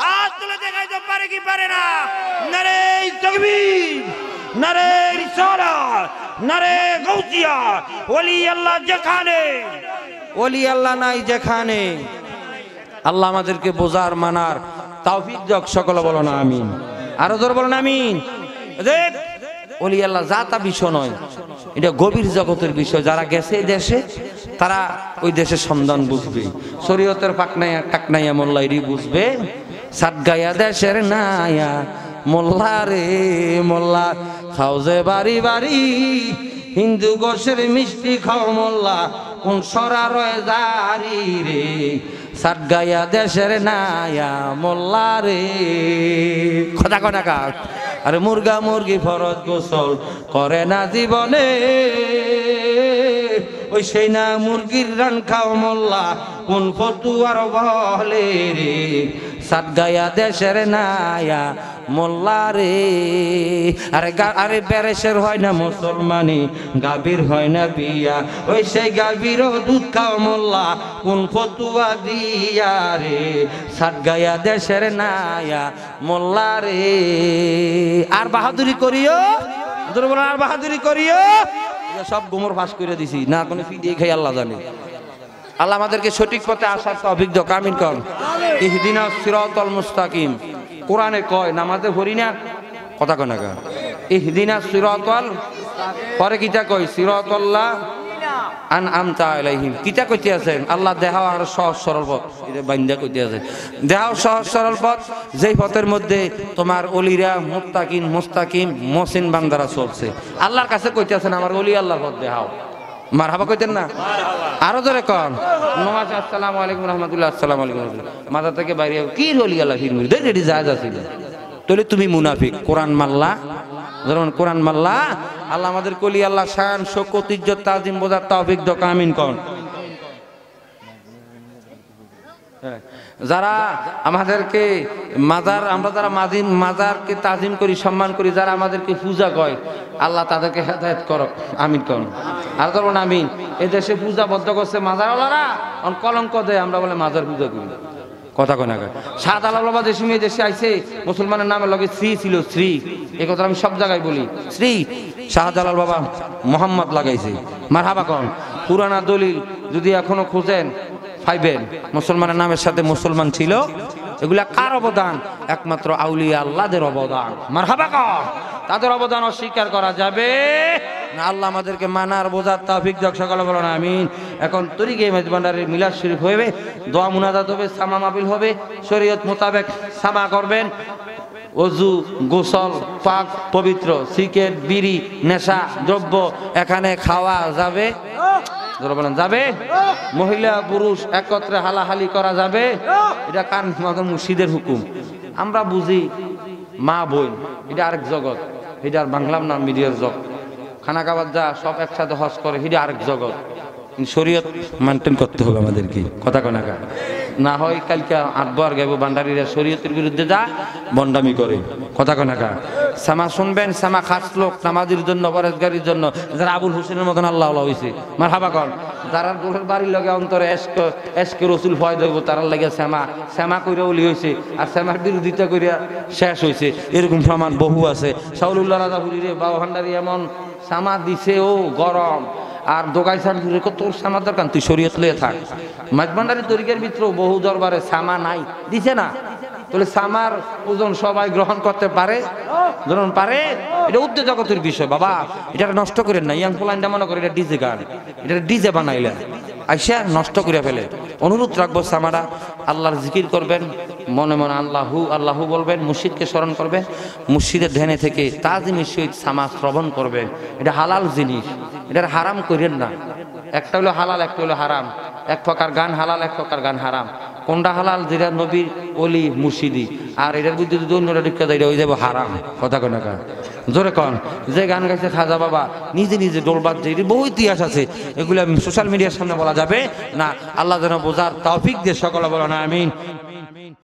হাত তুলে দেখাইতে পারে কি পারে না নারে তকবীর নারে রিসালা নারে গৌসিয়া ওলি আল্লাহ যেখানে ওলি আল্লাহ নাই যেখানে আল্লাহ আমাদেরকে বোঝার মানার তাওফিক জগ সকলে বলো না আমিন আরো জোর বলো না আমিন দেখ অলি আল্লাহ যা তা বিষয় নয় এটা গভীর জগতের বিষয় যারা গেছে দেশে তারা ওই দেশের সন্ধান বুঝবে শরীয়তের পাকনাইয়া কাকনাইয়া এমন এটি বুঝবে সাতগায়া দেশের নায়া মোল্লা রে মোল্লা খাও যে বাড়ি বাড়ি হিন্দু গোসের মিষ্টি খাও মোল্লা কোন সরা রয়ে দাঁড়ি রে সাতগায়া দেশের নায়া মোল্লা রে কথা কথা কাক আর মুরগা মুরগি ফরজ গোসল করে না জীবনে ওই সেই না মুরগির রান খাও মোল্লা কোন ফটু আর বলে রে সাদগায়া দেশের নায়া মোল্লারে আরে আরে বেরেশের হয় না মুসলমানি গাভীর হয় না বিয়া ওই সেই গাভীরও দুধ খাও মোল্লা কোন ফতুয়া দিয়া রে সাদগায়া দেশের নায়া মোল্লারে আর বাহাদুরি করিও আর বাহাদুরি করিও সব গুমর ফাঁস করে দিছি না কোনো ফি দিয়ে খাই আল্লাহ জানে আল্লাহ আমাদেরকে সঠিক পথে আসার তো অভিজ্ঞ কামিন কর ইহদিনা সিরাতাল মুস্তাকিম কোরআনে কয় নামাজে পড়ি না কথা কয় না ইহদিনা সিরাতাল পরে কিতা কয় সিরাতাল্লাহ আন আমতা আলাইহিম কিতা কইতে আছেন আল্লাহ দেহাও আর সহজ সরল পথ এটা বাইন্দা কইতে আছে দেহাও সহজ সরল পথ যেই পথের মধ্যে তোমার অলিরা মুত্তাকিন মুস্তাকিম মহসিন বান্দারা চলছে আল্লাহর কাছে কইতে আছেন আমার অলি আল্লাহর পথ দেহাও মারহাবা কইতেন না আরো ধরে কন নমাজ আসসালাম আলাইকুম রহমতুল্লাহ আসসালাম আলাইকুম মাথা থেকে বাইরে কি হলি গেল হির মির দেই রেডি জাহাজ আসিল তাহলে তুমি মুনাফিক কোরআন মাল্লা ধরুন কোরআন মাল্লা আল্লাহ আমাদের কলি আল্লাহ শান শোকত ইজ্জত তাজিম বোঝার তাওফিক দোকামিন কন যারা আমাদেরকে মাজার আমরা যারা মাজিম মাজারকে তাজিম করি সম্মান করি যারা আমাদেরকে পূজা কয় আল্লাহ তাদেরকে হেদায়ত করক আমিন করো আর ধরুন আমিন এ দেশে পূজা বদ্ধ করছে মাজার অন কলঙ্ক দেয় আমরা বলে মাজার পূজা করি কথা কোন সাদ আলাবাদ এই সময় দেশে আইসে মুসলমানের নামে লগে শ্রী ছিল শ্রী এ কথা আমি সব জায়গায় বলি শ্রী শাহজালাল বাবা মোহাম্মদ লাগাইছে মার হাবা কন পুরানা দলিল যদি এখনো খোঁজেন পাইবেন মুসলমানের নামের সাথে মুসলমান ছিল এগুলা কার অবদান একমাত্র আউলিয়া আল্লাহদের অবদান মারহাবা তাদের অবদান অস্বীকার করা যাবে আল্লাহ আমাদেরকে মানার বোঝার তাফিক যাক সকালে বলো না আমিন এখন তরি গিয়ে মেজবান্ডারের মিলাদ শরীফ হবে দোয়া মুনাজাত হবে সামা মাবিল হবে শরীয়ত মোতাবেক সামা করবেন অজু গোসল পাক পবিত্র সিকেট বিড়ি নেশা দ্রব্য এখানে খাওয়া যাবে বলেন যাবে মহিলা পুরুষ একত্রে হালাহালি করা যাবে এটা কান মুর্শিদের হুকুম আমরা বুঝি মা বোন এটা আরেক জগৎ এটা আর বাংলাম না মিডিয়ার জগৎ কাবার যা সব একসাথে হস করে হিডে আরেক জগৎ শরীয়ত মেনটেন করতে হবে আমাদেরকে কথা কনাকা না হয় কালকে আটবার গাইব বান্ডারিরা শরীয়তের বিরুদ্ধে যা বন্ডামি করে কথা কা শ্যামা শুনবেন শ্যামা খাস লোক নামাজির জন্য বরেজগারির জন্য যারা আবুল হোসেনের মতন আল্লাহ হয়েছে মার হাবা কর যারা গোটের বাড়ির লগে অন্তরে এসক এসকে রসুল ভয় দেব তারার লাগে শ্যামা শ্যামা করে উলি হয়েছে আর শ্যামার বিরোধিতা করিয়া শেষ হয়েছে এরকম প্রমাণ বহু আছে সাউলুল্লাহ রাজা হুরিরে বাবা ভান্ডারি এমন শ্যামা দিছে ও গরম আর দোকাই সান তোর সামার দরকার তুই শরীয়ত লয়ে থাক মাঝমান্ডারি তরিকের ভিতরেও বহু দরবারে সামা নাই দিছে না তাহলে সামার ওজন সবাই গ্রহণ করতে পারে গ্রহণ পারে এটা উদ্যোগ জগতের বিষয় বাবা এটা নষ্ট করেন না ইয়াং পোলাইনটা মনে করে এটা ডিজে গান এটা ডিজে বানাইলে আইসা নষ্ট করে ফেলে অনুরোধ রাখবো সামারা আল্লাহর জিকির করবেন মনে মনে আল্লাহু আল্লাহু বলবেন মুর্শিদকে স্মরণ করবেন মুর্শিদের ধ্যানে থেকে তাজিমের সহিত সামা শ্রবণ করবেন এটা হালাল জিনিস এটার হারাম করেন না একটা হলো হালাল একটা হলো হারাম এক প্রকার গান হালাল এক প্রকার গান হারাম কোনটা হালাল যেটা নবীর অলি মুর্শিদি আর এটার বুদ্ধি যদি অন্যটা রিক্ষা দেয় ওই যাবো হারাম কথা কেন জোরে কন যে গান গাইছে খাজা বাবা নিজে নিজে ডোল বাজছে বহু ইতিহাস আছে এগুলো সোশ্যাল মিডিয়ার সামনে বলা যাবে না আল্লাহ যেন বোঝার তৌফিক দিয়ে সকলে বলো না আমিন